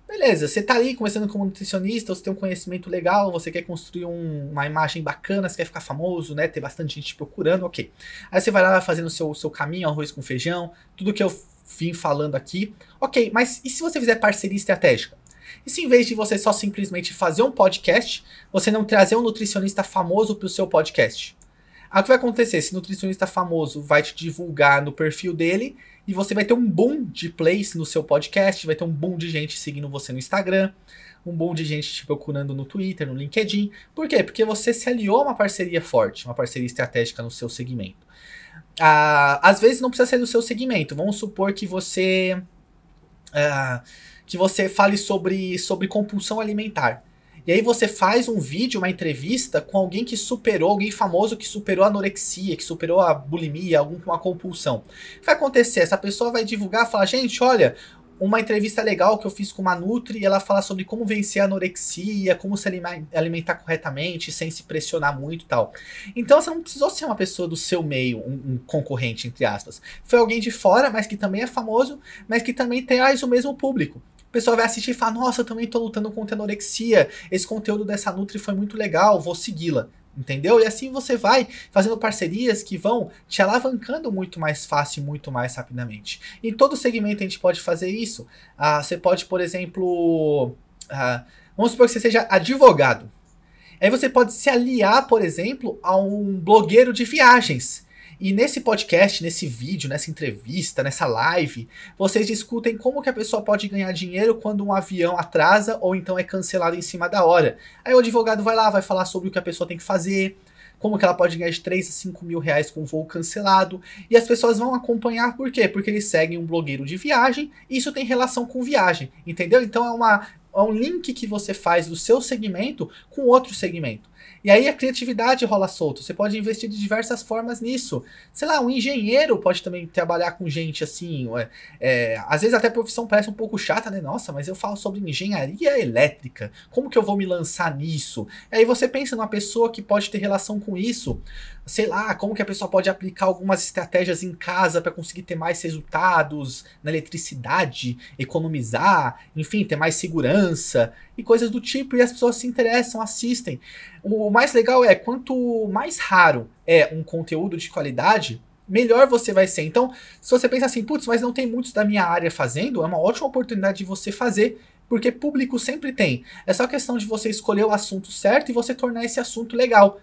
Beleza, você tá ali começando como nutricionista, você tem um conhecimento legal, você quer construir um, uma imagem bacana, você quer ficar famoso, né? Ter bastante gente procurando, ok. Aí você vai lá fazendo o seu, seu caminho, arroz com feijão, tudo que eu vim falando aqui. Ok, mas e se você fizer parceria estratégica? E se em vez de você só simplesmente fazer um podcast, você não trazer um nutricionista famoso pro seu podcast? Aí o que vai acontecer? Esse nutricionista famoso vai te divulgar no perfil dele e você vai ter um boom de plays no seu podcast, vai ter um boom de gente seguindo você no Instagram, um boom de gente te procurando no Twitter, no LinkedIn. Por quê? Porque você se aliou a uma parceria forte, uma parceria estratégica no seu segmento. Ah, às vezes não precisa ser do seu segmento. Vamos supor que você ah, que você fale sobre, sobre compulsão alimentar. E aí você faz um vídeo, uma entrevista com alguém que superou, alguém famoso que superou a anorexia, que superou a bulimia, algum com uma compulsão. O que vai acontecer? Essa pessoa vai divulgar, falar, gente, olha, uma entrevista legal que eu fiz com uma Nutri, ela fala sobre como vencer a anorexia, como se alimentar corretamente, sem se pressionar muito e tal. Então você não precisou ser uma pessoa do seu meio, um, um, concorrente, entre aspas. Foi alguém de fora, mas que também é famoso, mas que também tem ah, o mesmo público. O pessoal vai assistir e falar: Nossa, eu também tô lutando contra anorexia. Esse conteúdo dessa Nutri foi muito legal, vou segui-la. Entendeu? E assim você vai fazendo parcerias que vão te alavancando muito mais fácil, muito mais rapidamente. Em todo segmento a gente pode fazer isso. Ah, você pode, por exemplo, ah, vamos supor que você seja advogado. Aí você pode se aliar, por exemplo, a um blogueiro de viagens e nesse podcast, nesse vídeo, nessa entrevista, nessa live, vocês discutem como que a pessoa pode ganhar dinheiro quando um avião atrasa ou então é cancelado em cima da hora. Aí o advogado vai lá, vai falar sobre o que a pessoa tem que fazer, como que ela pode ganhar de 3 a 5 mil reais com voo cancelado. E as pessoas vão acompanhar por quê? Porque eles seguem um blogueiro de viagem e isso tem relação com viagem, entendeu? Então é, uma, é um link que você faz do seu segmento com outro segmento. E aí a criatividade rola solto. Você pode investir de diversas formas nisso. Sei lá, um engenheiro pode também trabalhar com gente assim. É, é, às vezes até a profissão parece um pouco chata, né? Nossa, mas eu falo sobre engenharia elétrica. Como que eu vou me lançar nisso? E aí você pensa numa pessoa que pode ter relação com isso. Sei lá, como que a pessoa pode aplicar algumas estratégias em casa para conseguir ter mais resultados na eletricidade, economizar, enfim, ter mais segurança e coisas do tipo, e as pessoas se interessam, assistem. O mais legal é, quanto mais raro é um conteúdo de qualidade, melhor você vai ser. Então, se você pensa assim, putz, mas não tem muitos da minha área fazendo, é uma ótima oportunidade de você fazer, porque público sempre tem. É só questão de você escolher o assunto certo e você tornar esse assunto legal.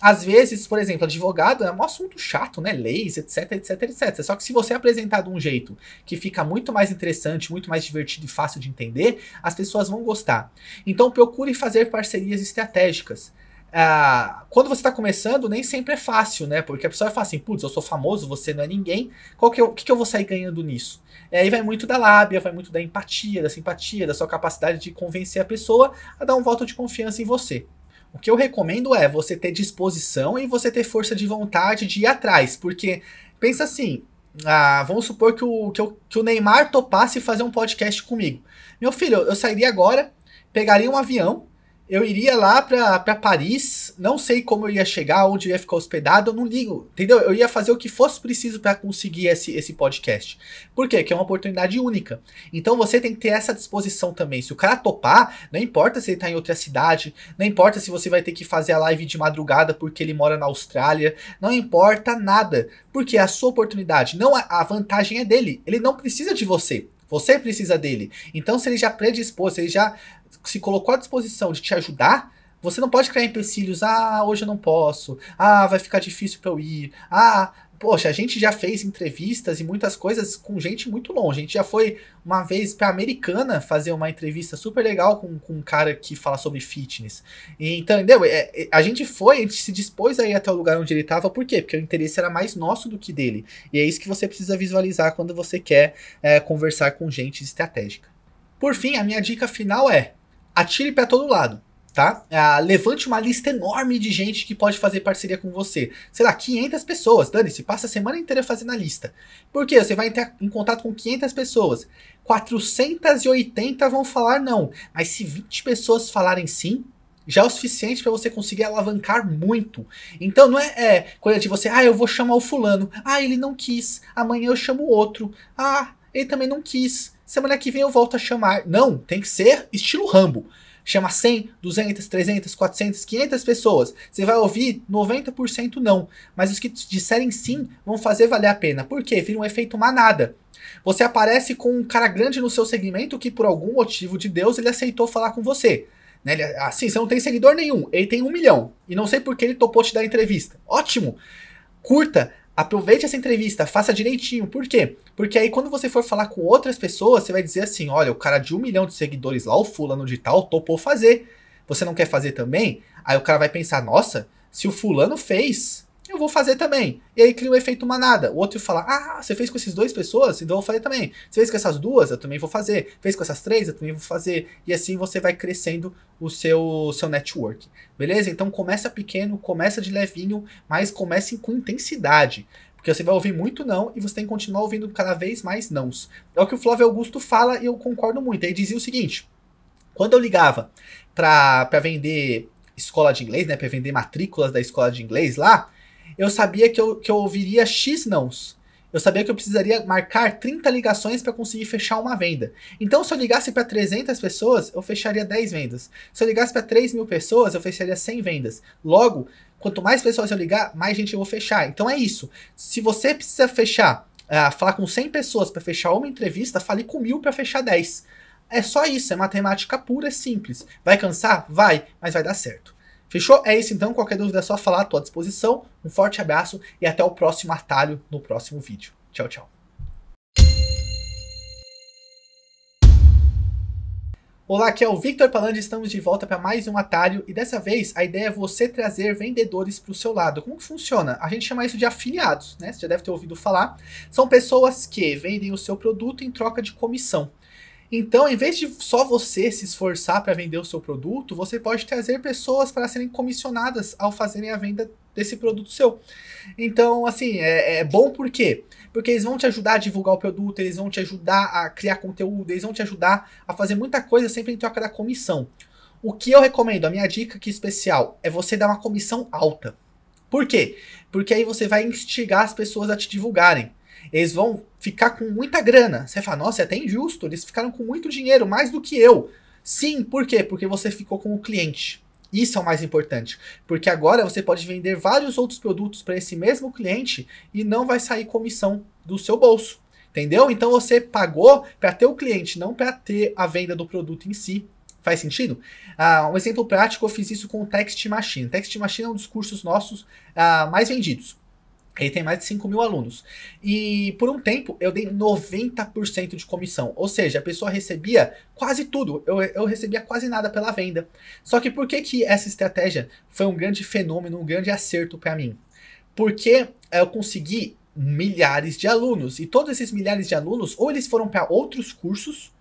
Às vezes, por exemplo, advogado é um assunto chato, né? Leis, etc, etc, etc. Só que se você é apresentar de um jeito que fica muito mais interessante, muito mais divertido e fácil de entender, as pessoas vão gostar. Então procure fazer parcerias estratégicas. Ah, quando você está começando, nem sempre é fácil, né? Porque a pessoa fala assim, putz, eu sou famoso, você não é ninguém, qual que eu, que, que eu vou sair ganhando nisso? E aí vai muito da lábia, vai muito da empatia, da simpatia, da sua capacidade de convencer a pessoa a dar um voto de confiança em você. O que eu recomendo é você ter disposição e você ter força de vontade de ir atrás, porque pensa assim, ah, vamos supor que o, que, o, que o Neymar topasse fazer um podcast comigo. Meu filho, eu, eu sairia agora, pegaria um avião, eu iria lá pra, pra Paris, não sei como eu ia chegar, onde eu ia ficar hospedado, eu não ligo, entendeu? Eu ia fazer o que fosse preciso para conseguir esse, esse podcast. Por quê? Porque é uma oportunidade única. Então você tem que ter essa disposição também. Se o cara topar, não importa se ele tá em outra cidade, não importa se você vai ter que fazer a live de madrugada porque ele mora na Austrália, não importa nada, porque é a sua oportunidade. Não a, a vantagem é dele, ele não precisa de você. Você precisa dele. Então, se ele já predispôs, se ele já se colocou à disposição de te ajudar, você não pode criar empecilhos. Ah, hoje eu não posso. Ah, vai ficar difícil para eu ir. Ah, poxa, a gente já fez entrevistas e muitas coisas com gente muito longe. A gente já foi uma vez para Americana fazer uma entrevista super legal com, com um cara que fala sobre fitness. E, então, entendeu? É, é, a gente foi, a gente se dispôs a ir até o lugar onde ele estava, por quê? Porque o interesse era mais nosso do que dele. E é isso que você precisa visualizar quando você quer é, conversar com gente estratégica. Por fim, a minha dica final é: atire para todo lado. Tá? Ah, levante uma lista enorme de gente que pode fazer parceria com você. Sei lá, 500 pessoas, dane-se, passa a semana inteira fazendo a lista. Porque você vai entrar em contato com 500 pessoas. 480 vão falar não, mas se 20 pessoas falarem sim, já é o suficiente para você conseguir alavancar muito. Então não é, é coisa de você, ah, eu vou chamar o fulano, ah, ele não quis, amanhã eu chamo outro, ah, ele também não quis semana que vem eu volto a chamar. Não, tem que ser estilo Rambo. Chama 100, 200, 300, 400, 500 pessoas. Você vai ouvir 90% não. Mas os que disserem sim vão fazer valer a pena. Por quê? Vira um efeito manada. Você aparece com um cara grande no seu segmento que, por algum motivo de Deus, ele aceitou falar com você. Né? Ele, assim, você não tem seguidor nenhum, ele tem um milhão. E não sei por que ele topou te dar entrevista. Ótimo! Curta, aproveite essa entrevista, faça direitinho. Por quê? Porque aí quando você for falar com outras pessoas, você vai dizer assim: olha, o cara de um milhão de seguidores lá, o fulano de tal, topou fazer. Você não quer fazer também? Aí o cara vai pensar: nossa, se o fulano fez, eu vou fazer também. E aí cria um efeito manada. O outro fala: Ah, você fez com essas duas pessoas? Então eu vou fazer também. Você fez com essas duas? Eu também vou fazer. Fez com essas três? Eu também vou fazer. E assim você vai crescendo o seu, seu network. Beleza? Então começa pequeno, começa de levinho, mas comece com intensidade. Porque você vai ouvir muito não e você tem que continuar ouvindo cada vez mais nãos. É o que o Flávio Augusto fala e eu concordo muito. Ele dizia o seguinte: quando eu ligava para vender escola de inglês, né, para vender matrículas da escola de inglês lá, eu sabia que eu, que eu ouviria X nãos. Eu sabia que eu precisaria marcar 30 ligações para conseguir fechar uma venda. Então, se eu ligasse para 300 pessoas, eu fecharia 10 vendas. Se eu ligasse para 3 mil pessoas, eu fecharia 100 vendas. Logo, Quanto mais pessoas eu ligar, mais gente eu vou fechar. Então é isso. Se você precisa fechar, uh, falar com 100 pessoas para fechar uma entrevista, fale com mil para fechar 10. É só isso, é matemática pura, é simples. Vai cansar? Vai, mas vai dar certo. Fechou? É isso então. Qualquer dúvida é só falar, à tua disposição. Um forte abraço e até o próximo atalho no próximo vídeo. Tchau, tchau. Olá, aqui é o Victor Palandi, estamos de volta para mais um atalho e dessa vez a ideia é você trazer vendedores para o seu lado. Como que funciona? A gente chama isso de afiliados, né? Você já deve ter ouvido falar. São pessoas que vendem o seu produto em troca de comissão. Então, em vez de só você se esforçar para vender o seu produto, você pode trazer pessoas para serem comissionadas ao fazerem a venda desse produto seu. Então, assim, é, é bom porque porque eles vão te ajudar a divulgar o produto, eles vão te ajudar a criar conteúdo, eles vão te ajudar a fazer muita coisa sempre em troca da comissão. O que eu recomendo, a minha dica aqui especial, é você dar uma comissão alta. Por quê? Porque aí você vai instigar as pessoas a te divulgarem. Eles vão ficar com muita grana. Você fala, nossa, é até injusto, eles ficaram com muito dinheiro, mais do que eu. Sim, por quê? Porque você ficou com o cliente. Isso é o mais importante, porque agora você pode vender vários outros produtos para esse mesmo cliente e não vai sair comissão do seu bolso. Entendeu? Então você pagou para ter o cliente, não para ter a venda do produto em si. Faz sentido? Ah, um exemplo prático, eu fiz isso com o Text Machine. Text Machine é um dos cursos nossos ah, mais vendidos. Ele tem mais de 5 mil alunos. E por um tempo eu dei 90% de comissão. Ou seja, a pessoa recebia quase tudo. Eu, eu recebia quase nada pela venda. Só que por que, que essa estratégia foi um grande fenômeno, um grande acerto para mim? Porque eu consegui milhares de alunos. E todos esses milhares de alunos, ou eles foram para outros cursos,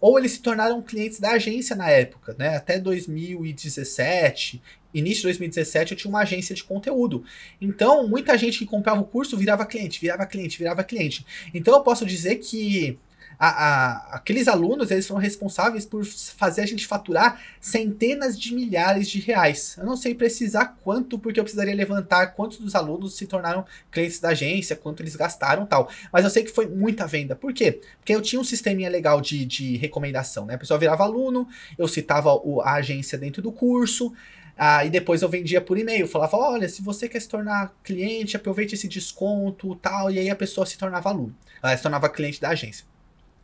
ou eles se tornaram clientes da agência na época, né? Até 2017, início de 2017, eu tinha uma agência de conteúdo. Então, muita gente que comprava o curso virava cliente, virava cliente, virava cliente. Então, eu posso dizer que a, a, aqueles alunos eles foram responsáveis por fazer a gente faturar centenas de milhares de reais. Eu não sei precisar quanto, porque eu precisaria levantar quantos dos alunos se tornaram clientes da agência, quanto eles gastaram tal. Mas eu sei que foi muita venda. Por quê? Porque eu tinha um sisteminha legal de, de recomendação, né? A pessoa virava aluno, eu citava o, a agência dentro do curso. Ah, e depois eu vendia por e-mail, falava, olha, se você quer se tornar cliente, aproveite esse desconto, tal, e aí a pessoa se tornava aluno, ela se tornava cliente da agência.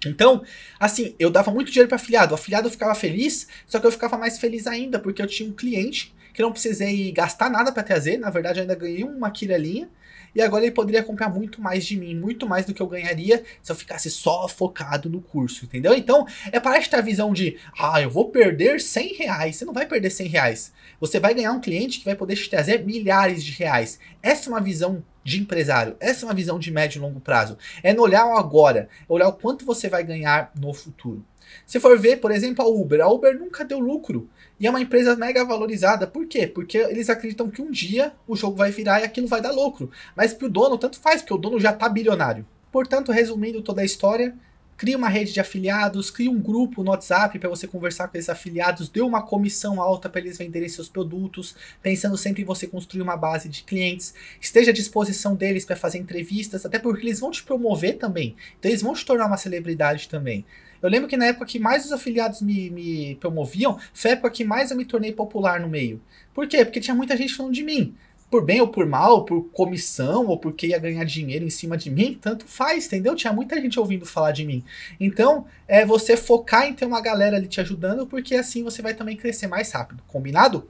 Então, assim, eu dava muito dinheiro para afiliado, o afiliado ficava feliz, só que eu ficava mais feliz ainda porque eu tinha um cliente que não precisei gastar nada para trazer, na verdade eu ainda ganhei uma quilha linha e agora ele poderia comprar muito mais de mim, muito mais do que eu ganharia se eu ficasse só focado no curso, entendeu? Então, é para esta visão de, ah, eu vou perder 100 reais. Você não vai perder 100 reais. Você vai ganhar um cliente que vai poder te trazer milhares de reais. Essa é uma visão de empresário. Essa é uma visão de médio e longo prazo. É no olhar o agora, é olhar o quanto você vai ganhar no futuro. Se for ver, por exemplo, a Uber, a Uber nunca deu lucro. E é uma empresa mega valorizada. Por quê? Porque eles acreditam que um dia o jogo vai virar e aquilo vai dar lucro. Mas pro dono, tanto faz, porque o dono já tá bilionário. Portanto, resumindo toda a história, cria uma rede de afiliados, cria um grupo no WhatsApp para você conversar com esses afiliados, dê uma comissão alta para eles venderem seus produtos, pensando sempre em você construir uma base de clientes, esteja à disposição deles para fazer entrevistas, até porque eles vão te promover também, então eles vão te tornar uma celebridade também. Eu lembro que na época que mais os afiliados me, me promoviam, foi a época que mais eu me tornei popular no meio. Por quê? Porque tinha muita gente falando de mim. Por bem ou por mal, ou por comissão, ou porque ia ganhar dinheiro em cima de mim, tanto faz, entendeu? Tinha muita gente ouvindo falar de mim. Então, é você focar em ter uma galera ali te ajudando, porque assim você vai também crescer mais rápido. Combinado?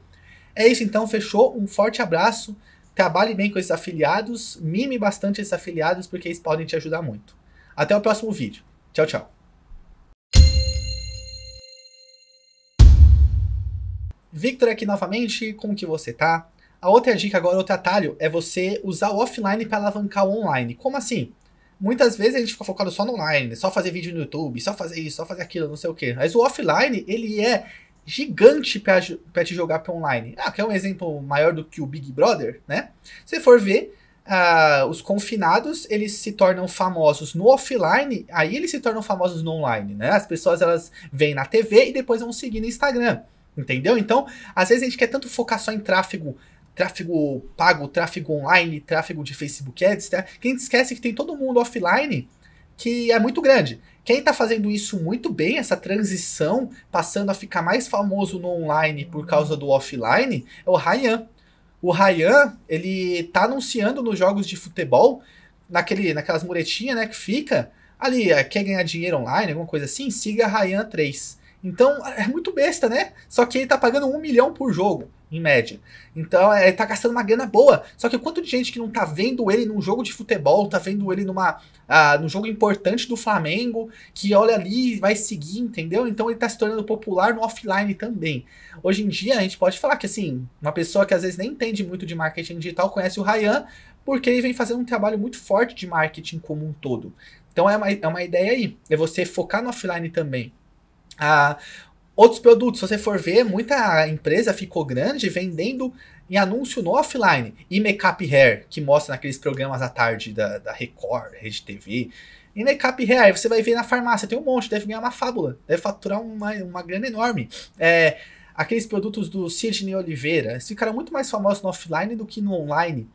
É isso então, fechou. Um forte abraço. Trabalhe bem com esses afiliados, mime bastante esses afiliados, porque eles podem te ajudar muito. Até o próximo vídeo. Tchau, tchau. Victor aqui novamente, como que você tá? A outra dica agora, outro atalho, é você usar o offline para alavancar o online. Como assim? Muitas vezes a gente fica focado só no online, só fazer vídeo no YouTube, só fazer isso, só fazer aquilo, não sei o quê. Mas o offline, ele é gigante para te jogar para online. Ah, quer um exemplo maior do que o Big Brother, né? Se for ver, uh, os confinados, eles se tornam famosos no offline, aí eles se tornam famosos no online, né? As pessoas, elas vêm na TV e depois vão seguir no Instagram. Entendeu? Então, às vezes a gente quer tanto focar só em tráfego tráfego pago, tráfego online, tráfego de Facebook Ads, tá? que a gente esquece que tem todo mundo offline que é muito grande. Quem está fazendo isso muito bem, essa transição, passando a ficar mais famoso no online por causa do offline, é o Ryan. O Ryan, ele tá anunciando nos jogos de futebol, naquele, naquelas muretinhas né, que fica ali, é, quer ganhar dinheiro online, alguma coisa assim, siga Ryan 3. Então é muito besta, né? Só que ele tá pagando um milhão por jogo, em média. Então é, ele tá gastando uma grana boa. Só que quanto de gente que não tá vendo ele num jogo de futebol, tá vendo ele numa, ah, num jogo importante do Flamengo, que olha ali e vai seguir, entendeu? Então ele tá se tornando popular no offline também. Hoje em dia a gente pode falar que assim, uma pessoa que às vezes nem entende muito de marketing digital conhece o Ryan, porque ele vem fazendo um trabalho muito forte de marketing como um todo. Então é uma, é uma ideia aí, é você focar no offline também outros produtos, se você for ver, muita empresa ficou grande vendendo em anúncio no offline. E Makeup Hair, que mostra naqueles programas à tarde da, da Record, Rede TV. E Makeup Hair, você vai ver na farmácia, tem um monte, deve ganhar uma fábula, deve faturar uma, uma grana enorme. É, aqueles produtos do Sidney Oliveira, eles ficaram muito mais famosos no offline do que no online.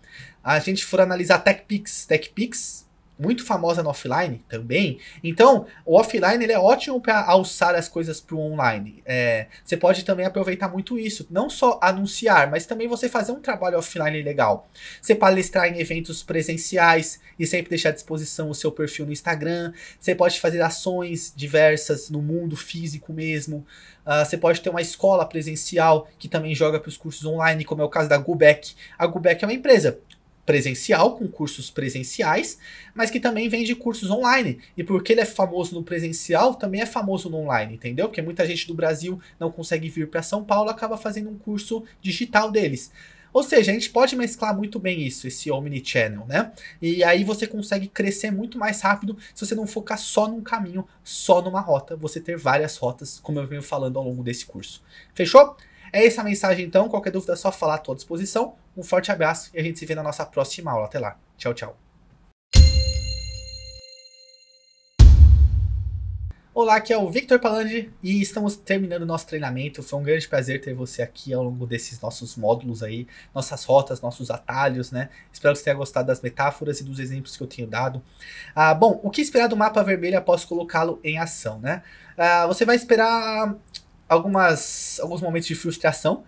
A gente for analisar TechPix, TechPix muito famosa no offline também. Então, o offline ele é ótimo para alçar as coisas para o online. É, você pode também aproveitar muito isso, não só anunciar, mas também você fazer um trabalho offline legal. Você palestrar em eventos presenciais e sempre deixar à disposição o seu perfil no Instagram. Você pode fazer ações diversas no mundo físico mesmo. Uh, você pode ter uma escola presencial que também joga para os cursos online, como é o caso da Gubec. A Gubec é uma empresa presencial, com cursos presenciais, mas que também vende cursos online. E porque ele é famoso no presencial, também é famoso no online, entendeu? Porque muita gente do Brasil não consegue vir para São Paulo, acaba fazendo um curso digital deles. Ou seja, a gente pode mesclar muito bem isso, esse omnichannel, né? E aí você consegue crescer muito mais rápido se você não focar só num caminho, só numa rota, você ter várias rotas, como eu venho falando ao longo desse curso. Fechou? É essa a mensagem então, qualquer dúvida é só falar, à tua disposição. Um forte abraço e a gente se vê na nossa próxima aula. Até lá. Tchau, tchau. Olá, aqui é o Victor Palandi e estamos terminando nosso treinamento. Foi um grande prazer ter você aqui ao longo desses nossos módulos aí, nossas rotas, nossos atalhos, né? Espero que você tenha gostado das metáforas e dos exemplos que eu tenho dado. Ah, bom, o que esperar do mapa vermelho após colocá-lo em ação, né? Ah, você vai esperar algumas, alguns momentos de frustração,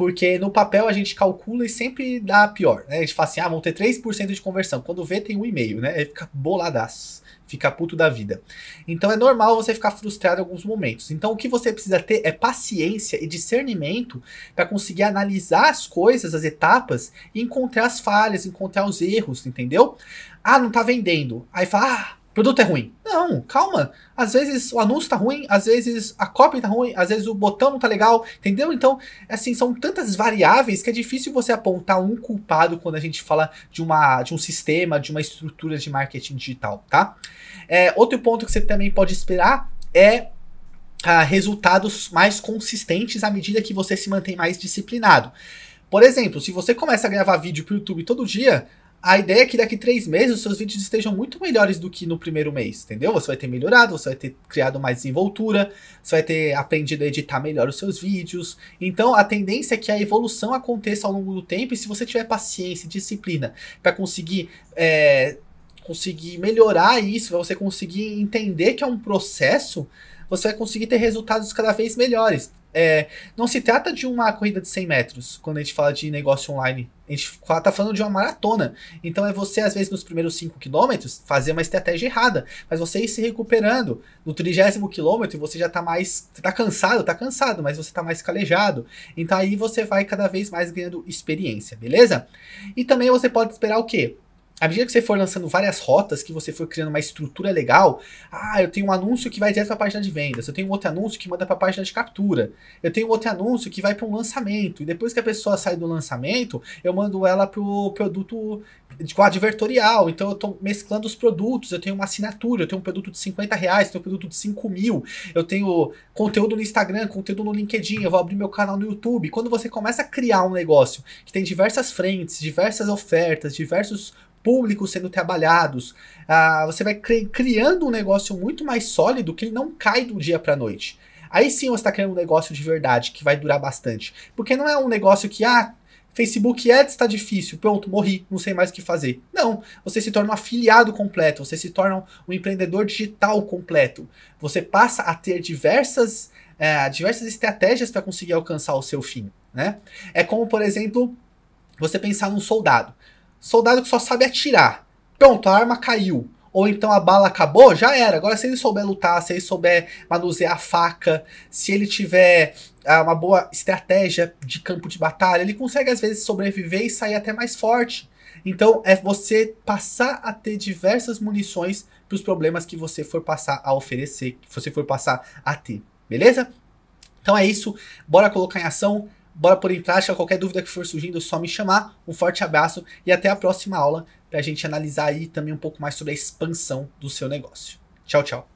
porque no papel a gente calcula e sempre dá pior, né? A gente fala assim, ah, vão ter 3% de conversão. Quando vê, tem 1,5%, né? Aí fica boladaço, fica puto da vida. Então é normal você ficar frustrado em alguns momentos. Então o que você precisa ter é paciência e discernimento para conseguir analisar as coisas, as etapas, e encontrar as falhas, encontrar os erros, entendeu? Ah, não tá vendendo. Aí fala, ah, o produto é ruim. Não, calma. Às vezes o anúncio tá ruim, às vezes a cópia tá ruim, às vezes o botão não tá legal, entendeu? Então, é assim, são tantas variáveis que é difícil você apontar um culpado quando a gente fala de, uma, de um sistema, de uma estrutura de marketing digital, tá? É, outro ponto que você também pode esperar é ah, resultados mais consistentes à medida que você se mantém mais disciplinado. Por exemplo, se você começa a gravar vídeo para o YouTube todo dia, a ideia é que daqui três meses os seus vídeos estejam muito melhores do que no primeiro mês, entendeu? Você vai ter melhorado, você vai ter criado mais desenvoltura, você vai ter aprendido a editar melhor os seus vídeos. Então a tendência é que a evolução aconteça ao longo do tempo e se você tiver paciência e disciplina para conseguir. É, conseguir melhorar isso, você conseguir entender que é um processo, você vai conseguir ter resultados cada vez melhores. É, não se trata de uma corrida de 100 metros quando a gente fala de negócio online, a gente tá falando de uma maratona. Então é você, às vezes, nos primeiros 5 quilômetros, fazer uma estratégia errada. Mas você ir se recuperando. No trigésimo quilômetro, você já tá mais. Você tá cansado, tá cansado, mas você tá mais calejado. Então aí você vai cada vez mais ganhando experiência, beleza? E também você pode esperar o quê? à medida que você for lançando várias rotas, que você for criando uma estrutura legal, ah, eu tenho um anúncio que vai direto para a página de vendas, eu tenho outro anúncio que manda para a página de captura, eu tenho outro anúncio que vai para um lançamento, e depois que a pessoa sai do lançamento, eu mando ela para o produto tipo, advertorial, então eu estou mesclando os produtos, eu tenho uma assinatura, eu tenho um produto de 50 reais, eu tenho um produto de 5 mil, eu tenho conteúdo no Instagram, conteúdo no LinkedIn, eu vou abrir meu canal no YouTube. Quando você começa a criar um negócio que tem diversas frentes, diversas ofertas, diversos públicos sendo trabalhados. Ah, você vai cri criando um negócio muito mais sólido que ele não cai do dia para noite. Aí sim você está criando um negócio de verdade que vai durar bastante. Porque não é um negócio que, ah, Facebook Ads está difícil, pronto, morri, não sei mais o que fazer. Não, você se torna um afiliado completo, você se torna um empreendedor digital completo. Você passa a ter diversas, é, diversas estratégias para conseguir alcançar o seu fim. Né? É como, por exemplo, você pensar num soldado. Soldado que só sabe atirar. Pronto, a arma caiu. Ou então a bala acabou, já era. Agora, se ele souber lutar, se ele souber manusear a faca, se ele tiver ah, uma boa estratégia de campo de batalha, ele consegue às vezes sobreviver e sair até mais forte. Então, é você passar a ter diversas munições para os problemas que você for passar a oferecer, que você for passar a ter, beleza? Então é isso, bora colocar em ação. Bora por em prática. Qualquer dúvida que for surgindo, é só me chamar. Um forte abraço e até a próxima aula para a gente analisar aí também um pouco mais sobre a expansão do seu negócio. Tchau, tchau.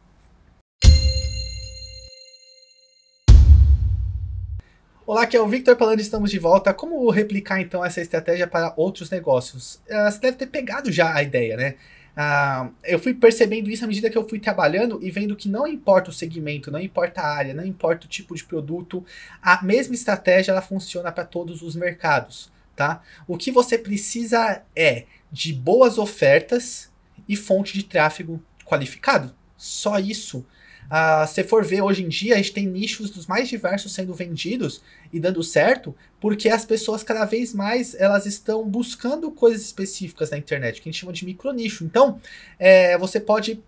Olá, aqui é o Victor Palando, estamos de volta. Como replicar então essa estratégia para outros negócios? Ah, você deve ter pegado já a ideia, né? Ah, eu fui percebendo isso à medida que eu fui trabalhando e vendo que não importa o segmento, não importa a área, não importa o tipo de produto, a mesma estratégia ela funciona para todos os mercados, tá? O que você precisa é de boas ofertas e fonte de tráfego qualificado. Só isso ah, se for ver hoje em dia, a gente tem nichos dos mais diversos sendo vendidos e dando certo, porque as pessoas cada vez mais elas estão buscando coisas específicas na internet, que a gente chama de micronicho. Então, é, você pode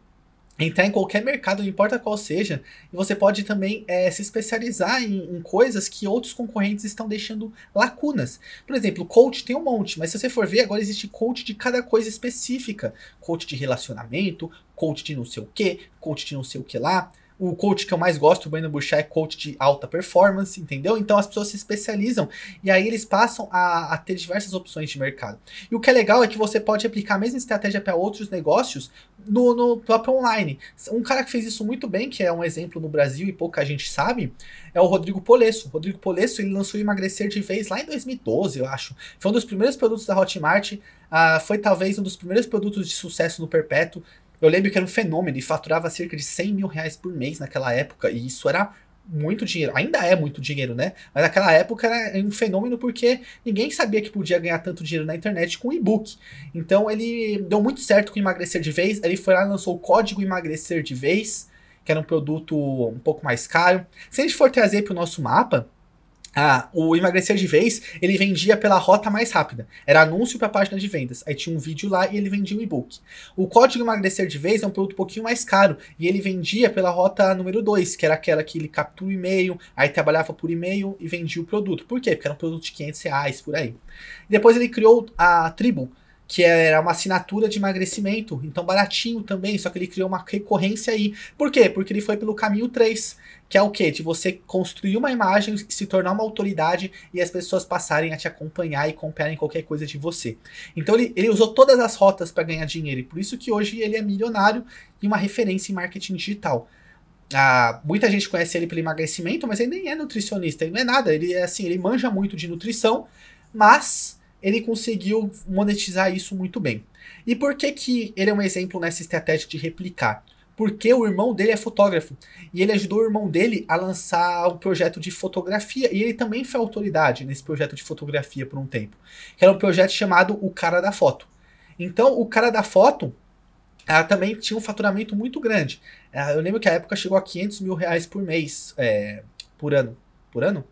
entrar em qualquer mercado, não importa qual seja, e você pode também é, se especializar em, em, coisas que outros concorrentes estão deixando lacunas. Por exemplo, coach tem um monte, mas se você for ver, agora existe coach de cada coisa específica: coach de relacionamento, coach de não sei o que, coach de não sei o que lá. O coach que eu mais gosto, o Brandon Boucher, é coach de alta performance, entendeu? Então as pessoas se especializam e aí eles passam a, a ter diversas opções de mercado. E o que é legal é que você pode aplicar a mesma estratégia para outros negócios no, no próprio online. Um cara que fez isso muito bem, que é um exemplo no Brasil e pouca gente sabe, é o Rodrigo Polesso. O Rodrigo Polesso ele lançou Emagrecer de Vez lá em 2012, eu acho. Foi um dos primeiros produtos da Hotmart, uh, foi talvez um dos primeiros produtos de sucesso no Perpétuo. Eu lembro que era um fenômeno e faturava cerca de 100 mil reais por mês naquela época, e isso era muito dinheiro. Ainda é muito dinheiro, né? Mas naquela época era um fenômeno porque ninguém sabia que podia ganhar tanto dinheiro na internet com e-book. Então ele deu muito certo com Emagrecer de Vez. Ele foi lá e lançou o código Emagrecer de Vez, que era um produto um pouco mais caro. Se a gente for trazer para o nosso mapa, ah, o emagrecer de vez, ele vendia pela rota mais rápida. Era anúncio para a página de vendas. Aí tinha um vídeo lá e ele vendia um e-book. O código emagrecer de vez é um produto um pouquinho mais caro e ele vendia pela rota número 2, que era aquela que ele captura o e-mail, aí trabalhava por e-mail e vendia o produto. Por quê? Porque era um produto de 500 reais por aí. Depois ele criou a Tribo, que é, era uma assinatura de emagrecimento, então baratinho também, só que ele criou uma recorrência aí. Por quê? Porque ele foi pelo caminho 3, que é o quê? De você construir uma imagem, se tornar uma autoridade e as pessoas passarem a te acompanhar e comprarem qualquer coisa de você. Então ele, ele usou todas as rotas para ganhar dinheiro, e por isso que hoje ele é milionário e uma referência em marketing digital. Ah, muita gente conhece ele pelo emagrecimento, mas ele nem é nutricionista, ele não é nada. Ele é assim, ele manja muito de nutrição, mas ele conseguiu monetizar isso muito bem. E por que, que ele é um exemplo nessa estratégia de replicar? Porque o irmão dele é fotógrafo e ele ajudou o irmão dele a lançar um projeto de fotografia e ele também foi autoridade nesse projeto de fotografia por um tempo, que era um projeto chamado O Cara da Foto. Então, o cara da foto ela também tinha um faturamento muito grande. Eu lembro que a época chegou a 500 mil reais por mês, é, por ano. Por ano?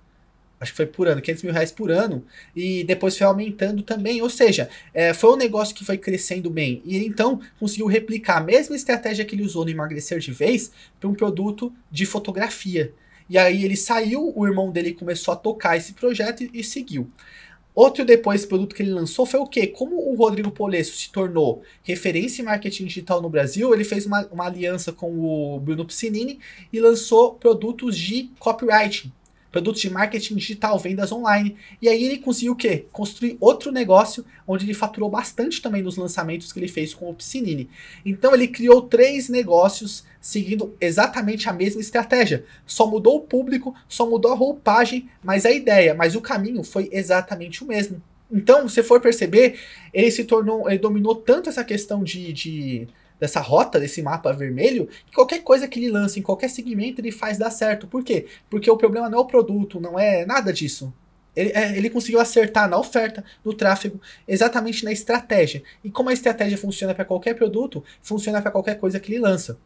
acho que foi por ano, 500 mil reais por ano, e depois foi aumentando também, ou seja, é, foi um negócio que foi crescendo bem, e ele, então conseguiu replicar a mesma estratégia que ele usou no emagrecer de vez para um produto de fotografia. E aí ele saiu, o irmão dele começou a tocar esse projeto e, e seguiu. Outro depois produto que ele lançou foi o quê? Como o Rodrigo Polesso se tornou referência em marketing digital no Brasil, ele fez uma, uma aliança com o Bruno Piscinini e lançou produtos de copywriting, produtos de marketing digital, vendas online. E aí ele conseguiu o quê? Construir outro negócio onde ele faturou bastante também nos lançamentos que ele fez com o Piscinini. Então ele criou três negócios seguindo exatamente a mesma estratégia. Só mudou o público, só mudou a roupagem, mas a ideia, mas o caminho foi exatamente o mesmo. Então, se for perceber, ele se tornou, ele dominou tanto essa questão de, de dessa rota, desse mapa vermelho, que qualquer coisa que ele lance em qualquer segmento ele faz dar certo. Por quê? Porque o problema não é o produto, não é nada disso. Ele, é, ele, conseguiu acertar na oferta, no tráfego, exatamente na estratégia. E como a estratégia funciona para qualquer produto, funciona para qualquer coisa que ele lança.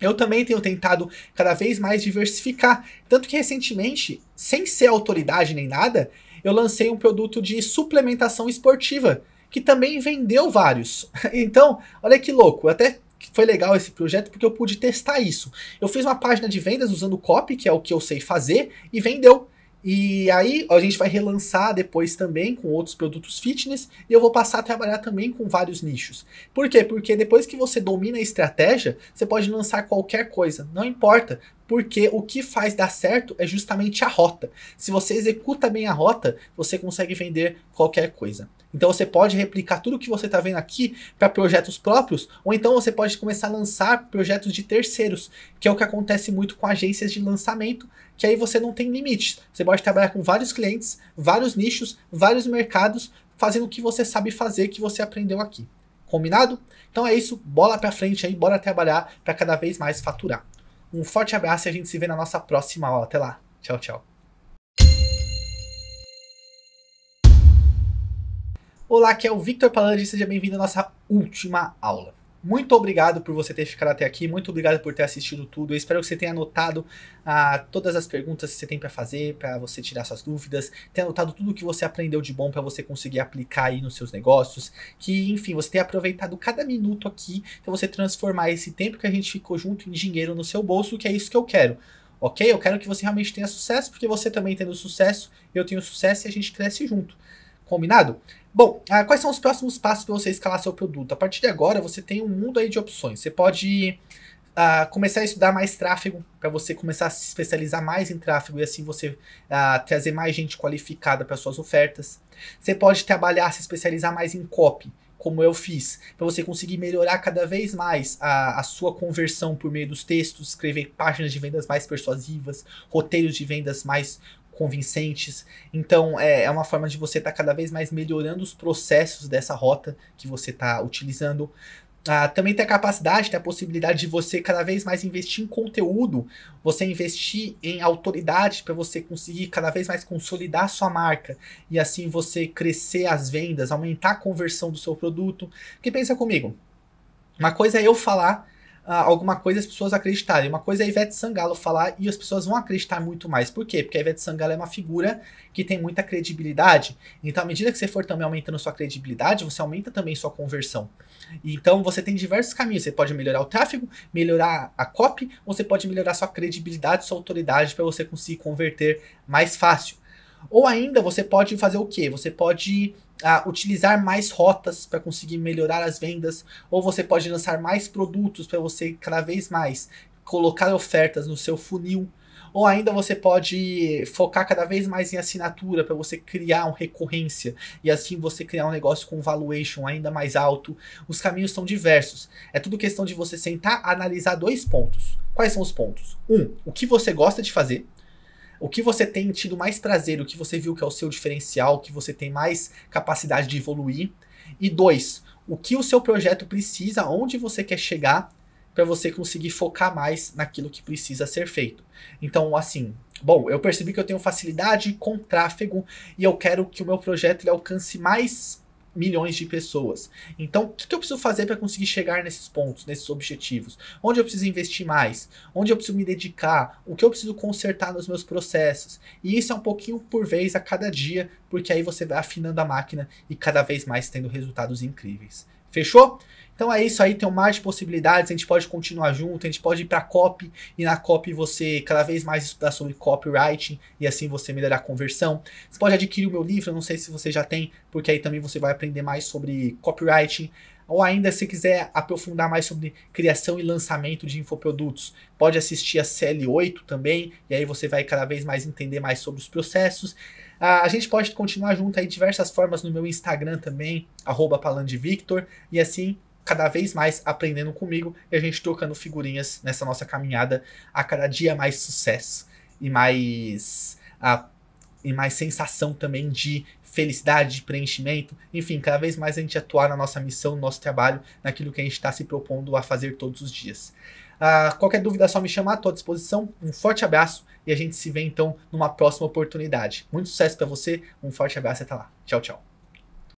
Eu também tenho tentado cada vez mais diversificar. Tanto que recentemente, sem ser autoridade nem nada, eu lancei um produto de suplementação esportiva que também vendeu vários. Então, olha que louco, até foi legal esse projeto porque eu pude testar isso. Eu fiz uma página de vendas usando copy, que é o que eu sei fazer, e vendeu. E aí a gente vai relançar depois também com outros produtos fitness e eu vou passar a trabalhar também com vários nichos. Por quê? Porque depois que você domina a estratégia, você pode lançar qualquer coisa, não importa, porque o que faz dar certo é justamente a rota. Se você executa bem a rota, você consegue vender qualquer coisa. Então você pode replicar tudo que você está vendo aqui para projetos próprios, ou então você pode começar a lançar projetos de terceiros, que é o que acontece muito com agências de lançamento, que aí você não tem limites. Você pode trabalhar com vários clientes, vários nichos, vários mercados, fazendo o que você sabe fazer, que você aprendeu aqui. Combinado? Então é isso, bola pra frente aí, bora trabalhar para cada vez mais faturar. Um forte abraço e a gente se vê na nossa próxima aula. Até lá. Tchau, tchau. Olá, aqui é o Victor Palandi, seja bem-vindo à nossa última aula. Muito obrigado por você ter ficado até aqui, muito obrigado por ter assistido tudo. Eu espero que você tenha anotado ah, todas as perguntas que você tem para fazer, para você tirar suas dúvidas, tenha anotado tudo que você aprendeu de bom para você conseguir aplicar aí nos seus negócios, que enfim, você tenha aproveitado cada minuto aqui para você transformar esse tempo que a gente ficou junto em dinheiro no seu bolso, que é isso que eu quero ok? Eu quero que você realmente tenha sucesso, porque você também tendo sucesso, eu tenho sucesso e a gente cresce junto. Combinado? Bom, ah, quais são os próximos passos para você escalar seu produto? A partir de agora, você tem um mundo aí de opções. Você pode ah, começar a estudar mais tráfego, para você começar a se especializar mais em tráfego e assim você ah, trazer mais gente qualificada para suas ofertas. Você pode trabalhar, se especializar mais em copy, como eu fiz, para você conseguir melhorar cada vez mais a, a, sua conversão por meio dos textos, escrever páginas de vendas mais persuasivas, roteiros de vendas mais convincentes. Então é, é uma forma de você estar tá cada vez mais melhorando os processos dessa rota que você está utilizando. Ah, também tem a capacidade, tem a possibilidade de você cada vez mais investir em conteúdo, você investir em autoridade para você conseguir cada vez mais consolidar sua marca e assim você crescer as vendas, aumentar a conversão do seu produto. Porque pensa comigo, uma coisa é eu falar ah, alguma coisa as pessoas acreditarem. Uma coisa é a Ivete Sangalo falar e as pessoas vão acreditar muito mais. Por quê? Porque a Ivete Sangalo é uma figura que tem muita credibilidade. Então, à medida que você for também aumentando sua credibilidade, você aumenta também sua conversão. Então, você tem diversos caminhos. Você pode melhorar o tráfego, melhorar a copy, ou você pode melhorar sua credibilidade, sua autoridade para você conseguir converter mais fácil. Ou ainda você pode fazer o quê? Você pode ah, utilizar mais rotas para conseguir melhorar as vendas, ou você pode lançar mais produtos para você cada vez mais colocar ofertas no seu funil, ou ainda você pode focar cada vez mais em assinatura para você criar uma recorrência e assim você criar um negócio com valuation ainda mais alto. Os caminhos são diversos. É tudo questão de você sentar, analisar dois pontos. Quais são os pontos? Um, o que você gosta de fazer o que você tem tido mais prazer, o que você viu que é o seu diferencial, o que você tem mais capacidade de evoluir. E dois, o que o seu projeto precisa, onde você quer chegar para você conseguir focar mais naquilo que precisa ser feito. Então, assim, bom, eu percebi que eu tenho facilidade com tráfego e eu quero que o meu projeto alcance mais milhões de pessoas. Então, o que, que eu preciso fazer para conseguir chegar nesses pontos, nesses objetivos? Onde eu preciso investir mais? Onde eu preciso me dedicar? O que eu preciso consertar nos meus processos? E isso é um pouquinho por vez a cada dia, porque aí você vai afinando a máquina e cada vez mais tendo resultados incríveis. Fechou? Então é isso aí, tem mais possibilidades, a gente pode continuar junto, a gente pode ir para COP e na COP você cada vez mais estudar sobre copywriting e assim você melhorar a conversão. Você pode adquirir o meu livro, não sei se você já tem, porque aí também você vai aprender mais sobre copywriting ou ainda se quiser aprofundar mais sobre criação e lançamento de infoprodutos, pode assistir a CL8 também, e aí você vai cada vez mais entender mais sobre os processos. Ah, a gente pode continuar junto aí de diversas formas no meu Instagram também, arroba e assim cada vez mais aprendendo comigo e a gente trocando figurinhas nessa nossa caminhada a cada dia mais sucesso e mais a, e mais sensação também de felicidade, de preenchimento, enfim, cada vez mais a gente atuar na nossa missão, no nosso trabalho, naquilo que a gente está se propondo a fazer todos os dias. Uh, qualquer dúvida é só me chamar, estou à disposição. Um forte abraço e a gente se vê então numa próxima oportunidade. Muito sucesso para você, um forte abraço e até lá. Tchau, tchau.